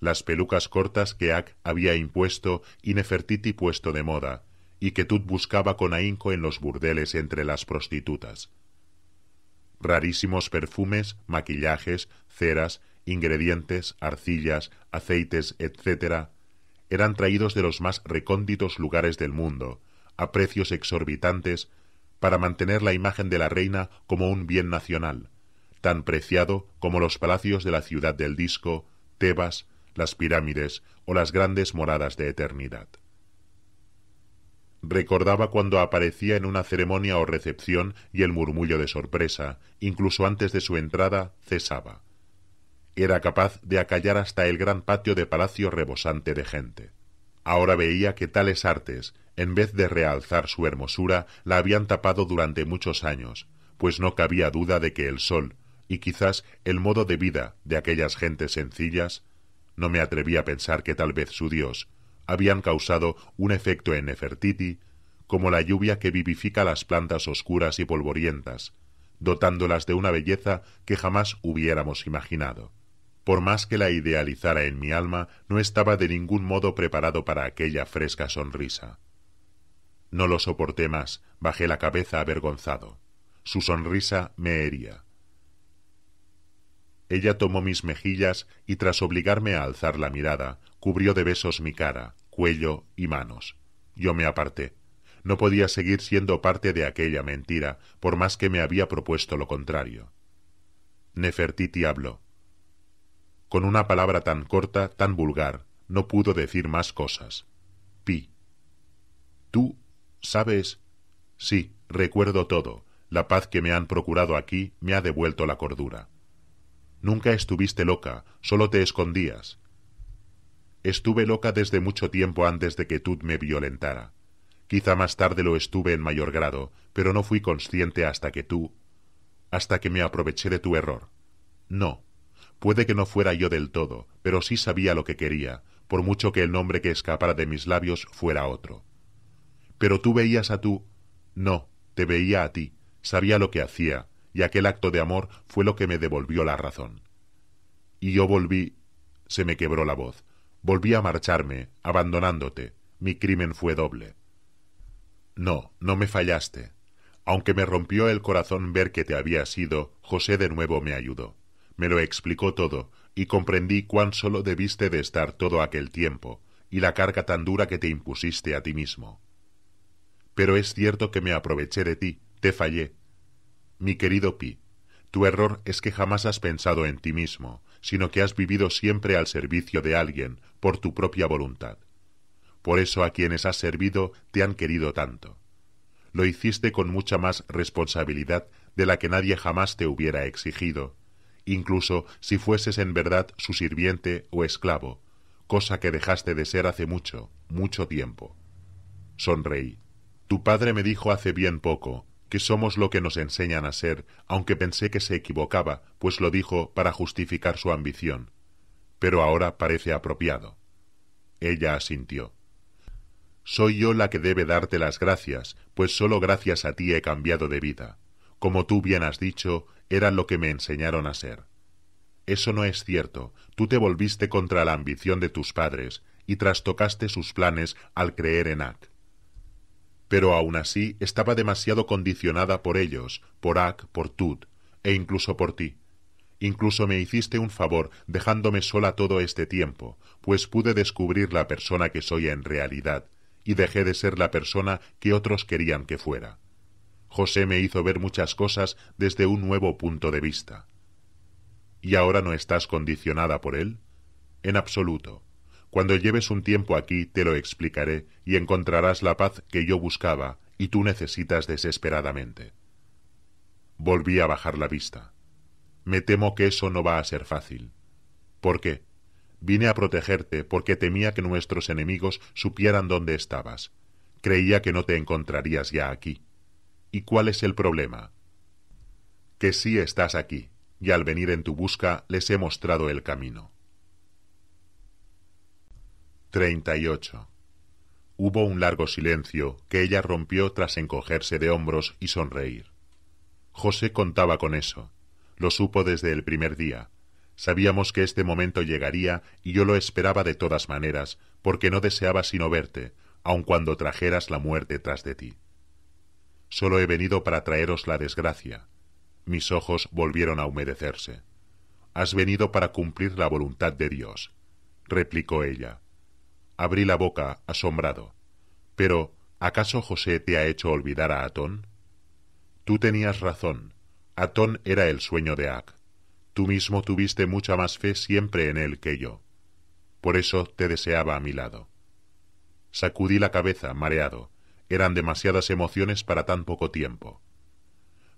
Las pelucas cortas que Ak había impuesto y Nefertiti puesto de moda, y que Tut buscaba con ahínco en los burdeles entre las prostitutas. Rarísimos perfumes, maquillajes, ceras, ingredientes, arcillas, aceites, etc., eran traídos de los más recónditos lugares del mundo, a precios exorbitantes, para mantener la imagen de la reina como un bien nacional, tan preciado como los palacios de la ciudad del disco, Tebas, las pirámides o las grandes moradas de eternidad. Recordaba cuando aparecía en una ceremonia o recepción y el murmullo de sorpresa, incluso antes de su entrada, cesaba. Era capaz de acallar hasta el gran patio de palacio rebosante de gente. Ahora veía que tales artes, en vez de realzar su hermosura, la habían tapado durante muchos años, pues no cabía duda de que el sol, y quizás el modo de vida de aquellas gentes sencillas, no me atrevía a pensar que tal vez su Dios, habían causado un efecto en Nefertiti, como la lluvia que vivifica las plantas oscuras y polvorientas, dotándolas de una belleza que jamás hubiéramos imaginado. Por más que la idealizara en mi alma, no estaba de ningún modo preparado para aquella fresca sonrisa. No lo soporté más, bajé la cabeza avergonzado. Su sonrisa me hería. Ella tomó mis mejillas y tras obligarme a alzar la mirada, cubrió de besos mi cara, cuello y manos. Yo me aparté. No podía seguir siendo parte de aquella mentira, por más que me había propuesto lo contrario. Nefertiti habló. Con una palabra tan corta, tan vulgar, no pudo decir más cosas. Pi. Tú ¿Sabes? Sí, recuerdo todo. La paz que me han procurado aquí me ha devuelto la cordura. Nunca estuviste loca, solo te escondías. Estuve loca desde mucho tiempo antes de que Tut me violentara. Quizá más tarde lo estuve en mayor grado, pero no fui consciente hasta que tú... hasta que me aproveché de tu error. No, puede que no fuera yo del todo, pero sí sabía lo que quería, por mucho que el nombre que escapara de mis labios fuera otro. Pero tú veías a tú. No, te veía a ti, sabía lo que hacía, y aquel acto de amor fue lo que me devolvió la razón. Y yo volví. se me quebró la voz. Volví a marcharme, abandonándote. Mi crimen fue doble. No, no me fallaste. Aunque me rompió el corazón ver que te había sido, José de nuevo me ayudó. Me lo explicó todo, y comprendí cuán solo debiste de estar todo aquel tiempo, y la carga tan dura que te impusiste a ti mismo pero es cierto que me aproveché de ti, te fallé. Mi querido Pi, tu error es que jamás has pensado en ti mismo, sino que has vivido siempre al servicio de alguien, por tu propia voluntad. Por eso a quienes has servido te han querido tanto. Lo hiciste con mucha más responsabilidad de la que nadie jamás te hubiera exigido, incluso si fueses en verdad su sirviente o esclavo, cosa que dejaste de ser hace mucho, mucho tiempo. Sonreí. Tu padre me dijo hace bien poco que somos lo que nos enseñan a ser, aunque pensé que se equivocaba, pues lo dijo para justificar su ambición. Pero ahora parece apropiado. Ella asintió. Soy yo la que debe darte las gracias, pues solo gracias a ti he cambiado de vida. Como tú bien has dicho, era lo que me enseñaron a ser. Eso no es cierto. Tú te volviste contra la ambición de tus padres y trastocaste sus planes al creer en Ak pero aún así estaba demasiado condicionada por ellos, por Ak, por Tut, e incluso por ti. Incluso me hiciste un favor dejándome sola todo este tiempo, pues pude descubrir la persona que soy en realidad, y dejé de ser la persona que otros querían que fuera. José me hizo ver muchas cosas desde un nuevo punto de vista. ¿Y ahora no estás condicionada por él? En absoluto. Cuando lleves un tiempo aquí te lo explicaré y encontrarás la paz que yo buscaba y tú necesitas desesperadamente. Volví a bajar la vista. Me temo que eso no va a ser fácil. ¿Por qué? Vine a protegerte porque temía que nuestros enemigos supieran dónde estabas. Creía que no te encontrarías ya aquí. ¿Y cuál es el problema? Que sí estás aquí, y al venir en tu busca les he mostrado el camino. 38. Hubo un largo silencio que ella rompió tras encogerse de hombros y sonreír. José contaba con eso. Lo supo desde el primer día. Sabíamos que este momento llegaría y yo lo esperaba de todas maneras, porque no deseaba sino verte, aun cuando trajeras la muerte tras de ti. Solo he venido para traeros la desgracia. Mis ojos volvieron a humedecerse. Has venido para cumplir la voluntad de Dios, replicó ella. Abrí la boca, asombrado. Pero, ¿acaso José te ha hecho olvidar a Atón? Tú tenías razón. Atón era el sueño de Ak. Tú mismo tuviste mucha más fe siempre en él que yo. Por eso te deseaba a mi lado. Sacudí la cabeza, mareado. Eran demasiadas emociones para tan poco tiempo.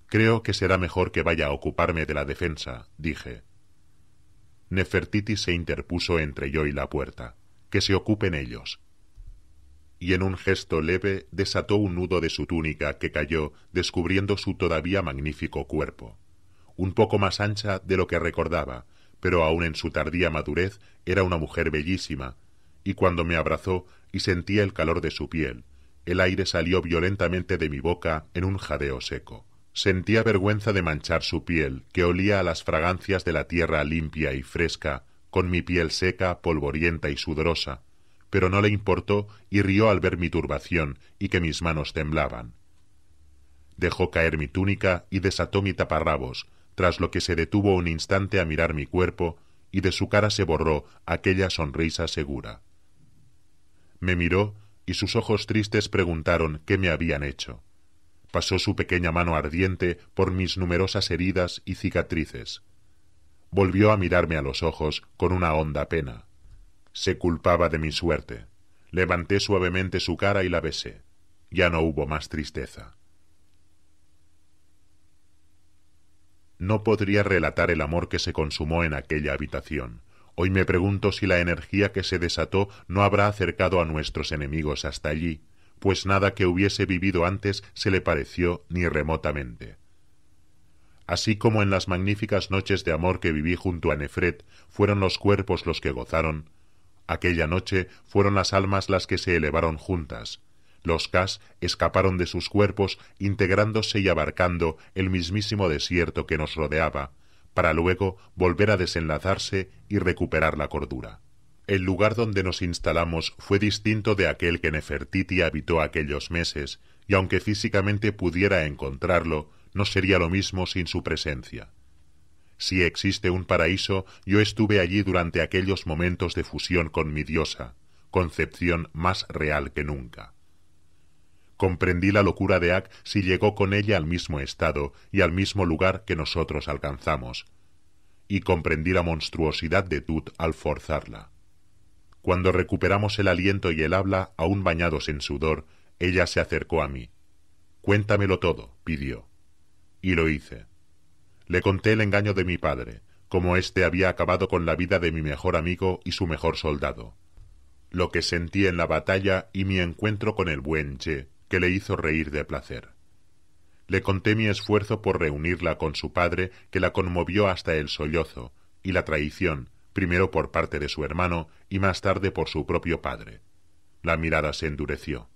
Creo que será mejor que vaya a ocuparme de la defensa, dije. Nefertiti se interpuso entre yo y la puerta que se ocupen ellos. Y en un gesto leve desató un nudo de su túnica que cayó, descubriendo su todavía magnífico cuerpo, un poco más ancha de lo que recordaba, pero aún en su tardía madurez era una mujer bellísima, y cuando me abrazó y sentía el calor de su piel, el aire salió violentamente de mi boca en un jadeo seco. Sentía vergüenza de manchar su piel, que olía a las fragancias de la tierra limpia y fresca, con mi piel seca, polvorienta y sudorosa, pero no le importó y rió al ver mi turbación y que mis manos temblaban. Dejó caer mi túnica y desató mi taparrabos, tras lo que se detuvo un instante a mirar mi cuerpo, y de su cara se borró aquella sonrisa segura. Me miró y sus ojos tristes preguntaron qué me habían hecho. Pasó su pequeña mano ardiente por mis numerosas heridas y cicatrices volvió a mirarme a los ojos con una honda pena. Se culpaba de mi suerte. Levanté suavemente su cara y la besé. Ya no hubo más tristeza. No podría relatar el amor que se consumó en aquella habitación. Hoy me pregunto si la energía que se desató no habrá acercado a nuestros enemigos hasta allí, pues nada que hubiese vivido antes se le pareció ni remotamente así como en las magníficas noches de amor que viví junto a Nefret, fueron los cuerpos los que gozaron, aquella noche fueron las almas las que se elevaron juntas. Los Cas escaparon de sus cuerpos, integrándose y abarcando el mismísimo desierto que nos rodeaba, para luego volver a desenlazarse y recuperar la cordura. El lugar donde nos instalamos fue distinto de aquel que Nefertiti habitó aquellos meses, y aunque físicamente pudiera encontrarlo, no sería lo mismo sin su presencia. Si existe un paraíso, yo estuve allí durante aquellos momentos de fusión con mi diosa, concepción más real que nunca. Comprendí la locura de Ak si llegó con ella al mismo estado y al mismo lugar que nosotros alcanzamos, y comprendí la monstruosidad de Tut al forzarla. Cuando recuperamos el aliento y el habla, aún bañados en sudor, ella se acercó a mí. Cuéntamelo todo, pidió. Y lo hice. Le conté el engaño de mi padre, cómo éste había acabado con la vida de mi mejor amigo y su mejor soldado. Lo que sentí en la batalla y mi encuentro con el buen Che, que le hizo reír de placer. Le conté mi esfuerzo por reunirla con su padre, que la conmovió hasta el sollozo, y la traición, primero por parte de su hermano y más tarde por su propio padre. La mirada se endureció.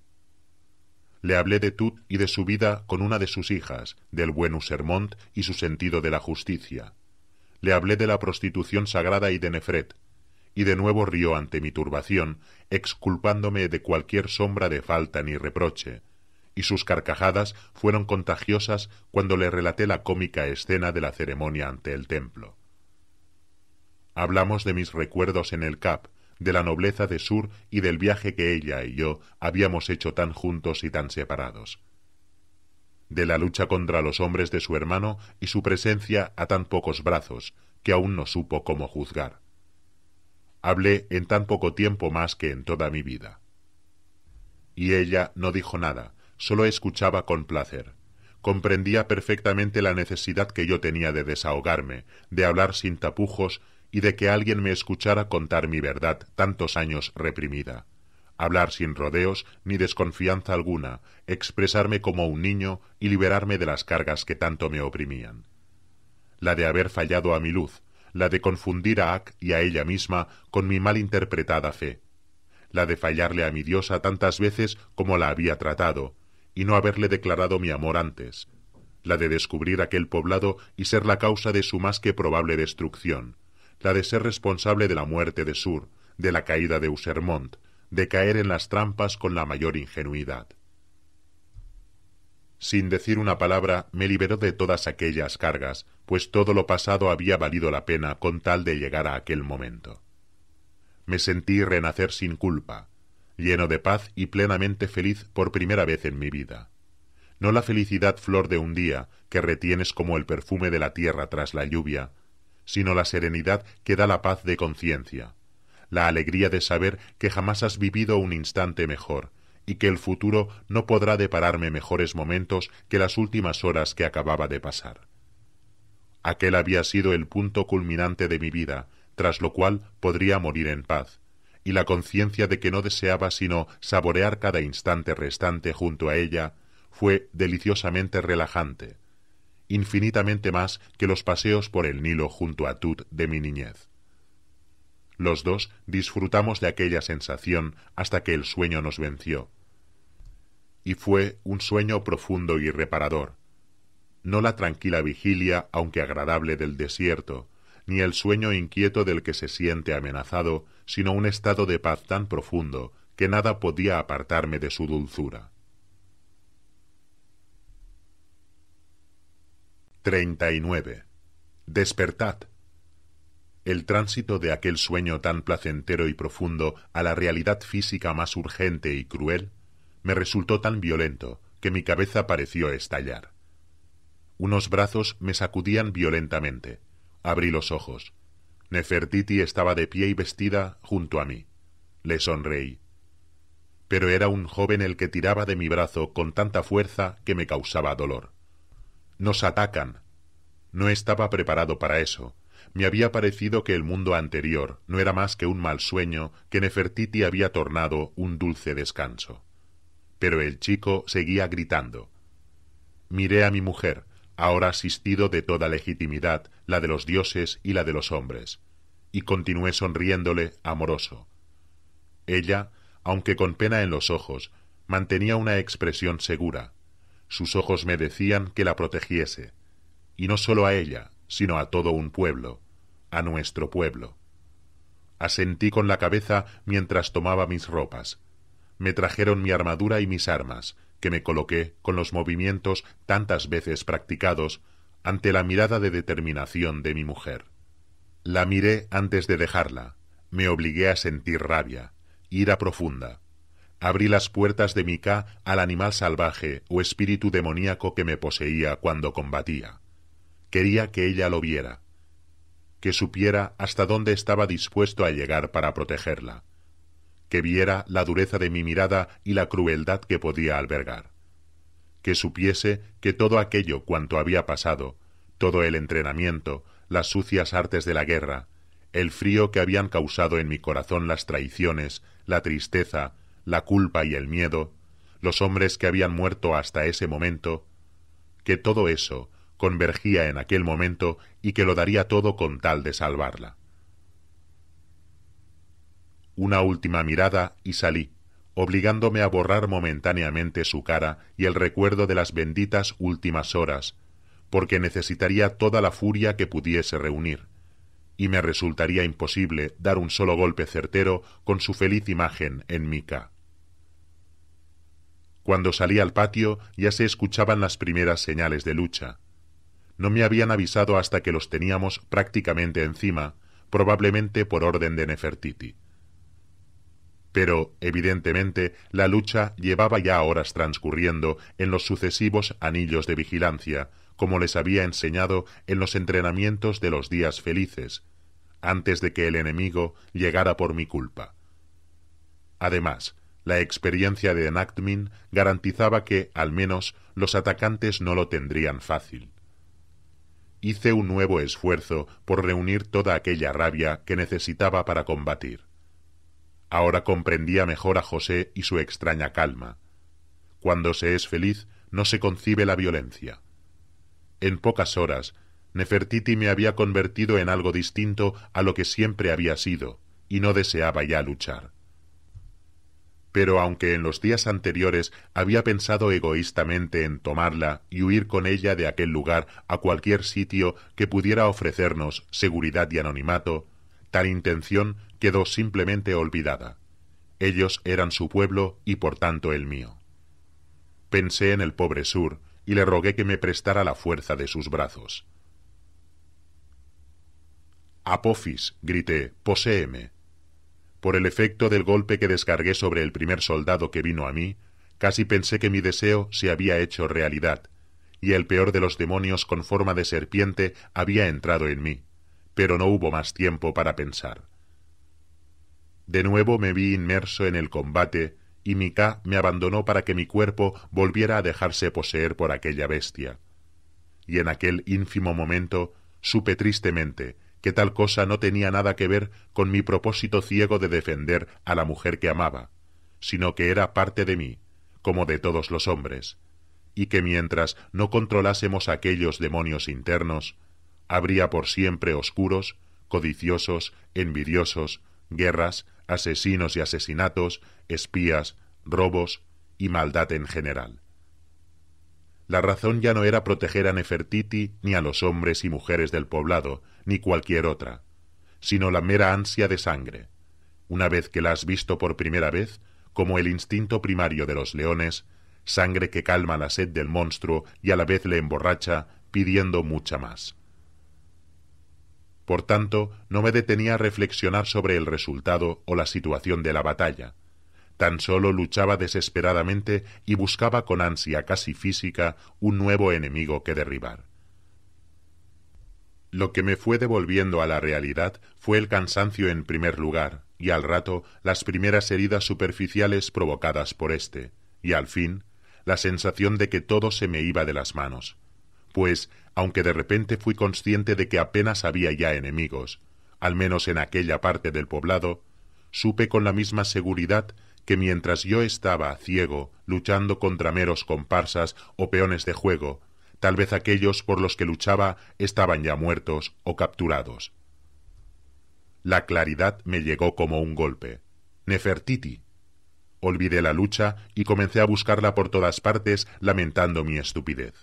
Le hablé de Tut y de su vida con una de sus hijas, del buen Usermont y su sentido de la justicia. Le hablé de la prostitución sagrada y de Nefret, y de nuevo rió ante mi turbación, exculpándome de cualquier sombra de falta ni reproche, y sus carcajadas fueron contagiosas cuando le relaté la cómica escena de la ceremonia ante el templo. Hablamos de mis recuerdos en el CAP, de la nobleza de Sur y del viaje que ella y yo habíamos hecho tan juntos y tan separados de la lucha contra los hombres de su hermano y su presencia a tan pocos brazos, que aún no supo cómo juzgar. Hablé en tan poco tiempo más que en toda mi vida. Y ella no dijo nada, solo escuchaba con placer. Comprendía perfectamente la necesidad que yo tenía de desahogarme, de hablar sin tapujos y de que alguien me escuchara contar mi verdad tantos años reprimida, hablar sin rodeos ni desconfianza alguna, expresarme como un niño y liberarme de las cargas que tanto me oprimían. La de haber fallado a mi luz, la de confundir a Ak y a ella misma con mi mal interpretada fe, la de fallarle a mi diosa tantas veces como la había tratado, y no haberle declarado mi amor antes, la de descubrir aquel poblado y ser la causa de su más que probable destrucción, la de ser responsable de la muerte de Sur, de la caída de Usermont, de caer en las trampas con la mayor ingenuidad. Sin decir una palabra, me liberó de todas aquellas cargas, pues todo lo pasado había valido la pena con tal de llegar a aquel momento. Me sentí renacer sin culpa, lleno de paz y plenamente feliz por primera vez en mi vida. No la felicidad flor de un día, que retienes como el perfume de la tierra tras la lluvia, sino la serenidad que da la paz de conciencia, la alegría de saber que jamás has vivido un instante mejor, y que el futuro no podrá depararme mejores momentos que las últimas horas que acababa de pasar. Aquel había sido el punto culminante de mi vida, tras lo cual podría morir en paz, y la conciencia de que no deseaba sino saborear cada instante restante junto a ella fue deliciosamente relajante, infinitamente más que los paseos por el Nilo junto a Tut de mi niñez. Los dos disfrutamos de aquella sensación hasta que el sueño nos venció. Y fue un sueño profundo y reparador. No la tranquila vigilia, aunque agradable, del desierto, ni el sueño inquieto del que se siente amenazado, sino un estado de paz tan profundo que nada podía apartarme de su dulzura. 39. Despertad. El tránsito de aquel sueño tan placentero y profundo a la realidad física más urgente y cruel me resultó tan violento que mi cabeza pareció estallar. Unos brazos me sacudían violentamente. Abrí los ojos. Nefertiti estaba de pie y vestida junto a mí. Le sonreí. Pero era un joven el que tiraba de mi brazo con tanta fuerza que me causaba dolor. Nos atacan. No estaba preparado para eso. Me había parecido que el mundo anterior no era más que un mal sueño que Nefertiti había tornado un dulce descanso. Pero el chico seguía gritando. Miré a mi mujer, ahora asistido de toda legitimidad, la de los dioses y la de los hombres, y continué sonriéndole amoroso. Ella, aunque con pena en los ojos, mantenía una expresión segura, sus ojos me decían que la protegiese, y no solo a ella, sino a todo un pueblo, a nuestro pueblo. Asentí con la cabeza mientras tomaba mis ropas. Me trajeron mi armadura y mis armas, que me coloqué con los movimientos tantas veces practicados ante la mirada de determinación de mi mujer. La miré antes de dejarla, me obligué a sentir rabia, ira profunda, Abrí las puertas de mi cá al animal salvaje o espíritu demoníaco que me poseía cuando combatía. Quería que ella lo viera, que supiera hasta dónde estaba dispuesto a llegar para protegerla, que viera la dureza de mi mirada y la crueldad que podía albergar, que supiese que todo aquello cuanto había pasado, todo el entrenamiento, las sucias artes de la guerra, el frío que habían causado en mi corazón las traiciones, la tristeza, la culpa y el miedo, los hombres que habían muerto hasta ese momento, que todo eso convergía en aquel momento y que lo daría todo con tal de salvarla. Una última mirada y salí, obligándome a borrar momentáneamente su cara y el recuerdo de las benditas últimas horas, porque necesitaría toda la furia que pudiese reunir, y me resultaría imposible dar un solo golpe certero con su feliz imagen en mica. Cuando salí al patio ya se escuchaban las primeras señales de lucha. No me habían avisado hasta que los teníamos prácticamente encima, probablemente por orden de Nefertiti. Pero, evidentemente, la lucha llevaba ya horas transcurriendo en los sucesivos anillos de vigilancia, como les había enseñado en los entrenamientos de los días felices, antes de que el enemigo llegara por mi culpa. Además, la experiencia de Enactmin garantizaba que, al menos, los atacantes no lo tendrían fácil. Hice un nuevo esfuerzo por reunir toda aquella rabia que necesitaba para combatir. Ahora comprendía mejor a José y su extraña calma. Cuando se es feliz, no se concibe la violencia. En pocas horas, Nefertiti me había convertido en algo distinto a lo que siempre había sido, y no deseaba ya luchar pero aunque en los días anteriores había pensado egoístamente en tomarla y huir con ella de aquel lugar a cualquier sitio que pudiera ofrecernos seguridad y anonimato, tal intención quedó simplemente olvidada. Ellos eran su pueblo y por tanto el mío. Pensé en el pobre Sur y le rogué que me prestara la fuerza de sus brazos. Apofis, grité, poséeme. Por el efecto del golpe que descargué sobre el primer soldado que vino a mí, casi pensé que mi deseo se había hecho realidad, y el peor de los demonios con forma de serpiente había entrado en mí, pero no hubo más tiempo para pensar. De nuevo me vi inmerso en el combate, y Mika me abandonó para que mi cuerpo volviera a dejarse poseer por aquella bestia. Y en aquel ínfimo momento supe tristemente que tal cosa no tenía nada que ver con mi propósito ciego de defender a la mujer que amaba, sino que era parte de mí, como de todos los hombres, y que mientras no controlásemos aquellos demonios internos, habría por siempre oscuros, codiciosos, envidiosos, guerras, asesinos y asesinatos, espías, robos y maldad en general. La razón ya no era proteger a Nefertiti ni a los hombres y mujeres del poblado, ni cualquier otra, sino la mera ansia de sangre. Una vez que la has visto por primera vez, como el instinto primario de los leones, sangre que calma la sed del monstruo y a la vez le emborracha, pidiendo mucha más. Por tanto, no me detenía a reflexionar sobre el resultado o la situación de la batalla, Tan solo luchaba desesperadamente y buscaba con ansia casi física un nuevo enemigo que derribar. Lo que me fue devolviendo a la realidad fue el cansancio en primer lugar, y al rato las primeras heridas superficiales provocadas por éste, y al fin la sensación de que todo se me iba de las manos. Pues, aunque de repente fui consciente de que apenas había ya enemigos, al menos en aquella parte del poblado, supe con la misma seguridad que mientras yo estaba ciego, luchando contra meros comparsas o peones de juego, tal vez aquellos por los que luchaba estaban ya muertos o capturados. La claridad me llegó como un golpe. Nefertiti. Olvidé la lucha y comencé a buscarla por todas partes, lamentando mi estupidez.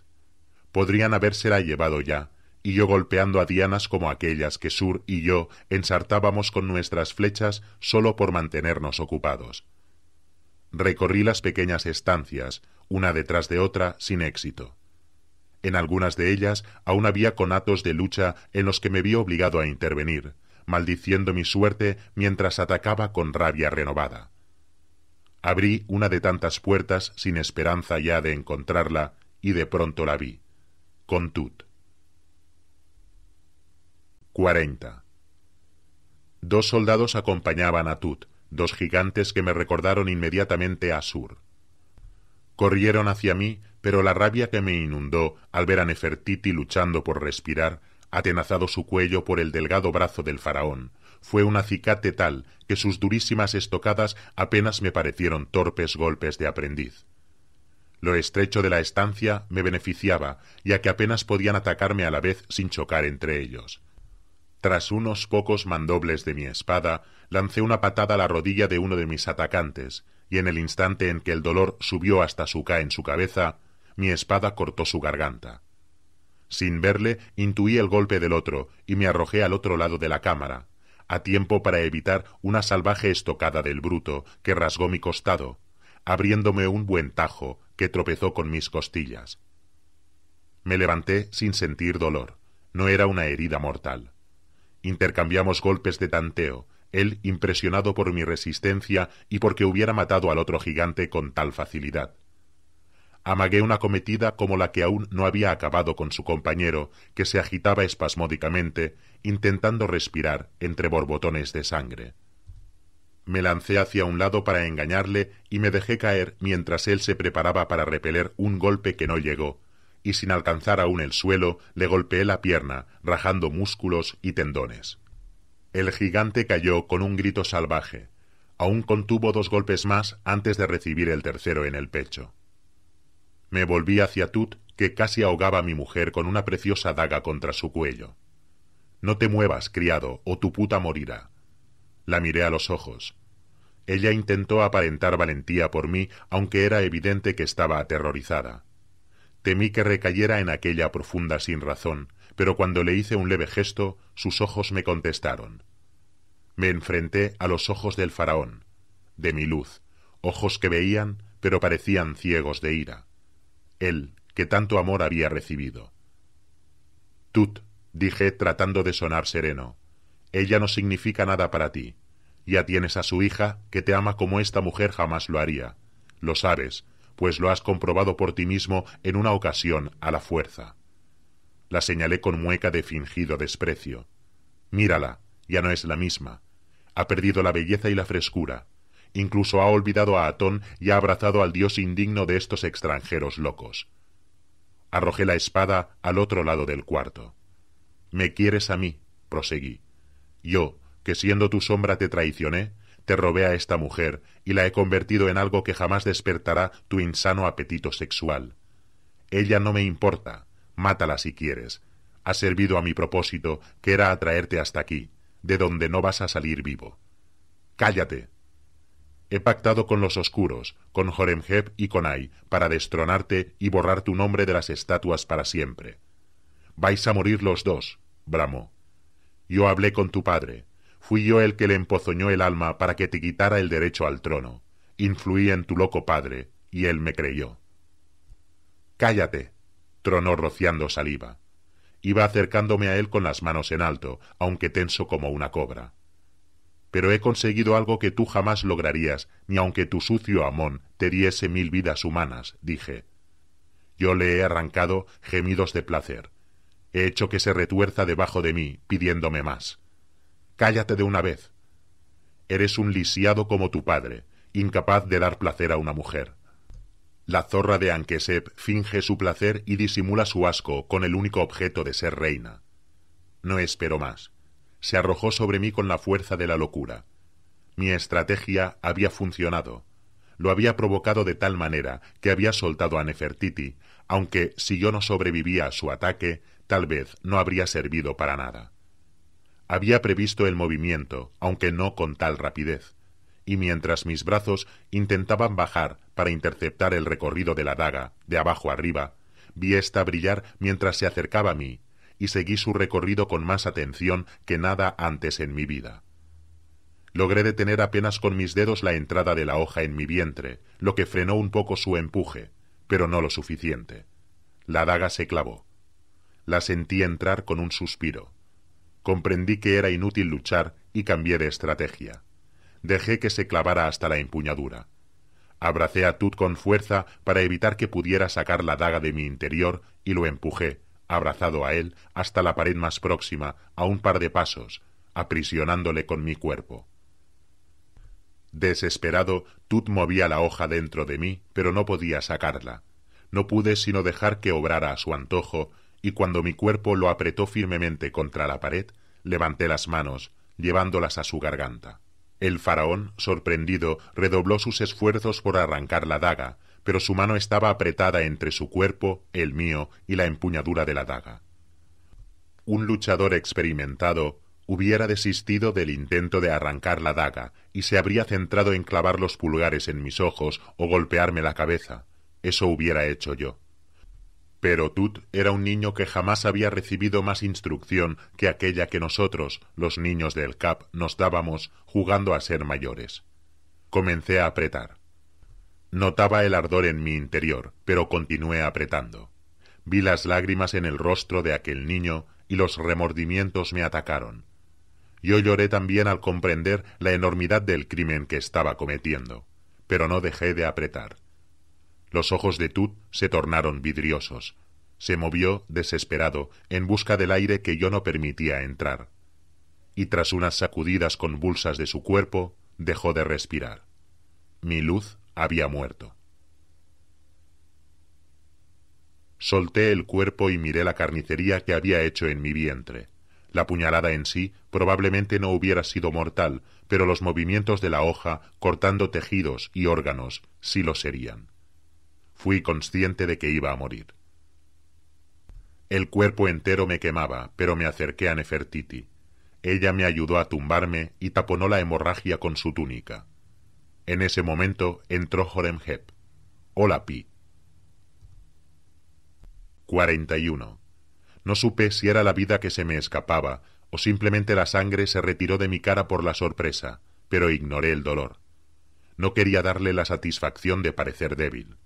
Podrían habérsela llevado ya, y yo golpeando a dianas como aquellas que Sur y yo ensartábamos con nuestras flechas solo por mantenernos ocupados. Recorrí las pequeñas estancias, una detrás de otra, sin éxito. En algunas de ellas aún había conatos de lucha en los que me vi obligado a intervenir, maldiciendo mi suerte mientras atacaba con rabia renovada. Abrí una de tantas puertas sin esperanza ya de encontrarla y de pronto la vi. Tut. 40. Dos soldados acompañaban a Tut, dos gigantes que me recordaron inmediatamente a Sur. Corrieron hacia mí, pero la rabia que me inundó al ver a Nefertiti luchando por respirar, atenazado su cuello por el delgado brazo del faraón, fue un acicate tal que sus durísimas estocadas apenas me parecieron torpes golpes de aprendiz. Lo estrecho de la estancia me beneficiaba, ya que apenas podían atacarme a la vez sin chocar entre ellos. Tras unos pocos mandobles de mi espada, lancé una patada a la rodilla de uno de mis atacantes, y en el instante en que el dolor subió hasta su ca en su cabeza, mi espada cortó su garganta. Sin verle, intuí el golpe del otro y me arrojé al otro lado de la cámara, a tiempo para evitar una salvaje estocada del bruto que rasgó mi costado, abriéndome un buen tajo que tropezó con mis costillas. Me levanté sin sentir dolor. No era una herida mortal. Intercambiamos golpes de tanteo, él impresionado por mi resistencia y porque hubiera matado al otro gigante con tal facilidad. Amagué una cometida como la que aún no había acabado con su compañero, que se agitaba espasmódicamente, intentando respirar entre borbotones de sangre. Me lancé hacia un lado para engañarle y me dejé caer mientras él se preparaba para repeler un golpe que no llegó, y sin alcanzar aún el suelo le golpeé la pierna, rajando músculos y tendones. El gigante cayó con un grito salvaje. Aún contuvo dos golpes más antes de recibir el tercero en el pecho. Me volví hacia Tut, que casi ahogaba a mi mujer con una preciosa daga contra su cuello. No te muevas, criado, o tu puta morirá. La miré a los ojos. Ella intentó aparentar valentía por mí, aunque era evidente que estaba aterrorizada. Temí que recayera en aquella profunda sinrazón, pero cuando le hice un leve gesto, sus ojos me contestaron. Me enfrenté a los ojos del faraón, de mi luz, ojos que veían, pero parecían ciegos de ira. Él, que tanto amor había recibido. Tut, dije tratando de sonar sereno, ella no significa nada para ti. Ya tienes a su hija, que te ama como esta mujer jamás lo haría. Lo sabes, pues lo has comprobado por ti mismo en una ocasión a la fuerza. La señalé con mueca de fingido desprecio. Mírala, ya no es la misma. Ha perdido la belleza y la frescura. Incluso ha olvidado a Atón y ha abrazado al dios indigno de estos extranjeros locos. Arrojé la espada al otro lado del cuarto. Me quieres a mí, proseguí. Yo, que siendo tu sombra te traicioné, te robé a esta mujer y la he convertido en algo que jamás despertará tu insano apetito sexual. Ella no me importa, mátala si quieres. Ha servido a mi propósito, que era atraerte hasta aquí, de donde no vas a salir vivo. Cállate. He pactado con los oscuros, con Joremheb y con Ai, para destronarte y borrar tu nombre de las estatuas para siempre. Vais a morir los dos, bramó. Yo hablé con tu padre, Fui yo el que le empozoñó el alma para que te quitara el derecho al trono. Influí en tu loco padre, y él me creyó. Cállate, tronó rociando saliva. Iba acercándome a él con las manos en alto, aunque tenso como una cobra. Pero he conseguido algo que tú jamás lograrías, ni aunque tu sucio amón te diese mil vidas humanas, dije. Yo le he arrancado gemidos de placer. He hecho que se retuerza debajo de mí, pidiéndome más cállate de una vez. Eres un lisiado como tu padre, incapaz de dar placer a una mujer. La zorra de Ankesep finge su placer y disimula su asco con el único objeto de ser reina. No esperó más. Se arrojó sobre mí con la fuerza de la locura. Mi estrategia había funcionado. Lo había provocado de tal manera que había soltado a Nefertiti, aunque si yo no sobrevivía a su ataque, tal vez no habría servido para nada. Había previsto el movimiento, aunque no con tal rapidez, y mientras mis brazos intentaban bajar para interceptar el recorrido de la daga, de abajo arriba, vi esta brillar mientras se acercaba a mí, y seguí su recorrido con más atención que nada antes en mi vida. Logré detener apenas con mis dedos la entrada de la hoja en mi vientre, lo que frenó un poco su empuje, pero no lo suficiente. La daga se clavó. La sentí entrar con un suspiro comprendí que era inútil luchar y cambié de estrategia. Dejé que se clavara hasta la empuñadura. Abracé a Tut con fuerza para evitar que pudiera sacar la daga de mi interior y lo empujé, abrazado a él, hasta la pared más próxima, a un par de pasos, aprisionándole con mi cuerpo. Desesperado, Tut movía la hoja dentro de mí, pero no podía sacarla. No pude sino dejar que obrara a su antojo y cuando mi cuerpo lo apretó firmemente contra la pared, levanté las manos, llevándolas a su garganta. El faraón, sorprendido, redobló sus esfuerzos por arrancar la daga, pero su mano estaba apretada entre su cuerpo, el mío y la empuñadura de la daga. Un luchador experimentado hubiera desistido del intento de arrancar la daga y se habría centrado en clavar los pulgares en mis ojos o golpearme la cabeza. Eso hubiera hecho yo. Pero Tut era un niño que jamás había recibido más instrucción que aquella que nosotros, los niños del CAP, nos dábamos jugando a ser mayores. Comencé a apretar. Notaba el ardor en mi interior, pero continué apretando. Vi las lágrimas en el rostro de aquel niño y los remordimientos me atacaron. Yo lloré también al comprender la enormidad del crimen que estaba cometiendo, pero no dejé de apretar. Los ojos de Tut se tornaron vidriosos. Se movió, desesperado, en busca del aire que yo no permitía entrar. Y tras unas sacudidas convulsas de su cuerpo, dejó de respirar. Mi luz había muerto. Solté el cuerpo y miré la carnicería que había hecho en mi vientre. La puñalada en sí probablemente no hubiera sido mortal, pero los movimientos de la hoja, cortando tejidos y órganos, sí lo serían. Fui consciente de que iba a morir. El cuerpo entero me quemaba, pero me acerqué a Nefertiti. Ella me ayudó a tumbarme y taponó la hemorragia con su túnica. En ese momento entró Horemheb. Hola, Pi. 41. No supe si era la vida que se me escapaba, o simplemente la sangre se retiró de mi cara por la sorpresa, pero ignoré el dolor. No quería darle la satisfacción de parecer débil.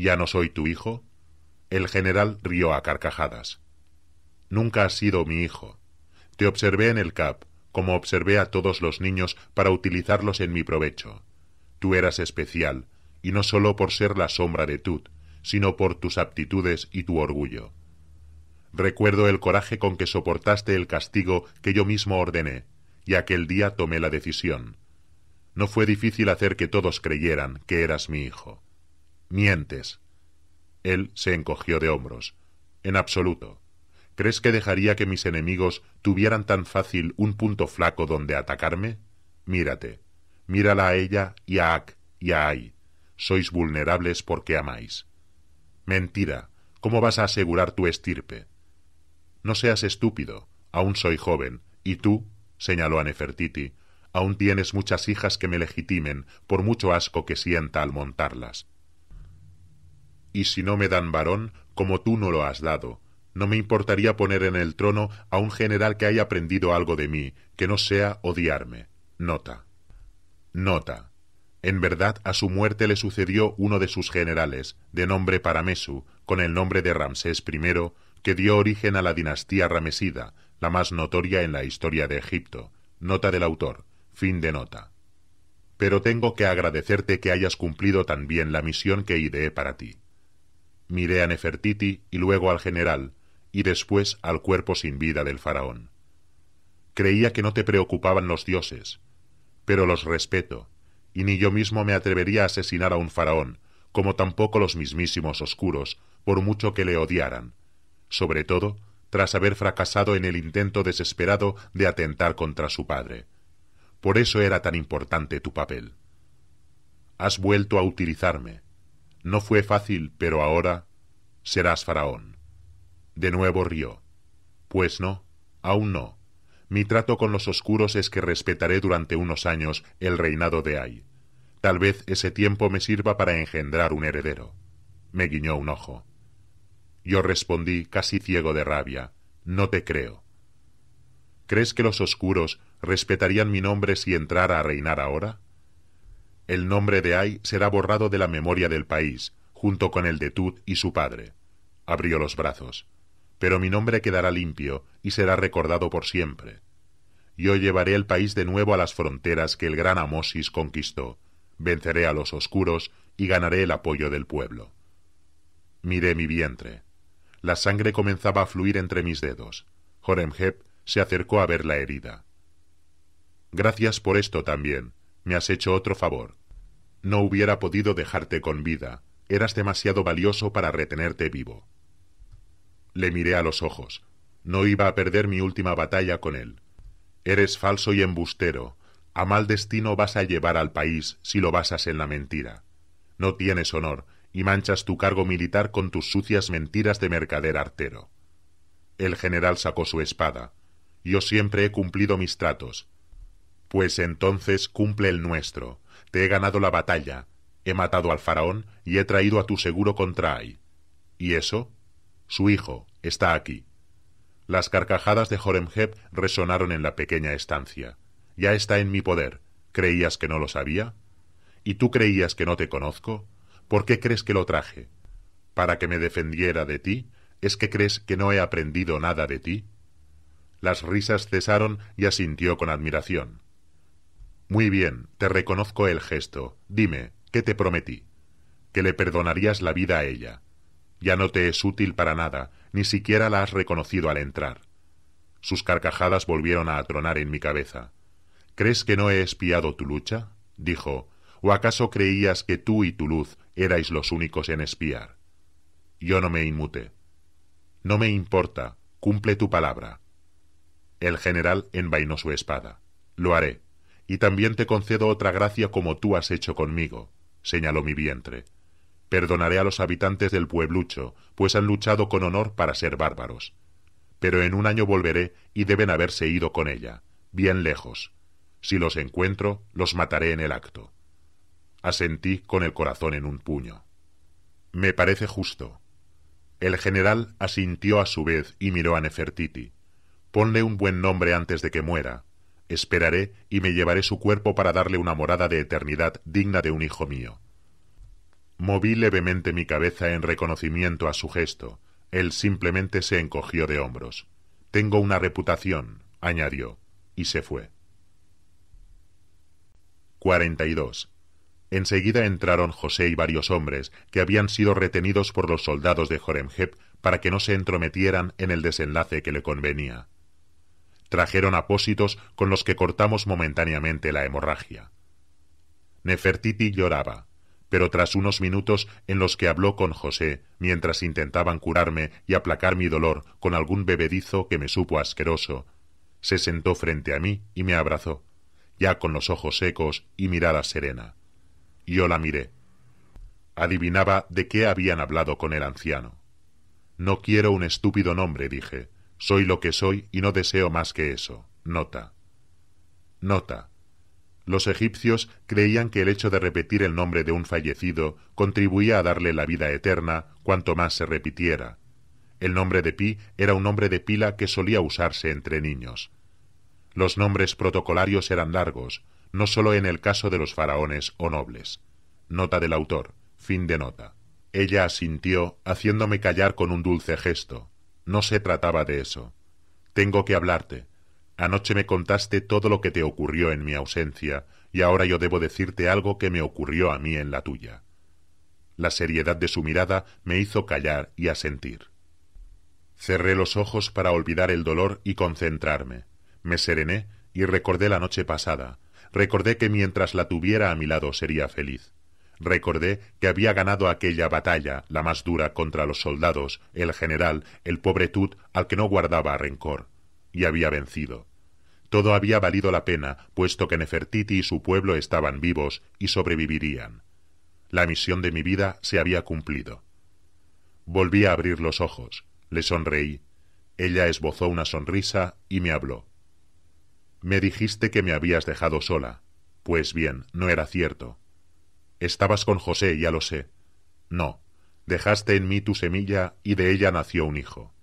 ¿Ya no soy tu hijo? El general rió a carcajadas. Nunca has sido mi hijo. Te observé en el CAP, como observé a todos los niños para utilizarlos en mi provecho. Tú eras especial, y no sólo por ser la sombra de Tut, sino por tus aptitudes y tu orgullo. Recuerdo el coraje con que soportaste el castigo que yo mismo ordené, y aquel día tomé la decisión. No fue difícil hacer que todos creyeran que eras mi hijo. Mientes. Él se encogió de hombros. En absoluto. ¿Crees que dejaría que mis enemigos tuvieran tan fácil un punto flaco donde atacarme? Mírate. Mírala a ella y a Ak y a Ai. Sois vulnerables porque amáis. Mentira. ¿Cómo vas a asegurar tu estirpe? No seas estúpido. Aún soy joven. Y tú, señaló a Nefertiti, aún tienes muchas hijas que me legitimen, por mucho asco que sienta al montarlas y si no me dan varón, como tú no lo has dado. No me importaría poner en el trono a un general que haya aprendido algo de mí, que no sea odiarme. Nota. Nota. En verdad, a su muerte le sucedió uno de sus generales, de nombre Paramesu, con el nombre de Ramsés I, que dio origen a la dinastía ramesida, la más notoria en la historia de Egipto. Nota del autor. Fin de nota. Pero tengo que agradecerte que hayas cumplido tan bien la misión que ideé para ti miré a Nefertiti y luego al general, y después al cuerpo sin vida del faraón. Creía que no te preocupaban los dioses, pero los respeto, y ni yo mismo me atrevería a asesinar a un faraón, como tampoco los mismísimos oscuros, por mucho que le odiaran, sobre todo tras haber fracasado en el intento desesperado de atentar contra su padre. Por eso era tan importante tu papel. Has vuelto a utilizarme, no fue fácil, pero ahora serás faraón. De nuevo rió. Pues no, aún no. Mi trato con los oscuros es que respetaré durante unos años el reinado de Ay. Tal vez ese tiempo me sirva para engendrar un heredero. Me guiñó un ojo. Yo respondí, casi ciego de rabia, no te creo. ¿Crees que los oscuros respetarían mi nombre si entrara a reinar ahora? El nombre de Ay será borrado de la memoria del país, junto con el de Tut y su padre. Abrió los brazos. Pero mi nombre quedará limpio y será recordado por siempre. Yo llevaré el país de nuevo a las fronteras que el gran Amosis conquistó. Venceré a los oscuros y ganaré el apoyo del pueblo. Miré mi vientre. La sangre comenzaba a fluir entre mis dedos. Joremheb se acercó a ver la herida. Gracias por esto también. Me has hecho otro favor. No hubiera podido dejarte con vida. Eras demasiado valioso para retenerte vivo. Le miré a los ojos. No iba a perder mi última batalla con él. Eres falso y embustero. A mal destino vas a llevar al país si lo basas en la mentira. No tienes honor y manchas tu cargo militar con tus sucias mentiras de mercader artero. El general sacó su espada. Yo siempre he cumplido mis tratos. Pues entonces cumple el nuestro te he ganado la batalla, he matado al faraón y he traído a tu seguro contra ¿Y eso? Su hijo está aquí. Las carcajadas de Joremheb resonaron en la pequeña estancia. Ya está en mi poder. ¿Creías que no lo sabía? ¿Y tú creías que no te conozco? ¿Por qué crees que lo traje? ¿Para que me defendiera de ti? ¿Es que crees que no he aprendido nada de ti? Las risas cesaron y asintió con admiración. Muy bien, te reconozco el gesto. Dime, ¿qué te prometí? Que le perdonarías la vida a ella. Ya no te es útil para nada, ni siquiera la has reconocido al entrar. Sus carcajadas volvieron a atronar en mi cabeza. ¿Crees que no he espiado tu lucha? dijo. ¿O acaso creías que tú y tu luz erais los únicos en espiar? Yo no me inmuté. No me importa, cumple tu palabra. El general envainó su espada. Lo haré y también te concedo otra gracia como tú has hecho conmigo, señaló mi vientre. Perdonaré a los habitantes del pueblucho, pues han luchado con honor para ser bárbaros. Pero en un año volveré y deben haberse ido con ella, bien lejos. Si los encuentro, los mataré en el acto. Asentí con el corazón en un puño. Me parece justo. El general asintió a su vez y miró a Nefertiti. Ponle un buen nombre antes de que muera, Esperaré y me llevaré su cuerpo para darle una morada de eternidad digna de un hijo mío. Moví levemente mi cabeza en reconocimiento a su gesto. Él simplemente se encogió de hombros. Tengo una reputación, añadió, y se fue. 42. Enseguida entraron José y varios hombres que habían sido retenidos por los soldados de Joremheb para que no se entrometieran en el desenlace que le convenía trajeron apósitos con los que cortamos momentáneamente la hemorragia. Nefertiti lloraba, pero tras unos minutos en los que habló con José, mientras intentaban curarme y aplacar mi dolor con algún bebedizo que me supo asqueroso, se sentó frente a mí y me abrazó, ya con los ojos secos y mirada serena. Yo la miré. Adivinaba de qué habían hablado con el anciano. No quiero un estúpido nombre, dije. Soy lo que soy y no deseo más que eso. Nota. Nota. Los egipcios creían que el hecho de repetir el nombre de un fallecido contribuía a darle la vida eterna cuanto más se repitiera. El nombre de Pi era un nombre de pila que solía usarse entre niños. Los nombres protocolarios eran largos, no sólo en el caso de los faraones o nobles. Nota del autor. Fin de nota. Ella asintió, haciéndome callar con un dulce gesto. No se trataba de eso. Tengo que hablarte. Anoche me contaste todo lo que te ocurrió en mi ausencia, y ahora yo debo decirte algo que me ocurrió a mí en la tuya. La seriedad de su mirada me hizo callar y asentir. Cerré los ojos para olvidar el dolor y concentrarme. Me serené y recordé la noche pasada. Recordé que mientras la tuviera a mi lado sería feliz. Recordé que había ganado aquella batalla, la más dura contra los soldados, el general, el pobre Tut, al que no guardaba rencor. Y había vencido. Todo había valido la pena, puesto que Nefertiti y su pueblo estaban vivos y sobrevivirían. La misión de mi vida se había cumplido. Volví a abrir los ojos. Le sonreí. Ella esbozó una sonrisa y me habló. Me dijiste que me habías dejado sola. Pues bien, no era cierto. Estabas con José, ya lo sé. No, dejaste en mí tu semilla y de ella nació un hijo.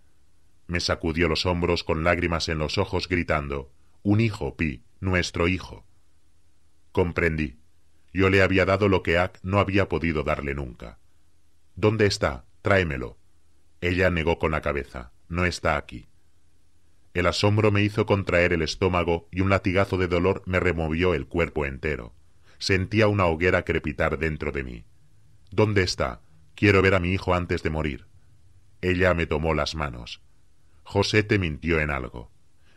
Me sacudió los hombros con lágrimas en los ojos, gritando, Un hijo, Pi, nuestro hijo. Comprendí. Yo le había dado lo que Ak no había podido darle nunca. ¿Dónde está? Tráemelo. Ella negó con la cabeza. No está aquí. El asombro me hizo contraer el estómago y un latigazo de dolor me removió el cuerpo entero. Sentía una hoguera crepitar dentro de mí. ¿Dónde está? Quiero ver a mi hijo antes de morir. Ella me tomó las manos. José te mintió en algo.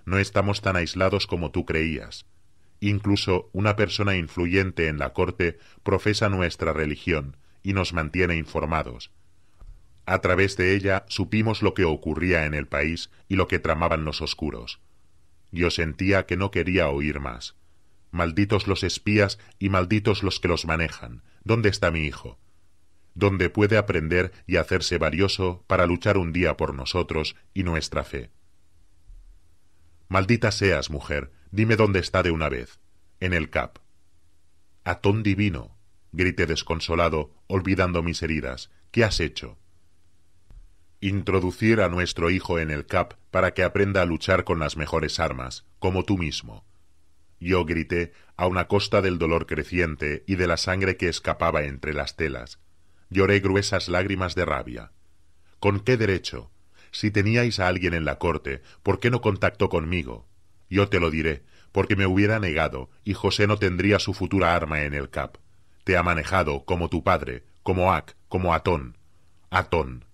No estamos tan aislados como tú creías. Incluso una persona influyente en la corte profesa nuestra religión y nos mantiene informados. A través de ella supimos lo que ocurría en el país y lo que tramaban los oscuros. Yo sentía que no quería oír más. Malditos los espías y malditos los que los manejan. ¿Dónde está mi hijo? ¿Dónde puede aprender y hacerse valioso para luchar un día por nosotros y nuestra fe. Maldita seas, mujer, dime dónde está de una vez. En el CAP. Atón divino, grité desconsolado, olvidando mis heridas. ¿Qué has hecho? Introducir a nuestro hijo en el CAP para que aprenda a luchar con las mejores armas, como tú mismo yo grité, a una costa del dolor creciente y de la sangre que escapaba entre las telas. Lloré gruesas lágrimas de rabia. ¿Con qué derecho? Si teníais a alguien en la corte, ¿por qué no contactó conmigo? Yo te lo diré, porque me hubiera negado y José no tendría su futura arma en el cap. Te ha manejado como tu padre, como Ac, como Atón. Atón.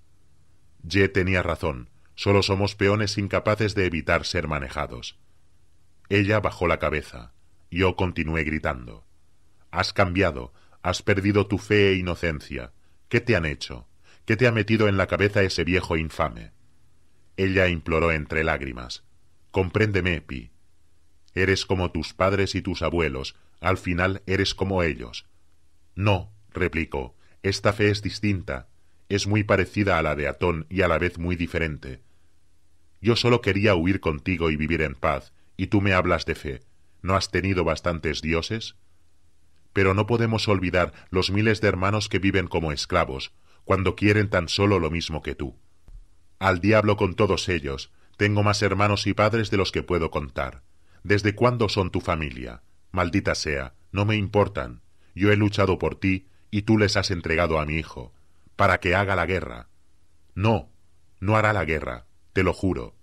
Ye tenía razón, solo somos peones incapaces de evitar ser manejados. Ella bajó la cabeza. Yo continué gritando. Has cambiado, has perdido tu fe e inocencia. ¿Qué te han hecho? ¿Qué te ha metido en la cabeza ese viejo infame? Ella imploró entre lágrimas. Compréndeme, Pi. Eres como tus padres y tus abuelos, al final eres como ellos. No, replicó, esta fe es distinta, es muy parecida a la de Atón y a la vez muy diferente. Yo solo quería huir contigo y vivir en paz, y tú me hablas de fe. ¿No has tenido bastantes dioses? Pero no podemos olvidar los miles de hermanos que viven como esclavos, cuando quieren tan solo lo mismo que tú. Al diablo con todos ellos, tengo más hermanos y padres de los que puedo contar. ¿Desde cuándo son tu familia? Maldita sea, no me importan. Yo he luchado por ti y tú les has entregado a mi hijo, para que haga la guerra. No, no hará la guerra, te lo juro.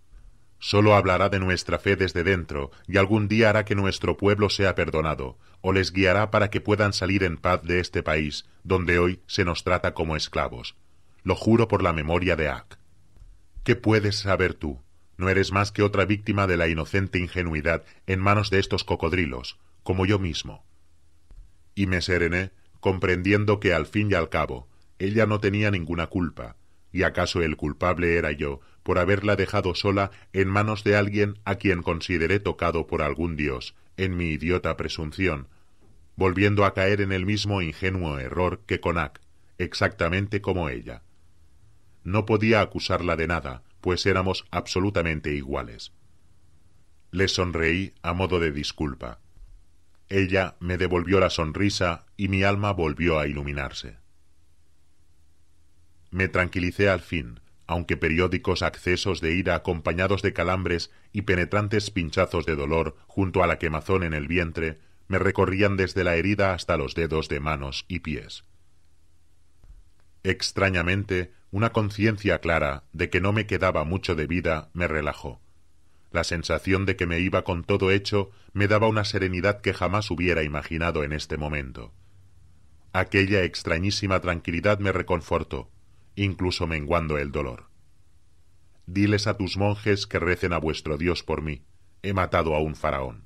Solo hablará de nuestra fe desde dentro, y algún día hará que nuestro pueblo sea perdonado, o les guiará para que puedan salir en paz de este país, donde hoy se nos trata como esclavos. Lo juro por la memoria de Ak. ¿Qué puedes saber tú? No eres más que otra víctima de la inocente ingenuidad en manos de estos cocodrilos, como yo mismo. Y me serené, comprendiendo que al fin y al cabo, ella no tenía ninguna culpa, ¿Y acaso el culpable era yo por haberla dejado sola en manos de alguien a quien consideré tocado por algún dios, en mi idiota presunción, volviendo a caer en el mismo ingenuo error que Conak, exactamente como ella? No podía acusarla de nada, pues éramos absolutamente iguales. Le sonreí a modo de disculpa. Ella me devolvió la sonrisa y mi alma volvió a iluminarse. Me tranquilicé al fin, aunque periódicos accesos de ira acompañados de calambres y penetrantes pinchazos de dolor junto a la quemazón en el vientre me recorrían desde la herida hasta los dedos de manos y pies. Extrañamente, una conciencia clara de que no me quedaba mucho de vida me relajó. La sensación de que me iba con todo hecho me daba una serenidad que jamás hubiera imaginado en este momento. Aquella extrañísima tranquilidad me reconfortó incluso menguando el dolor. Diles a tus monjes que recen a vuestro Dios por mí. He matado a un faraón.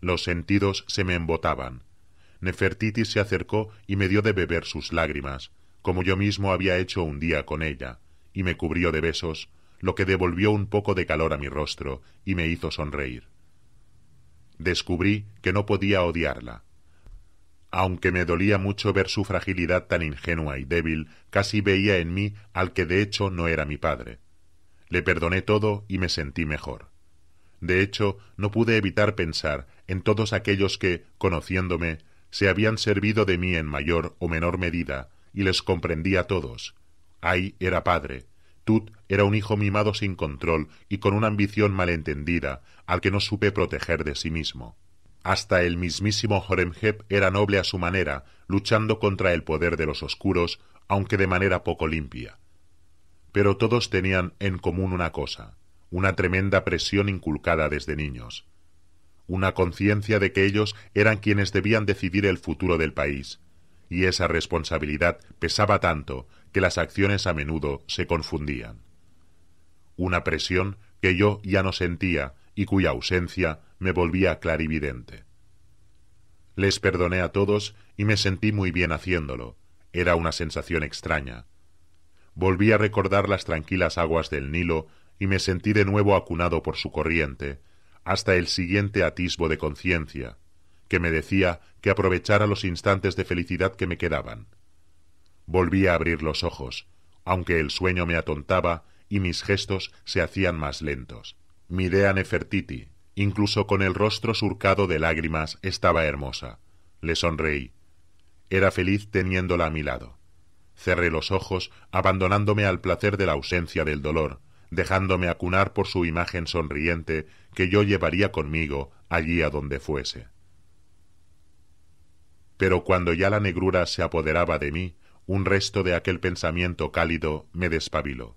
Los sentidos se me embotaban. Nefertiti se acercó y me dio de beber sus lágrimas, como yo mismo había hecho un día con ella, y me cubrió de besos, lo que devolvió un poco de calor a mi rostro y me hizo sonreír. Descubrí que no podía odiarla, aunque me dolía mucho ver su fragilidad tan ingenua y débil, casi veía en mí al que de hecho no era mi padre. Le perdoné todo y me sentí mejor. De hecho, no pude evitar pensar en todos aquellos que, conociéndome, se habían servido de mí en mayor o menor medida, y les comprendí a todos. Ay era padre, Tut era un hijo mimado sin control y con una ambición malentendida, al que no supe proteger de sí mismo. Hasta el mismísimo Horemheb era noble a su manera, luchando contra el poder de los oscuros, aunque de manera poco limpia. Pero todos tenían en común una cosa, una tremenda presión inculcada desde niños, una conciencia de que ellos eran quienes debían decidir el futuro del país, y esa responsabilidad pesaba tanto que las acciones a menudo se confundían. Una presión que yo ya no sentía, y cuya ausencia me volvía clarividente. Les perdoné a todos y me sentí muy bien haciéndolo. Era una sensación extraña. Volví a recordar las tranquilas aguas del Nilo y me sentí de nuevo acunado por su corriente, hasta el siguiente atisbo de conciencia, que me decía que aprovechara los instantes de felicidad que me quedaban. Volví a abrir los ojos, aunque el sueño me atontaba y mis gestos se hacían más lentos. Miré a Nefertiti. Incluso con el rostro surcado de lágrimas estaba hermosa. Le sonreí. Era feliz teniéndola a mi lado. Cerré los ojos, abandonándome al placer de la ausencia del dolor, dejándome acunar por su imagen sonriente que yo llevaría conmigo allí a donde fuese. Pero cuando ya la negrura se apoderaba de mí, un resto de aquel pensamiento cálido me despabiló.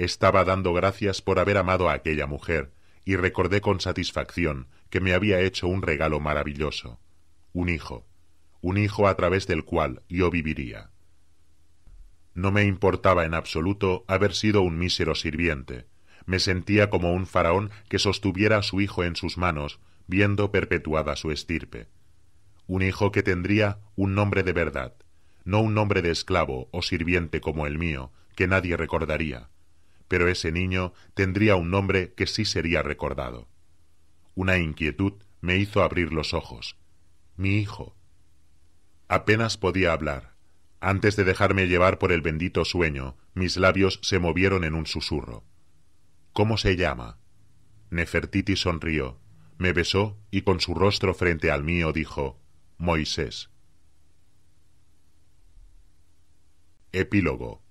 Estaba dando gracias por haber amado a aquella mujer, y recordé con satisfacción que me había hecho un regalo maravilloso, un hijo, un hijo a través del cual yo viviría. No me importaba en absoluto haber sido un mísero sirviente, me sentía como un faraón que sostuviera a su hijo en sus manos, viendo perpetuada su estirpe. Un hijo que tendría un nombre de verdad, no un nombre de esclavo o sirviente como el mío, que nadie recordaría, pero ese niño tendría un nombre que sí sería recordado. Una inquietud me hizo abrir los ojos. Mi hijo. Apenas podía hablar. Antes de dejarme llevar por el bendito sueño, mis labios se movieron en un susurro. ¿Cómo se llama? Nefertiti sonrió, me besó y con su rostro frente al mío dijo Moisés. Epílogo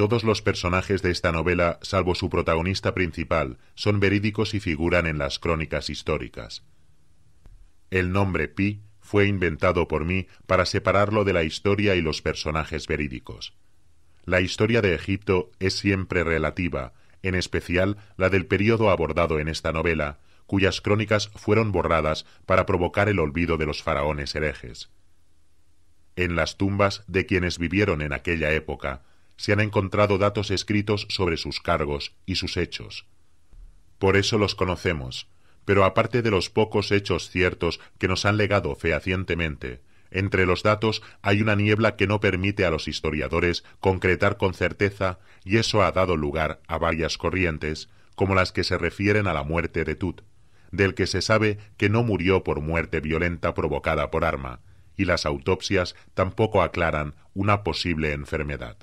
todos los personajes de esta novela, salvo su protagonista principal, son verídicos y figuran en las crónicas históricas. El nombre Pi fue inventado por mí para separarlo de la historia y los personajes verídicos. La historia de Egipto es siempre relativa, en especial la del periodo abordado en esta novela, cuyas crónicas fueron borradas para provocar el olvido de los faraones herejes. En las tumbas de quienes vivieron en aquella época, se han encontrado datos escritos sobre sus cargos y sus hechos. Por eso los conocemos, pero aparte de los pocos hechos ciertos que nos han legado fehacientemente, entre los datos hay una niebla que no permite a los historiadores concretar con certeza, y eso ha dado lugar a varias corrientes, como las que se refieren a la muerte de Tut, del que se sabe que no murió por muerte violenta provocada por arma, y las autopsias tampoco aclaran una posible enfermedad.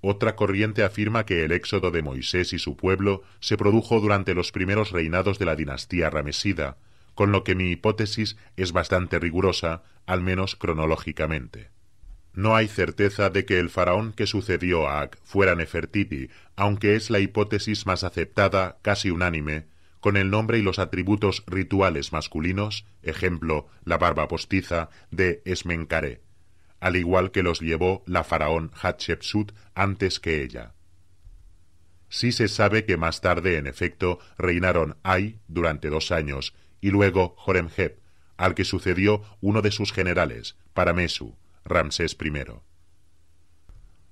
Otra corriente afirma que el éxodo de Moisés y su pueblo se produjo durante los primeros reinados de la dinastía ramesida, con lo que mi hipótesis es bastante rigurosa, al menos cronológicamente. No hay certeza de que el faraón que sucedió a Ak fuera Nefertiti, aunque es la hipótesis más aceptada, casi unánime, con el nombre y los atributos rituales masculinos, ejemplo, la barba postiza, de Esmencaré al igual que los llevó la faraón Hatshepsut antes que ella. Sí se sabe que más tarde, en efecto, reinaron Ay durante dos años y luego Horemheb, al que sucedió uno de sus generales, Paramesu, Ramsés I.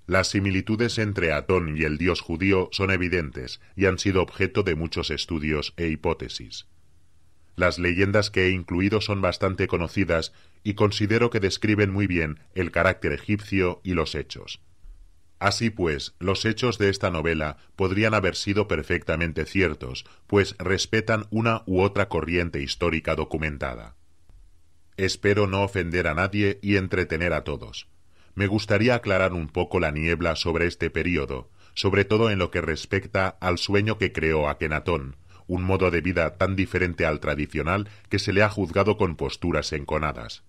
Las similitudes entre Atón y el dios judío son evidentes y han sido objeto de muchos estudios e hipótesis. Las leyendas que he incluido son bastante conocidas y considero que describen muy bien el carácter egipcio y los hechos. Así pues, los hechos de esta novela podrían haber sido perfectamente ciertos, pues respetan una u otra corriente histórica documentada. Espero no ofender a nadie y entretener a todos. Me gustaría aclarar un poco la niebla sobre este período, sobre todo en lo que respecta al sueño que creó Akenatón, un modo de vida tan diferente al tradicional que se le ha juzgado con posturas enconadas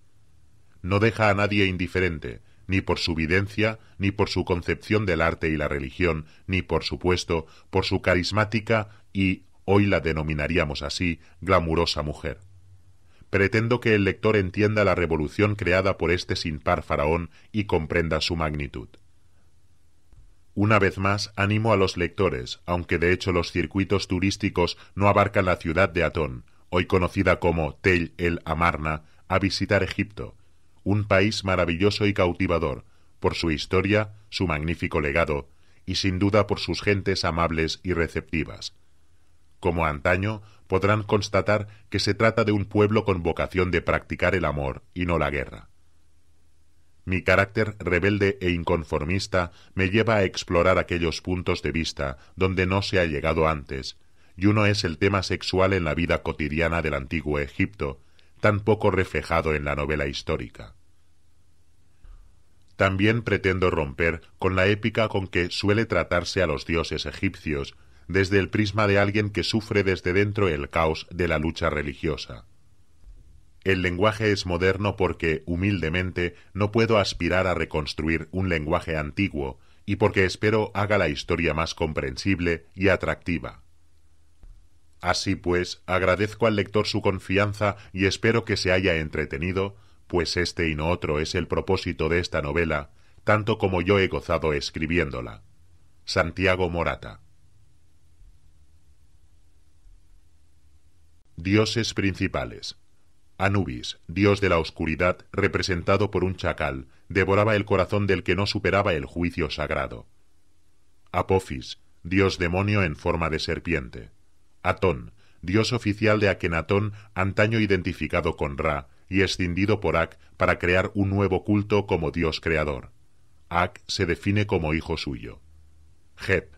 no deja a nadie indiferente, ni por su videncia, ni por su concepción del arte y la religión, ni por supuesto por su carismática y, hoy la denominaríamos así, glamurosa mujer. Pretendo que el lector entienda la revolución creada por este sin par faraón y comprenda su magnitud. Una vez más, animo a los lectores, aunque de hecho los circuitos turísticos no abarcan la ciudad de Atón, hoy conocida como Tell el Amarna, a visitar Egipto, un país maravilloso y cautivador, por su historia, su magnífico legado, y sin duda por sus gentes amables y receptivas. Como antaño, podrán constatar que se trata de un pueblo con vocación de practicar el amor y no la guerra. Mi carácter rebelde e inconformista me lleva a explorar aquellos puntos de vista donde no se ha llegado antes, y uno es el tema sexual en la vida cotidiana del antiguo Egipto, tan poco reflejado en la novela histórica. También pretendo romper con la épica con que suele tratarse a los dioses egipcios, desde el prisma de alguien que sufre desde dentro el caos de la lucha religiosa. El lenguaje es moderno porque, humildemente, no puedo aspirar a reconstruir un lenguaje antiguo, y porque espero haga la historia más comprensible y atractiva. Así pues, agradezco al lector su confianza y espero que se haya entretenido, pues este y no otro es el propósito de esta novela, tanto como yo he gozado escribiéndola. Santiago Morata. Dioses principales. Anubis, dios de la oscuridad, representado por un chacal, devoraba el corazón del que no superaba el juicio sagrado. Apofis, dios demonio en forma de serpiente. Atón, dios oficial de Akenatón, antaño identificado con Ra, y escindido por Ak para crear un nuevo culto como Dios creador. Ak se define como hijo suyo. Jep,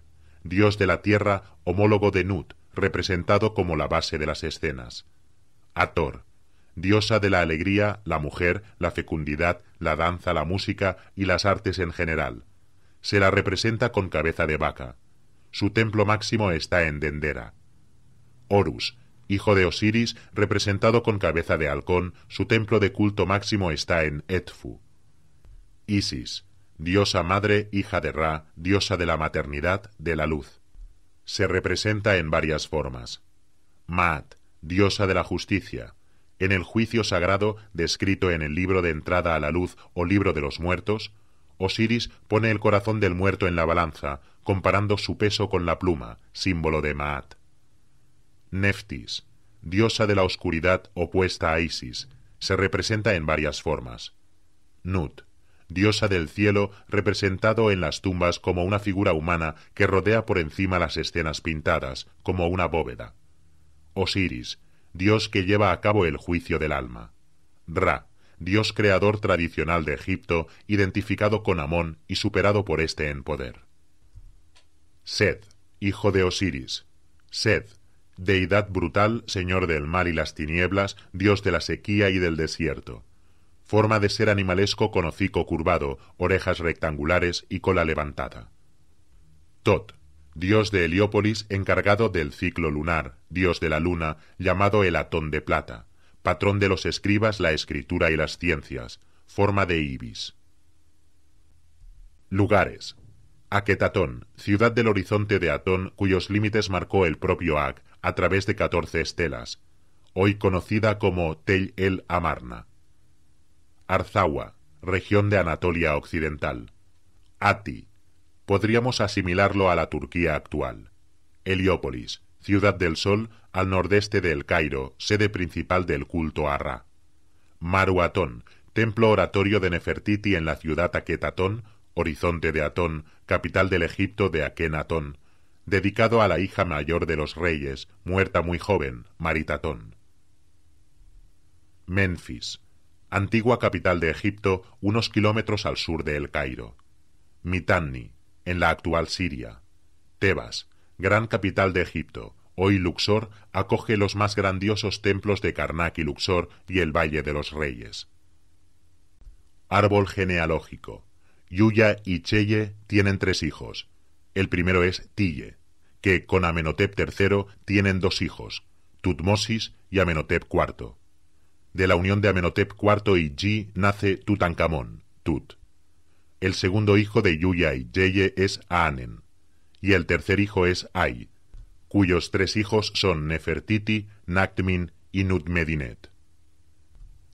dios de la tierra, homólogo de Nut, representado como la base de las escenas. Ator, diosa de la alegría, la mujer, la fecundidad, la danza, la música y las artes en general. Se la representa con cabeza de vaca. Su templo máximo está en Dendera. Horus, hijo de Osiris, representado con cabeza de halcón, su templo de culto máximo está en Etfu. Isis, diosa madre, hija de Ra, diosa de la maternidad, de la luz. Se representa en varias formas. Maat, diosa de la justicia. En el juicio sagrado, descrito en el libro de entrada a la luz o libro de los muertos, Osiris pone el corazón del muerto en la balanza, comparando su peso con la pluma, símbolo de Maat. Neftis, diosa de la oscuridad opuesta a Isis, se representa en varias formas. Nut, diosa del cielo representado en las tumbas como una figura humana que rodea por encima las escenas pintadas, como una bóveda. Osiris, dios que lleva a cabo el juicio del alma. Ra, dios creador tradicional de Egipto, identificado con Amón y superado por este en poder. Sed, hijo de Osiris. Sed, deidad brutal, señor del mar y las tinieblas, dios de la sequía y del desierto. Forma de ser animalesco con hocico curvado, orejas rectangulares y cola levantada. Tot, dios de Heliópolis encargado del ciclo lunar, dios de la luna, llamado el Atón de Plata, patrón de los escribas, la escritura y las ciencias, forma de ibis. Lugares. Aquetatón, ciudad del horizonte de Atón, cuyos límites marcó el propio Ag, a través de 14 estelas, hoy conocida como Tell el Amarna. Arzawa, región de Anatolia Occidental. Ati, podríamos asimilarlo a la Turquía actual. Heliópolis, ciudad del sol al nordeste del Cairo, sede principal del culto a Ra. Maruatón, templo oratorio de Nefertiti en la ciudad Aquetatón, horizonte de Atón, capital del Egipto de Akenatón dedicado a la hija mayor de los reyes, muerta muy joven, Maritatón. Memphis, antigua capital de Egipto, unos kilómetros al sur de El Cairo. Mitanni, en la actual Siria. Tebas, gran capital de Egipto, hoy Luxor, acoge los más grandiosos templos de Karnak y Luxor y el Valle de los Reyes. Árbol genealógico. Yuya y Cheye tienen tres hijos. El primero es Tille, que con Amenhotep III tienen dos hijos, Tutmosis y Amenhotep IV. De la unión de Amenhotep IV y Yi nace Tutankamón, Tut. El segundo hijo de Yuya y Yeye es Aanen, y el tercer hijo es Ay, cuyos tres hijos son Nefertiti, Naktmin y Nutmedinet.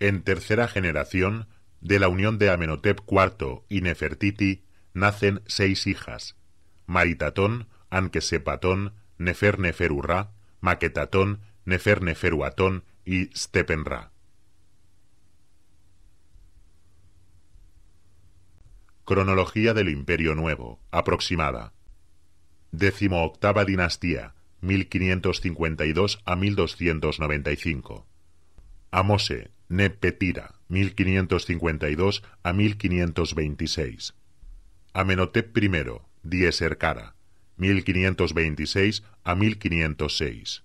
En tercera generación, de la unión de Amenhotep IV y Nefertiti nacen seis hijas: Maritatón, Ankesepatón, neferneferu Maquetatón, Neferneferuaton y StepenRa. Cronología del Imperio Nuevo, aproximada. 18ª dinastía, 1552 a 1295. Amose, Nepetira, 1552 a 1526. Amenhotep I, Diesercara, 1526 a 1506.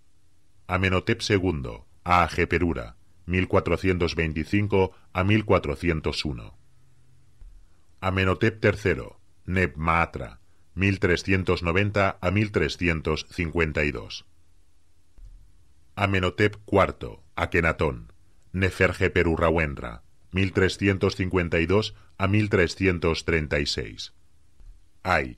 Amenotep II, a Ajeperura, 1425 a 1401. Amenotep III, Maatra 1390 a 1352. Amenotep IV, Akenatón, Nefergeperurrawenra, 1352 a 1336. Ay,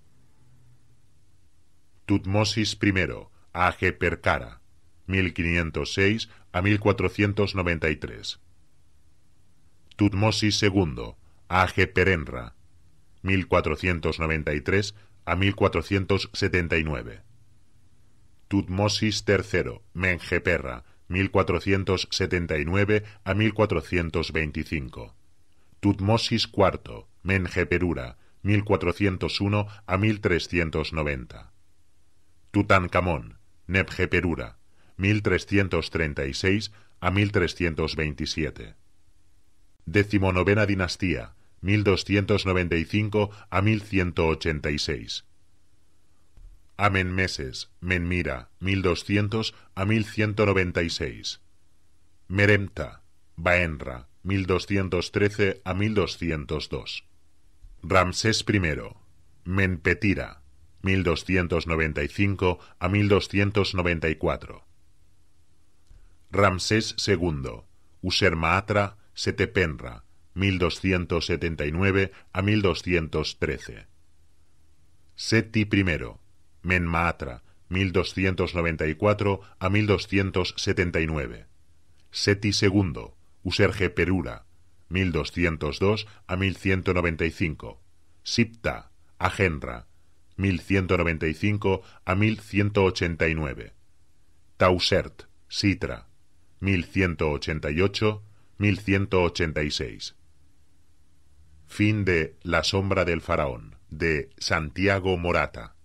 Tutmosis I, a Percara. 1506 a 1493. Tutmosis II, a Perenra. 1493 a 1479. Tutmosis III, Mengeperra, 1479 a 1425. Tutmosis IV, Mengeperura, 1401 a 1390. Tutankamón, Nebjeperura, 1336 a 1327. Decimonovena dinastía, 1295 a 1186. Amenmeses, Menmira, 1200 a 1196. Meremta, Baenra, 1213 a 1202. Ramsés I, Menpetira, 1295 a 1294. Ramsés II, Usermaatra, Setepenra, 1279 a 1213. Seti I, Menmaatra, 1294 a 1279. Seti II, Userge Perura, 1202 a 1195. Sipta, Agenra, 1195 a 1189. Tausert, Sitra, 1188-1186. Fin de La sombra del faraón, de Santiago Morata.